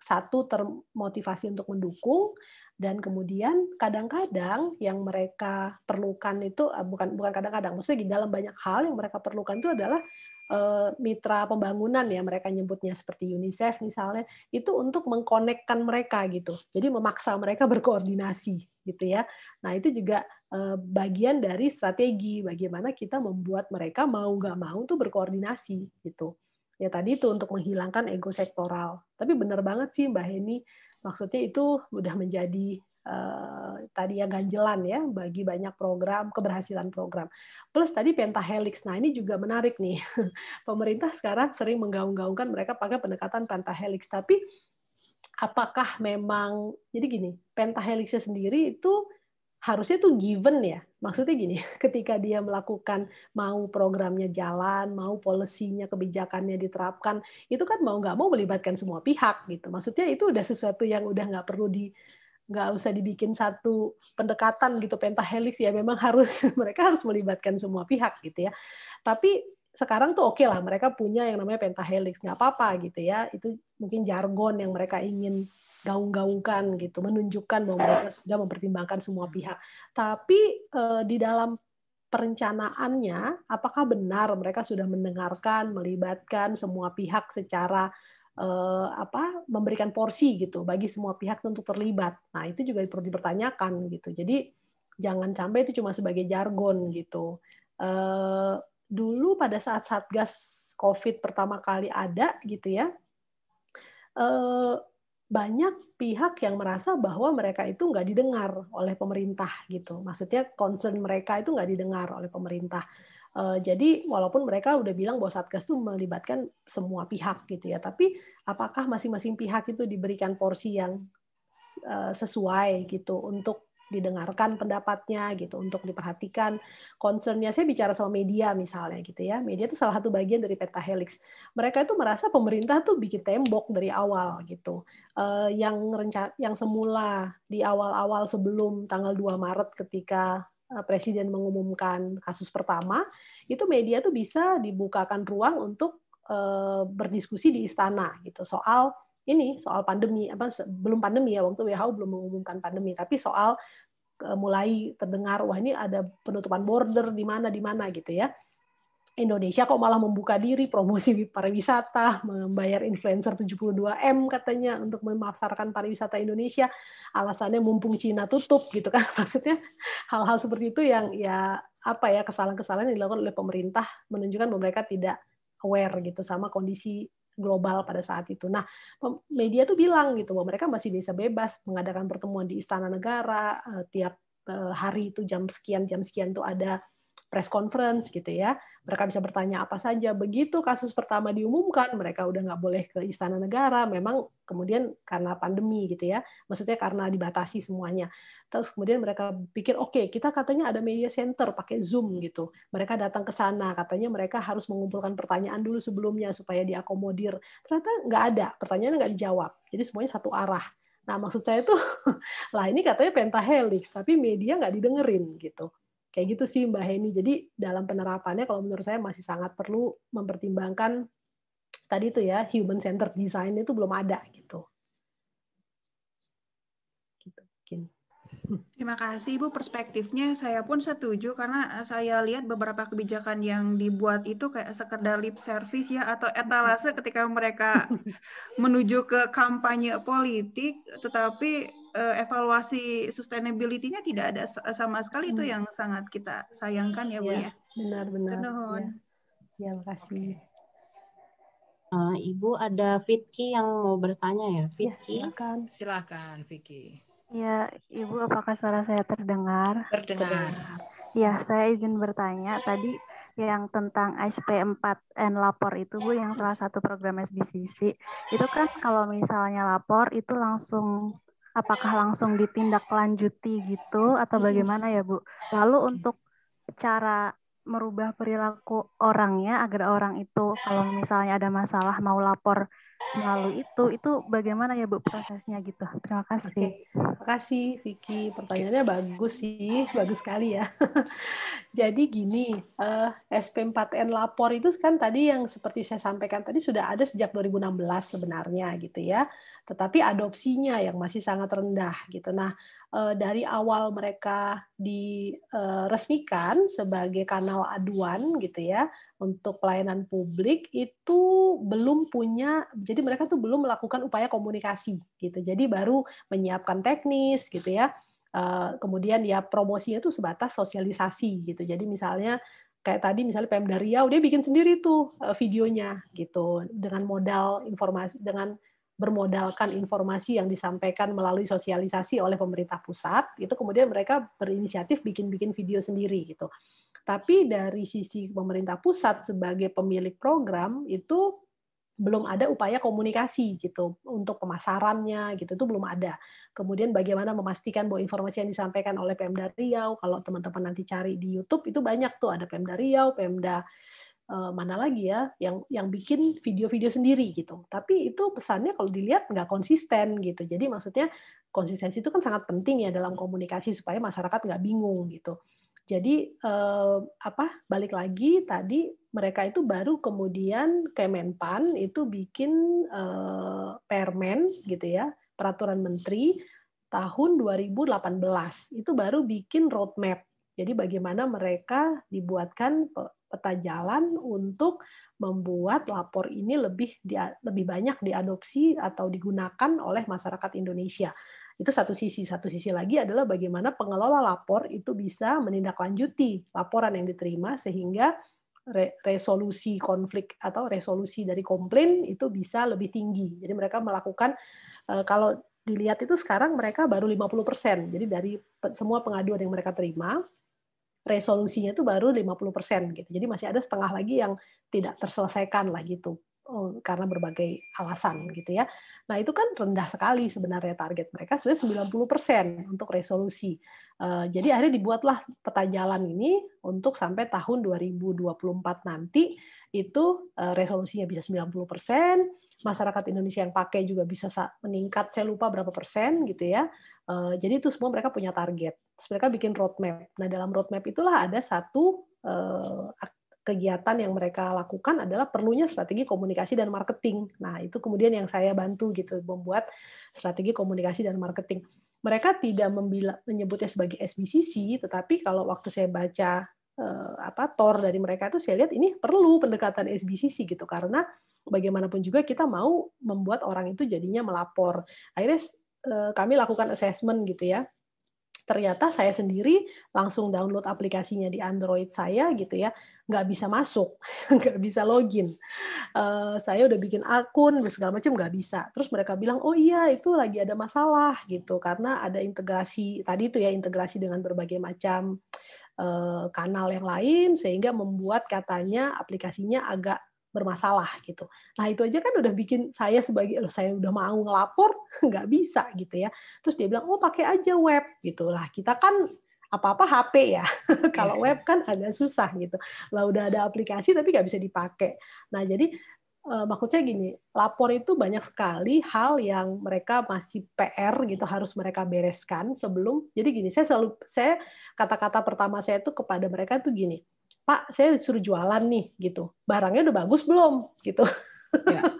satu termotivasi untuk mendukung, dan kemudian kadang-kadang yang mereka perlukan itu eh, bukan bukan kadang-kadang maksudnya di dalam banyak hal yang mereka perlukan itu adalah eh, mitra pembangunan ya mereka nyebutnya seperti UNICEF misalnya itu untuk mengkonekkan mereka gitu jadi memaksa mereka *laughs* berkoordinasi gitu ya nah itu juga eh, bagian dari strategi bagaimana kita membuat mereka mau nggak mau tuh berkoordinasi gitu ya tadi itu untuk menghilangkan ego sektoral tapi benar banget sih mbak Heni maksudnya itu sudah menjadi Uh, tadi ya ganjelan ya bagi banyak program keberhasilan program plus tadi pentahelix nah ini juga menarik nih *laughs* pemerintah sekarang sering menggaung-gaungkan mereka pakai pendekatan pentahelix tapi apakah memang jadi gini pentahelixnya sendiri itu harusnya tuh given ya. Maksudnya gini, *laughs* ketika dia melakukan mau programnya jalan, mau polisinya, kebijakannya diterapkan, itu kan mau nggak mau melibatkan semua pihak gitu. Maksudnya itu udah sesuatu yang udah nggak perlu di nggak usah dibikin satu pendekatan gitu pentahelix ya memang harus *laughs* mereka harus melibatkan semua pihak gitu ya tapi sekarang tuh oke okay lah mereka punya yang namanya pentahelix nggak apa-apa gitu ya itu mungkin jargon yang mereka ingin gaung-gaungkan gitu, menunjukkan bahwa eh. mereka sudah mempertimbangkan semua pihak. Tapi eh, di dalam perencanaannya, apakah benar mereka sudah mendengarkan, melibatkan semua pihak secara eh, apa memberikan porsi gitu bagi semua pihak untuk terlibat. Nah itu juga perlu dipertanyakan gitu. Jadi jangan sampai itu cuma sebagai jargon gitu. Eh, dulu pada saat satgas COVID pertama kali ada gitu ya, Uh, banyak pihak yang merasa bahwa mereka itu nggak didengar oleh pemerintah gitu. Maksudnya concern mereka itu nggak didengar oleh pemerintah. Eh, jadi walaupun mereka udah bilang bahwa satgas itu melibatkan semua pihak gitu ya, tapi apakah masing-masing pihak itu diberikan porsi yang eh, sesuai gitu untuk didengarkan pendapatnya gitu untuk diperhatikan concernnya saya bicara sama media misalnya gitu ya media itu salah satu bagian dari peta helix mereka itu merasa pemerintah tuh bikin tembok dari awal gitu uh, yang rencan yang semula di awal-awal sebelum tanggal 2 Maret ketika eh, presiden mengumumkan kasus pertama itu media tuh bisa dibukakan ruang untuk eh, berdiskusi di istana gitu soal ini soal pandemi apa belum pandemi ya waktu WHO belum mengumumkan pandemi tapi soal mulai terdengar wah ini ada penutupan border di mana di mana gitu ya. Indonesia kok malah membuka diri promosi pariwisata, membayar influencer 72M katanya untuk memasarkan pariwisata Indonesia. Alasannya mumpung Cina tutup gitu kan. *laughs* Maksudnya hal-hal seperti itu yang ya apa ya kesalahan-kesalahan yang dilakukan oleh pemerintah menunjukkan bahwa mereka tidak aware gitu sama kondisi global pada saat itu. Nah, media tuh bilang gitu bahwa mereka masih bisa bebas mengadakan pertemuan di istana negara eh, tiap eh, hari itu jam sekian jam sekian tuh ada press conference gitu ya. Mereka bisa bertanya apa saja. Begitu kasus pertama diumumkan, mereka udah nggak boleh ke istana negara. Memang kemudian karena pandemi gitu ya, maksudnya karena dibatasi semuanya. Terus kemudian mereka pikir, oke okay, kita katanya ada media center pakai Zoom gitu. Mereka datang ke sana, katanya mereka harus mengumpulkan pertanyaan dulu sebelumnya supaya diakomodir. Ternyata nggak ada, pertanyaan nggak dijawab. Jadi semuanya satu arah. Nah, maksud saya itu, *laughs* lah ini katanya pentahelix, tapi media nggak didengerin gitu. Kayak gitu sih Mbak Heni. Jadi dalam penerapannya kalau menurut saya masih sangat perlu mempertimbangkan tadi itu ya human center design itu belum ada gitu. Gitu mungkin. *laughs* Terima kasih Bu perspektifnya. Saya pun setuju karena eh, saya lihat beberapa kebijakan yang dibuat itu kayak sekedar lip service ya atau etalase ketika mereka *laughs* menuju ke kampanye politik tetapi Eh, evaluasi sustainability-nya tidak ada sama sekali hmm. itu yang sangat kita sayangkan ya Bu ya. Benar-benar. Ya. Benar. ya, makasih. Okay. Uh, eh, Ibu ada Fitki yang mau bertanya ya. Iya, Fitki. Ya, silakan. Silakan Fitki. Ya, Ibu apakah suara saya terdengar? Terdengar. Ya, saya izin bertanya tadi yang tentang SP4 N lapor itu Bu yang salah satu program SBCC itu kan kalau misalnya lapor itu langsung apakah langsung ditindaklanjuti gitu atau hmm. bagaimana ya Bu? Lalu hmm. untuk cara merubah perilaku orangnya agar orang itu kalau misalnya ada masalah mau lapor melalui itu itu bagaimana ya Bu prosesnya gitu. Terima kasih. Oke. Terima kasih Vicky. Pertanyaannya bagus sih, bagus sekali ya. *laughs* Jadi gini, eh, SP4N lapor itu kan tadi yang seperti saya sampaikan tadi sudah ada sejak 2016 sebenarnya gitu ya tetapi adopsinya yang masih sangat rendah gitu. Nah, eh, dari awal mereka diresmikan eh, sebagai kanal aduan gitu ya untuk pelayanan publik itu belum punya jadi mereka tuh belum melakukan upaya komunikasi gitu. Jadi baru menyiapkan teknis gitu ya. Eh, kemudian ya promosinya itu sebatas sosialisasi gitu. Jadi misalnya kayak tadi misalnya Pemda Riau dia bikin sendiri tuh videonya gitu dengan modal informasi dengan bermodalkan informasi yang disampaikan melalui sosialisasi oleh pemerintah pusat, itu kemudian mereka berinisiatif bikin-bikin video sendiri gitu. Tapi dari sisi pemerintah pusat sebagai pemilik program itu belum ada upaya komunikasi gitu untuk pemasarannya gitu itu belum ada. Kemudian bagaimana memastikan bahwa informasi yang disampaikan oleh Pemda Riau kalau teman-teman nanti cari di YouTube itu banyak tuh ada Pemda Riau, Pemda Eh, mana lagi ya yang yang bikin video-video sendiri gitu. Tapi itu pesannya kalau dilihat nggak konsisten gitu. Jadi maksudnya konsistensi itu kan sangat penting ya dalam komunikasi supaya masyarakat nggak bingung gitu. Jadi eh, apa balik lagi tadi mereka itu baru kemudian Kemenpan itu bikin eh, permen gitu ya peraturan menteri tahun 2018 itu baru bikin roadmap. Jadi bagaimana mereka dibuatkan peta jalan untuk membuat lapor ini lebih lebih banyak diadopsi atau digunakan oleh masyarakat Indonesia. Itu satu sisi. Satu sisi lagi adalah bagaimana pengelola lapor itu bisa menindaklanjuti laporan yang diterima sehingga resolusi konflik atau resolusi dari komplain itu bisa lebih tinggi. Jadi mereka melakukan eh, kalau dilihat itu sekarang mereka baru 50%. Jadi dari semua pengaduan yang mereka terima, resolusinya itu baru 50% gitu. Jadi masih ada setengah lagi yang tidak terselesaikan lah gitu oh, karena berbagai alasan gitu ya. Nah, itu kan rendah sekali sebenarnya target mereka sebenarnya 90% untuk resolusi. Eh, jadi akhirnya dibuatlah peta jalan ini untuk sampai tahun 2024 nanti itu eh, resolusinya bisa 90%, masyarakat Indonesia yang pakai juga bisa meningkat saya lupa berapa persen gitu ya. Eh, jadi itu semua mereka punya target. Terus mereka bikin roadmap. Nah dalam roadmap itulah ada satu uh, kegiatan yang mereka lakukan adalah perlunya strategi komunikasi dan marketing. Nah, itu kemudian yang saya bantu gitu membuat strategi komunikasi dan marketing. Mereka tidak menyebutnya sebagai SBCC, tetapi kalau waktu saya baca eh, apa tor dari mereka itu saya lihat ini perlu pendekatan SBCC gitu karena bagaimanapun juga kita mau membuat orang itu jadinya melapor. Akhirnya eh, kami lakukan assessment gitu ya ternyata saya sendiri langsung download aplikasinya di Android saya gitu ya nggak bisa masuk *laughs* nggak bisa login uh, saya udah bikin akun segala macam nggak bisa terus mereka bilang oh iya itu lagi ada masalah gitu karena ada integrasi tadi itu ya integrasi dengan berbagai macam uh, kanal yang lain sehingga membuat katanya aplikasinya agak bermasalah gitu. Nah itu aja kan udah bikin saya sebagai loh saya udah mau ngelapor *laughs* nggak bisa gitu ya. Terus dia bilang oh pakai aja web gitu lah. Kita kan apa-apa HP ya. *laughs* Kalau iya. web kan agak susah gitu. Lah udah ada aplikasi tapi nggak bisa dipakai. Nah jadi eh, maksudnya gini, lapor itu banyak sekali hal yang mereka masih PR gitu harus mereka bereskan sebelum. Jadi gini, saya selalu saya kata-kata pertama saya itu kepada mereka tuh gini, Pak, saya suruh jualan nih gitu. Barangnya udah bagus belum gitu. Ya. *laughs*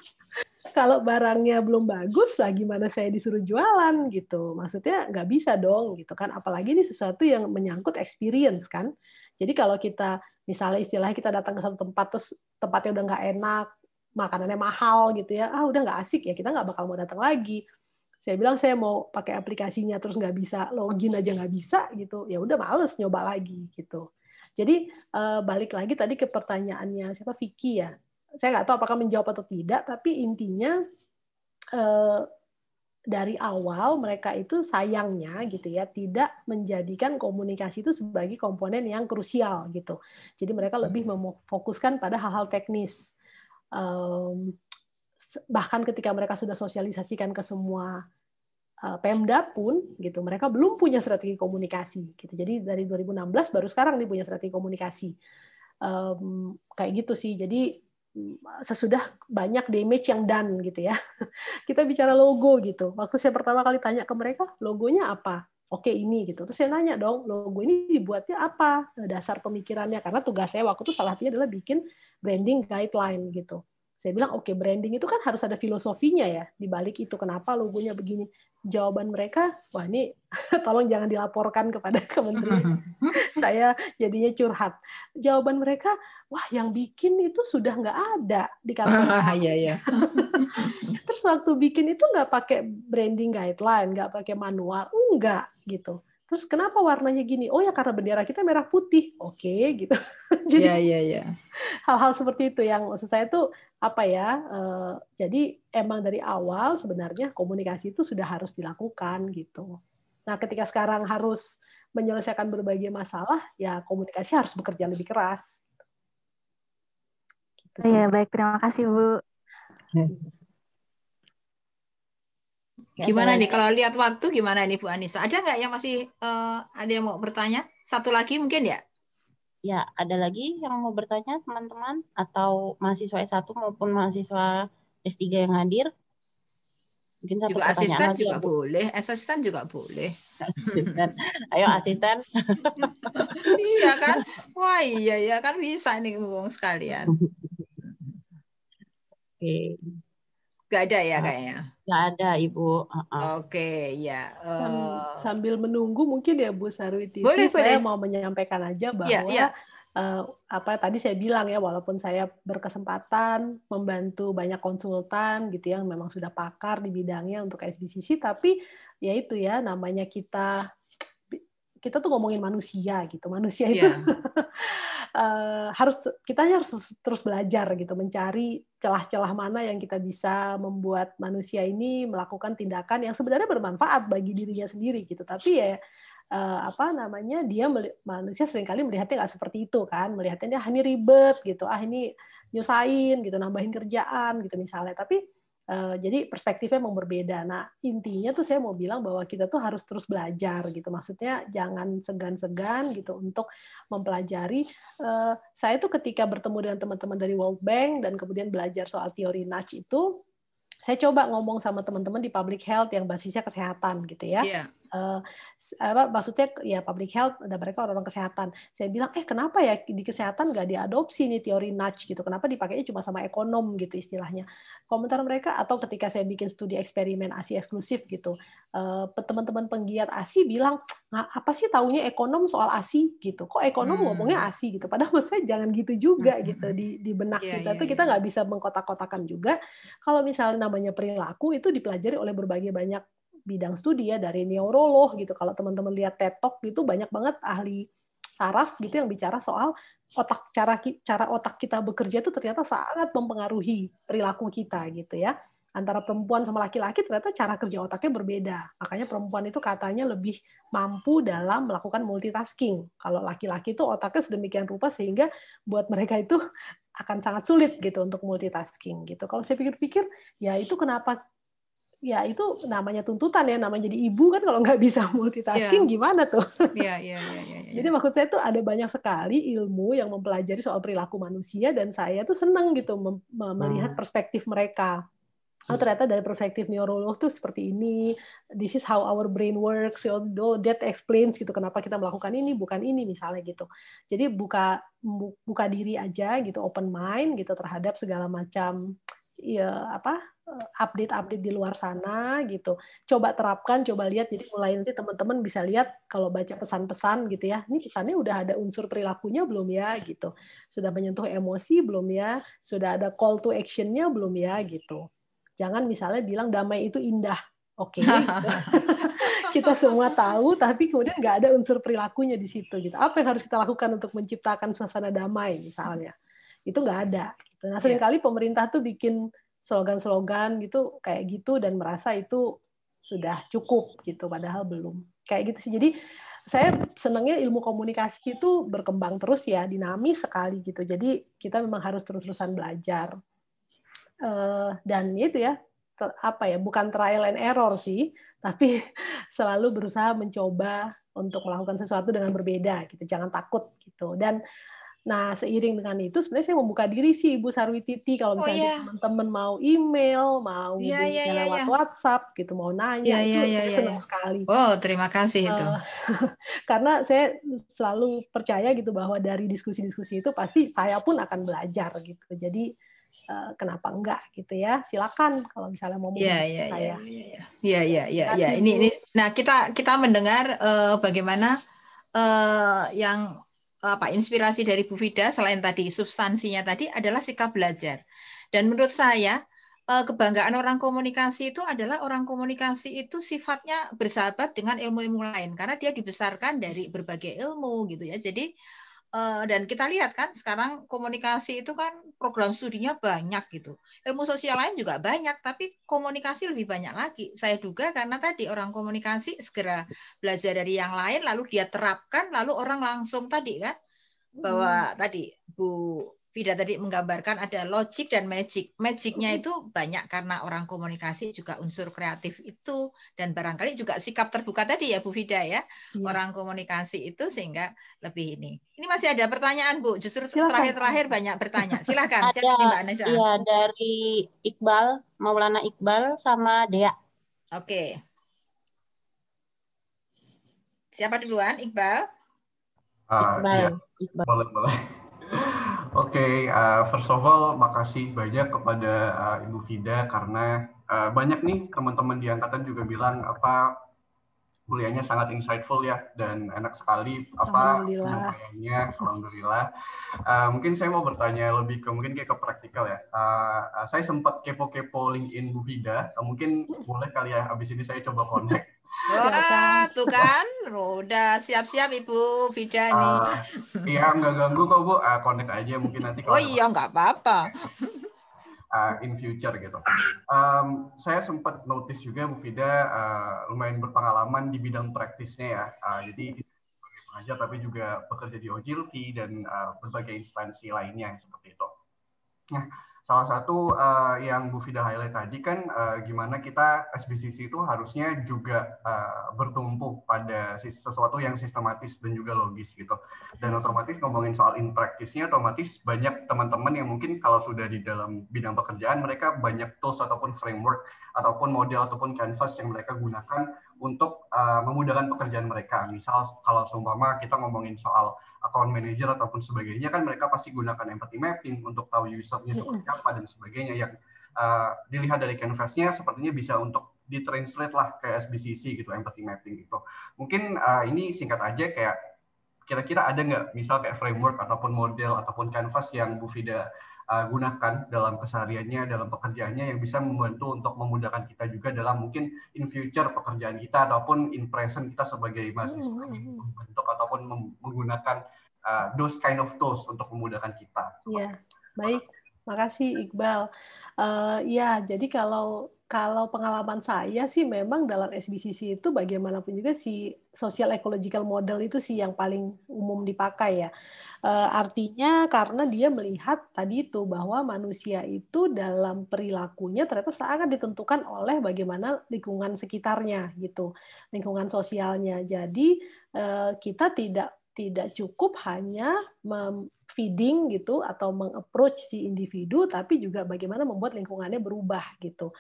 Kalau barangnya belum bagus, lah gimana saya disuruh jualan gitu? Maksudnya nggak bisa dong gitu kan? Apalagi ini sesuatu yang menyangkut experience kan. Jadi kalau kita misalnya istilahnya kita datang ke satu tempat terus tempatnya udah nggak enak, makanannya mahal gitu ya, ah udah nggak asik ya kita nggak bakal mau datang lagi saya bilang saya mau pakai aplikasinya terus nggak bisa login aja nggak bisa gitu ya udah males nyoba lagi gitu jadi uh, balik lagi tadi ke pertanyaannya siapa Vicky ya. Saya nggak tahu apakah menjawab atau tidak, tapi intinya uh, dari awal mereka itu sayangnya gitu ya tidak menjadikan komunikasi itu sebagai komponen yang krusial gitu. Jadi mereka hmm. lebih memfokuskan pada hal-hal teknis. Um, bahkan ketika mereka sudah sosialisasikan ke semua Eh, Pemda pun gitu mereka belum punya strategi komunikasi gitu jadi dari 2016 baru sekarang nih punya strategi komunikasi um, kayak gitu sih jadi mm, sesudah banyak damage yang done gitu ya *laughs* kita bicara logo gitu waktu saya pertama kali tanya ke mereka logonya apa oke ini gitu terus saya nanya dong logo ini dibuatnya apa eh, dasar pemikirannya karena tugas saya waktu itu salah satunya adalah bikin branding guideline gitu saya bilang oke okay, branding itu kan harus ada filosofinya ya di balik itu kenapa logonya begini jawaban mereka, wah ini *laughs* tolong jangan dilaporkan kepada *laughs* kementerian. Hmm, hmm, hmm. Saya jadinya curhat. Jawaban mereka, wah yang bikin itu sudah nggak ada di *laughs* kantor. Ah, iya, iya. Terus waktu bikin itu nggak pakai branding guideline, nggak pakai manual, enggak gitu. Terus kenapa warnanya gini? Oh ya karena bendera kita merah putih. Oke okay, gitu. *laughs* jadi yeah, yeah, yeah. hal-hal seperti itu yang maksud saya tuh apa ya? Uh, jadi emang dari awal sebenarnya komunikasi itu sudah harus dilakukan gitu. Nah ketika sekarang harus menyelesaikan berbagai masalah, ya komunikasi harus bekerja lebih keras. Gitu. Ya baik terima kasih Bu. Gitu. Gimana nih kalau lihat waktu gimana nih Bu Anissa? Ada nggak yang masih uh, ada yang mau bertanya? Satu lagi mungkin ya? Ya, ada lagi yang mau bertanya teman-teman atau mahasiswa S1 maupun mahasiswa S3 yang hadir? Mungkin satu juga asisten lagi, juga ya, Bu. boleh, asisten juga boleh. Asisten. Ayo asisten. *laughs* iya kan? Wah, iya ya kan bisa nih ngomong sekalian. Oke. Okay. Gak ada ya kayaknya. Gak ya? ada ibu. Uh -uh. Oke okay, ya. Uh... Sambil menunggu mungkin ya Bu Sarwiti. Boleh, saya boleh. mau menyampaikan aja iya, bahwa yeah, iya. yeah. Uh, apa tadi saya bilang ya walaupun saya berkesempatan membantu banyak konsultan gitu yang memang sudah pakar di bidangnya untuk SBCC tapi ya itu ya namanya kita kita tuh ngomongin manusia gitu manusia itu yeah. Iya. *laughs* uh, harus kita harus terus belajar gitu mencari celah-celah mana yang kita bisa membuat manusia ini melakukan tindakan yang sebenarnya bermanfaat bagi dirinya sendiri gitu tapi ya uh, apa namanya dia manusia seringkali melihatnya nggak seperti itu kan melihatnya dia ah, hanya ribet gitu ah ini nyusahin gitu nambahin kerjaan gitu misalnya tapi Eh, jadi perspektifnya memang berbeda. Nah, intinya tuh saya mau bilang bahwa kita tuh harus terus belajar gitu. Maksudnya jangan segan-segan gitu untuk mempelajari. Eh, saya tuh ketika bertemu dengan teman-teman dari World Bank dan kemudian belajar soal teori Nash itu, saya coba ngomong sama teman-teman di public health yang basisnya kesehatan gitu ya. Yeah uh, apa maksudnya ya public health dan mereka orang-orang kesehatan. Saya bilang, eh kenapa ya di kesehatan nggak diadopsi nih teori nudge gitu? Kenapa dipakainya cuma sama ekonom gitu istilahnya? Komentar mereka atau ketika saya bikin studi eksperimen ASI eksklusif gitu, eh, teman-teman penggiat ASI bilang, nah, apa sih taunya ekonom soal ASI gitu? Kok ekonom hmm. ngomongnya ASI gitu? Padahal maksudnya jangan gitu juga hmm. gitu di di benak yeah, kita yeah, tuh yeah. kita iya. nggak bisa mengkotak-kotakan juga. Kalau misalnya namanya perilaku itu dipelajari oleh berbagai banyak bidang studi ya dari neurolog gitu. Kalau teman-teman lihat TED Talk gitu banyak banget ahli saraf gitu yang bicara soal otak cara cara otak kita bekerja itu ternyata sangat mempengaruhi perilaku kita gitu ya. Antara perempuan sama laki-laki ternyata cara kerja otaknya berbeda. Makanya perempuan itu katanya lebih mampu dalam melakukan multitasking. Kalau laki-laki itu otaknya sedemikian rupa sehingga buat mereka itu akan sangat sulit gitu untuk multitasking gitu. Kalau saya pikir-pikir, ya itu kenapa ya itu namanya tuntutan ya namanya jadi ibu kan kalau nggak bisa *laughs* multitasking yeah. gimana tuh yeah, yeah, yeah, yeah, yeah. jadi maksud saya tuh ada banyak sekali ilmu yang mempelajari soal perilaku manusia dan saya tuh senang gitu mem- hmm. melihat perspektif mereka oh hmm. ternyata dari perspektif neurolog tuh seperti ini this is how our brain works know that explains gitu kenapa kita melakukan ini bukan ini misalnya gitu jadi buka buka diri aja gitu open mind gitu terhadap segala macam ya apa Eh, update-update di luar sana gitu. Coba terapkan, coba lihat. Jadi mulai nanti teman-teman bisa lihat kalau baca pesan-pesan gitu ya. Ini pesannya udah ada unsur perilakunya belum ya gitu. Sudah menyentuh emosi belum ya. Sudah ada call to actionnya belum ya gitu. Jangan misalnya bilang damai itu indah. Oke, okay, gitu. *laughs* kita semua tahu, tapi kemudian nggak ada unsur perilakunya di situ. Gitu. Apa yang harus kita lakukan untuk menciptakan suasana damai misalnya? Itu nggak ada. Gitu. Nah, seringkali pemerintah tuh bikin slogan-slogan gitu kayak gitu dan merasa itu sudah cukup gitu padahal belum kayak gitu sih jadi saya senangnya ilmu komunikasi itu berkembang terus ya dinamis sekali gitu jadi kita memang harus terus-terusan belajar eh, dan itu ya apa ya bukan trial and error sih tapi *laughs* selalu berusaha mencoba untuk melakukan sesuatu dengan berbeda gitu jangan takut gitu dan Nah, seiring dengan itu sebenarnya saya membuka diri sih Ibu Sarwititi kalau oh, misalnya oh, iya. yeah. teman-teman mau email, mau yeah, yeah, yeah, lewat yeah. WhatsApp gitu, mau nanya yeah, itu yeah, iya, saya yeah, senang yeah. sekali. Oh, terima kasih itu. Uh, *laughs* karena saya selalu percaya gitu bahwa dari diskusi-diskusi itu pasti saya pun akan belajar gitu. Jadi eh, kenapa enggak gitu ya silakan kalau misalnya mau yeah, iya, yeah, saya ya ya ya ya ini ini nah kita kita mendengar uh, bagaimana uh, yang apa inspirasi dari Bu Fida selain tadi substansinya tadi adalah sikap belajar. Dan menurut saya eh, kebanggaan orang komunikasi itu adalah orang komunikasi itu sifatnya bersahabat dengan ilmu-ilmu lain karena dia dibesarkan dari berbagai ilmu gitu ya. Jadi Eh, dan kita lihat kan sekarang komunikasi itu kan program studinya banyak gitu. Ilmu sosial lain juga banyak, tapi komunikasi lebih banyak lagi. Saya duga karena tadi orang komunikasi segera belajar dari yang lain, lalu dia terapkan, lalu orang langsung tadi kan bahwa hmm. tadi Bu Vida tadi menggambarkan ada logic dan magic. Magicnya itu banyak karena orang komunikasi juga unsur kreatif itu dan barangkali juga sikap terbuka tadi ya Bu Vida ya. Hmm. Orang komunikasi itu sehingga lebih ini. Ini masih ada pertanyaan Bu. Justru terakhir-terakhir banyak bertanya. Silahkan. Ada, Mbak Anissa. Iya dari Iqbal, Maulana Iqbal sama Dea. Oke. Siapa duluan? Iqbal? Uh, Iqbal. Ya. Iqbal. Boleh, boleh. Oke, okay, uh, eh, first of all, makasih banyak kepada uh, Ibu Fida karena uh, banyak nih teman-teman di angkatan juga bilang apa kuliahnya sangat insightful ya dan enak sekali apa kuliahnya, alhamdulillah uh, mungkin saya mau bertanya lebih ke mungkin kayak ke praktikal ya uh, saya sempat kepo-kepo LinkedIn Bu uh, mungkin boleh kali ya habis ini saya coba connect Wah, tuh kan. Udah siap-siap Ibu Fida ah, nih. Uh, iya, nggak ganggu kok, Bu. Uh, connect aja mungkin nanti. Kalau oh iya, nggak apa-apa. Uh, *laughs* in future gitu. Um, saya sempat notice juga Bu Fida uh, lumayan berpengalaman di bidang praktisnya ya. Uh, jadi hmm. sebagai tapi juga bekerja di OJILPI dan uh, berbagai instansi lainnya seperti itu. Nah, Salah satu uh, yang Bu Fida highlight tadi kan uh, gimana kita SBCC itu harusnya juga uh, bertumpu pada sesuatu yang sistematis dan juga logis gitu. Dan otomatis ngomongin soal in practice-nya otomatis banyak teman-teman yang mungkin kalau sudah di dalam bidang pekerjaan mereka banyak tools ataupun framework ataupun model ataupun canvas yang mereka gunakan untuk uh, memudahkan pekerjaan mereka. Misal kalau seumpama kita ngomongin soal account manager ataupun sebagainya kan mereka pasti gunakan empathy mapping untuk tahu usernya seperti apa dan sebagainya yang uh, dilihat dari canvasnya sepertinya bisa untuk ditranslate lah ke SBCC gitu empathy mapping gitu. Mungkin uh, ini singkat aja kayak kira-kira ada nggak misal kayak framework ataupun model ataupun canvas yang Bu Fida uh, gunakan dalam kesehariannya, dalam pekerjaannya yang bisa membantu untuk memudahkan kita juga dalam mungkin in future pekerjaan kita ataupun in present kita sebagai hmm, mahasiswa mm-hmm. Gitu. membentuk ataupun menggunakan uh, those kind of tools untuk memudahkan kita. Iya, baik. Makasih Iqbal. Uh, ya, jadi kalau kalau pengalaman saya sih memang dalam SBCC itu bagaimanapun juga si social ecological model itu sih yang paling umum dipakai ya. Eh, artinya karena dia melihat tadi itu bahwa manusia itu dalam perilakunya ternyata sangat ditentukan oleh bagaimana lingkungan sekitarnya gitu, lingkungan sosialnya. Jadi eh, kita tidak tidak cukup hanya feeding gitu atau mengapproach si individu tapi juga bagaimana membuat lingkungannya berubah gitu.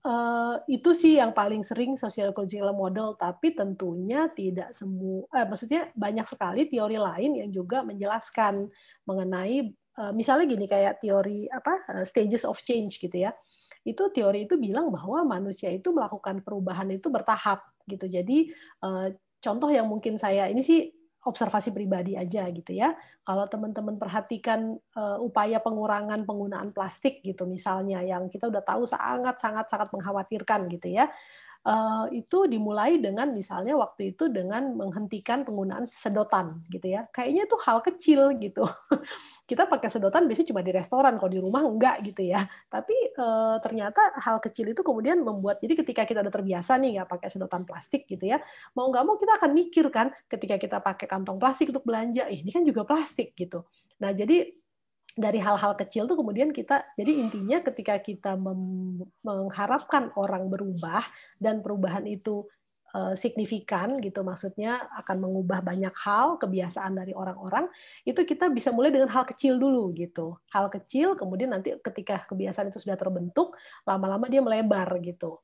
Uh, itu sih yang paling sering social sociological model, tapi tentunya tidak semua, eh, maksudnya banyak sekali teori lain yang juga menjelaskan mengenai, uh, misalnya gini kayak teori apa eh, stages of change gitu ya, itu teori itu bilang bahwa manusia itu melakukan perubahan itu bertahap gitu, jadi uh, contoh yang mungkin saya ini sih observasi pribadi aja gitu ya. Kalau teman-teman perhatikan uh, upaya pengurangan penggunaan plastik gitu misalnya yang kita udah tahu sangat sangat sangat mengkhawatirkan gitu ya. Eh, itu dimulai dengan misalnya waktu itu dengan menghentikan penggunaan sedotan gitu ya. Kayaknya itu hal kecil gitu. *laughs* Kita pakai sedotan biasanya cuma di restoran, kalau di rumah enggak gitu ya. Tapi uh, ternyata hal kecil itu kemudian membuat jadi ketika kita udah terbiasa nih nggak pakai sedotan plastik gitu ya, mau nggak mau kita akan mikir kan ketika kita pakai kantong plastik untuk belanja, eh, ini kan juga plastik gitu. Nah jadi dari hal-hal kecil tuh kemudian kita jadi intinya ketika kita mengharapkan orang berubah dan perubahan itu eh, signifikan gitu maksudnya akan mengubah banyak hal kebiasaan dari orang-orang itu kita bisa mulai dengan hal kecil dulu gitu hal kecil kemudian nanti ketika kebiasaan itu sudah terbentuk lama-lama dia melebar gitu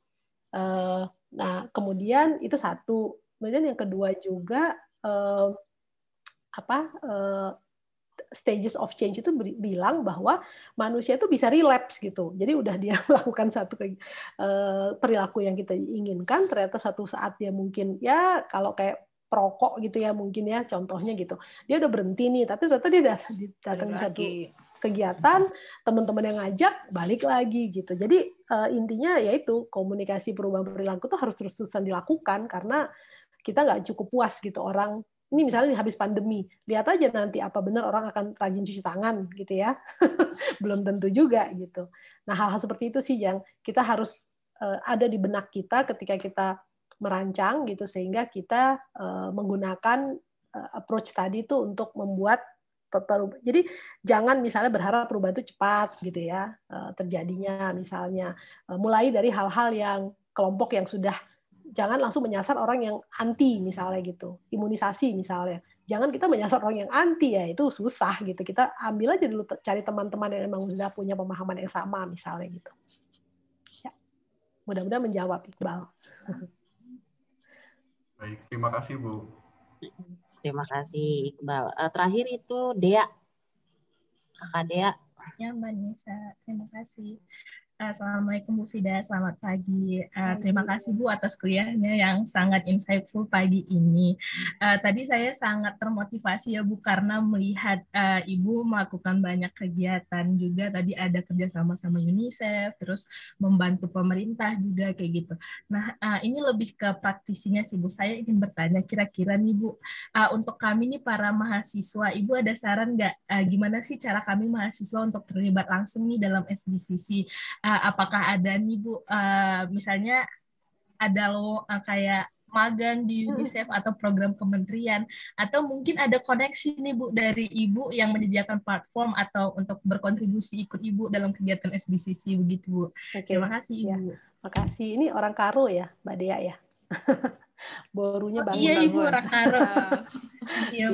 eh, nah kemudian itu satu kemudian yang kedua juga eh, apa stages of change itu bilang bahwa manusia itu bisa relapse gitu. Jadi udah dia *laughs* melakukan satu eh, perilaku yang kita inginkan, ternyata satu saat dia mungkin ya kalau kayak perokok gitu ya mungkin ya contohnya gitu. Dia udah berhenti nih, tapi ternyata dia datang lagi. satu kegiatan, teman-teman yang ngajak balik lagi gitu. Jadi eh, intinya yaitu komunikasi perubahan perilaku itu harus terus-terusan dilakukan karena kita nggak cukup puas gitu orang ini misalnya habis pandemi, lihat aja nanti apa benar orang akan rajin cuci tangan gitu ya. *laughs* Belum tentu juga gitu. Nah, hal-hal seperti itu sih yang kita harus eh, ada di benak kita ketika kita merancang gitu sehingga kita eh, menggunakan eh, approach tadi itu untuk membuat perubahan. Jadi jangan misalnya berharap perubahan itu cepat gitu ya terjadinya misalnya. Mulai dari hal-hal yang kelompok yang sudah jangan langsung menyasar orang yang anti misalnya gitu imunisasi misalnya jangan kita menyasar orang yang anti ya itu susah gitu kita ambil aja dulu cari teman-teman yang emang sudah punya pemahaman yang sama misalnya gitu ya. mudah-mudahan menjawab Iqbal *laughs* baik terima kasih Bu terima kasih Iqbal eh, terakhir itu Dea kakak Dea ya Mbak Nisa terima kasih Eh, Assalamualaikum Bu Fida, selamat pagi. Uh, terima kasih Bu atas kuliahnya yang sangat insightful pagi ini. Uh, tadi saya sangat termotivasi ya Bu karena melihat uh, Ibu melakukan banyak kegiatan juga. Tadi ada kerjasama sama UNICEF, terus membantu pemerintah juga kayak gitu. Nah uh, ini lebih ke praktisinya sih Bu. Saya ingin bertanya kira-kira nih Bu, uh, untuk kami nih para mahasiswa, Ibu ada saran nggak uh, gimana sih cara kami mahasiswa untuk terlibat langsung nih dalam SBCC? uh, apakah ada nih Bu uh, misalnya ada lo uh, kayak magang di hmm. UNICEF atau program kementerian atau mungkin ada koneksi nih Bu dari Ibu yang menyediakan platform atau untuk berkontribusi ikut Ibu dalam kegiatan SBCC begitu Bu. Oke, Terima kasih ya. Ibu. Ya, makasih. Ini orang Karo ya, Mbak Dea ya. *laughs* borunya oh, bangun, -bangun. oh, Iya Ibu *laughs* iya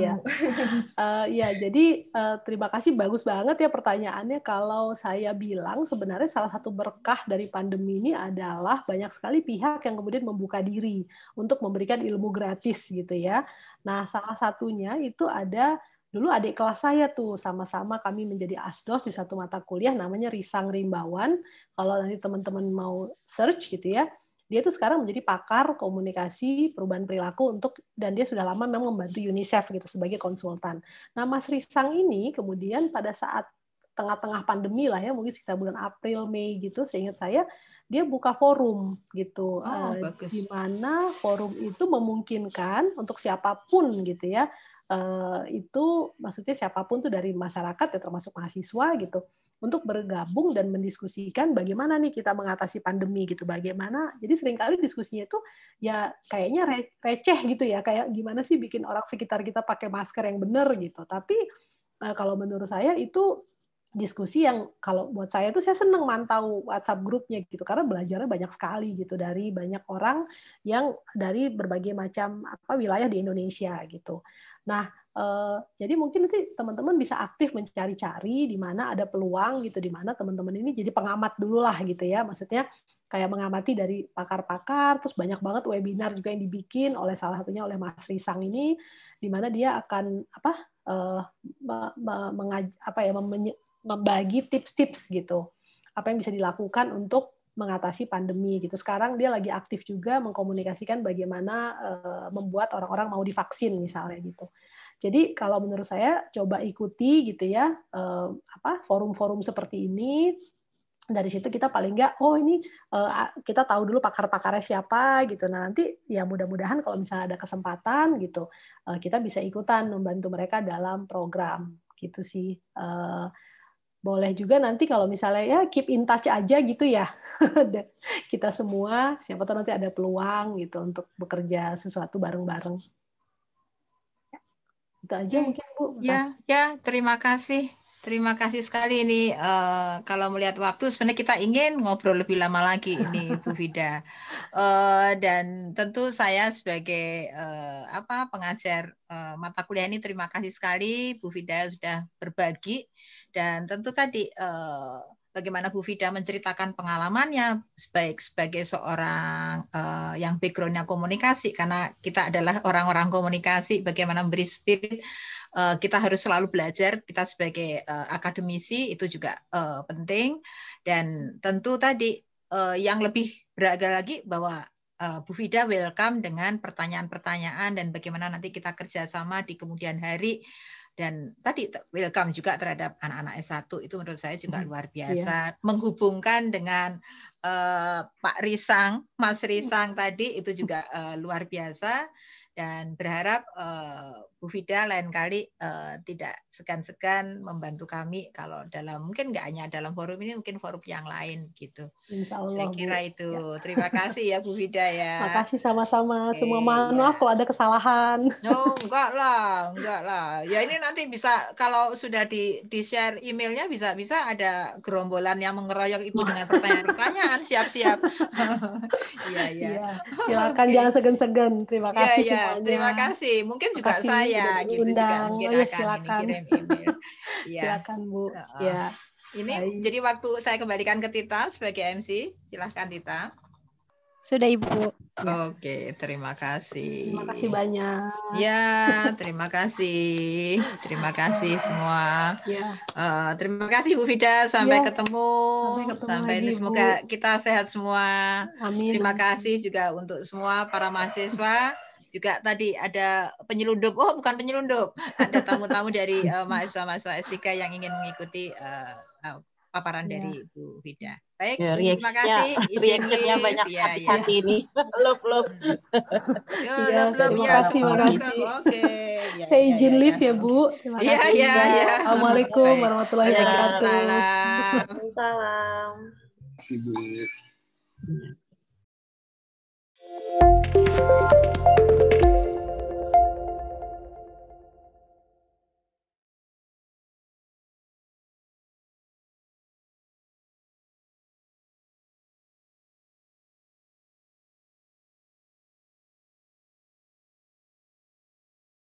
ya jadi uh, terima kasih bagus banget ya pertanyaannya. Kalau saya bilang sebenarnya salah satu berkah dari pandemi ini adalah banyak sekali pihak yang kemudian membuka diri untuk memberikan ilmu gratis gitu ya. Nah salah satunya itu ada dulu adik kelas saya tuh sama-sama kami menjadi asdos di satu mata kuliah namanya Risang Rimbawan. Kalau nanti teman-teman mau search gitu ya, dia tuh sekarang menjadi pakar komunikasi perubahan perilaku untuk dan dia sudah lama memang membantu UNICEF gitu sebagai konsultan. Nah, Mas Risang ini kemudian pada saat tengah-tengah pandemi lah ya mungkin sekitar bulan April Mei gitu seingat saya dia buka forum gitu oh, uh, di mana forum itu memungkinkan untuk siapapun gitu ya uh, itu maksudnya siapapun tuh dari masyarakat ya termasuk mahasiswa gitu untuk bergabung dan mendiskusikan bagaimana nih kita mengatasi pandemi gitu bagaimana jadi seringkali diskusinya itu ya kayaknya receh gitu ya kayak gimana sih bikin orang sekitar kita pakai masker yang benar gitu tapi eh, kalau menurut saya itu diskusi yang kalau buat saya itu saya seneng mantau WhatsApp grupnya gitu karena belajarnya banyak sekali gitu dari banyak orang yang dari berbagai macam apa wilayah di Indonesia gitu. Nah, Eh, jadi mungkin nanti teman-teman bisa aktif mencari-cari di mana ada peluang gitu, di mana teman-teman ini jadi pengamat dulu lah gitu ya. Maksudnya kayak mengamati dari pakar-pakar, terus banyak banget webinar juga yang dibikin oleh salah satunya oleh Mas Risang ini, di mana dia akan apa, uh, mengaj apa ya, membagi tips-tips gitu, apa yang bisa dilakukan untuk mengatasi pandemi gitu. Sekarang dia lagi aktif juga mengkomunikasikan bagaimana uh, membuat orang-orang mau divaksin misalnya gitu. Jadi kalau menurut saya coba ikuti gitu ya eh, apa forum-forum seperti ini dari situ kita paling nggak oh ini eh, kita tahu dulu pakar-pakarnya siapa gitu nah nanti ya mudah-mudahan kalau misalnya ada kesempatan gitu eh, kita bisa ikutan membantu mereka dalam program gitu sih boleh juga nanti kalau misalnya ya keep in touch aja gitu ya *laughs* kita semua siapa tahu nanti ada peluang gitu untuk bekerja sesuatu bareng-bareng. Itu aja ya, mungkin Bu. Ya, ya, terima kasih. Terima kasih sekali ini uh, kalau melihat waktu sebenarnya kita ingin ngobrol lebih lama lagi ini Bu *laughs* Vida uh, dan tentu saya sebagai uh, apa pengajar uh, mata kuliah ini terima kasih sekali Bu Vida sudah berbagi dan tentu tadi uh, bagaimana Bu Fida menceritakan pengalamannya sebaik sebagai seorang uh, yang backgroundnya komunikasi karena kita adalah orang-orang komunikasi bagaimana memberi spirit uh, kita harus selalu belajar kita sebagai uh, akademisi itu juga uh, penting dan tentu tadi uh, yang lebih beragam lagi bahwa Bu Fida welcome dengan pertanyaan-pertanyaan dan bagaimana nanti kita kerjasama di kemudian hari dan tadi welcome juga terhadap anak-anak S1 itu menurut saya juga mm-hmm. luar iya. biasa yeah. menghubungkan dengan uh, Pak Risang Mas Risang iya. tadi itu juga uh, luar biasa dan berharap uh, Bu Fida lain kali uh, tidak segan-segan membantu kami kalau dalam mungkin nggak hanya dalam forum ini mungkin forum yang lain gitu. Insya Allah, Saya kira Bu. itu. Ya. Terima kasih ya Bu Fida ya. Terima kasih sama-sama. Okay, Semua maaf kalau ada kesalahan. No, enggak lah, enggak lah. Ya ini nanti bisa kalau sudah di di share emailnya bisa bisa ada gerombolan yang mengeroyok ibu dengan pertanyaan-pertanyaan siap-siap. *laughs* Iya, iya, iya. Silakan okay. jangan segan-segan. Terima iya, kasih. Ya, ya semuanya. terima kasih. Mungkin juga kasih saya gitu undang. juga mungkin oh, ya, akan silakan. kirim email. *laughs* ya. Silakan Bu. Uh Ya. Ini Hai. jadi waktu saya kembalikan ke Tita sebagai MC. Silahkan Tita. Sudah Ibu. Iya. Oke, terima kasih. Terima kasih banyak. Ya, terima kasih. Terima kasih semua. Ya. Uh, terima kasih Bu Fida. Sampai ya. ketemu. Sampai, ketemu Sampai lagi, semoga Bu. kita sehat semua. Amin. Terima kasih juga untuk semua para mahasiswa juga tadi ada penyelundup. Oh, bukan penyelundup. Ada tamu-tamu dari uh, *laughs* mahasiswa-mahasiswa S3 yang ingin mengikuti uh, paparan ya. dari Bu Fida Baik, ya, terima kasih. Ya, *laughs* reaksinya banyak ya, hati, ya. hati ini. love, *laughs* love. Yo, ya, love, love. Terima ya, kasih, terima kasih. Oke. Ya, ya, Saya ya, izin ya, ya. live ya, Bu. Terima ya, kasih. Ya, ya. Assalamualaikum warahmatullahi wabarakatuh. Waalaikumsalam. Terima kasih, Bu. Iya.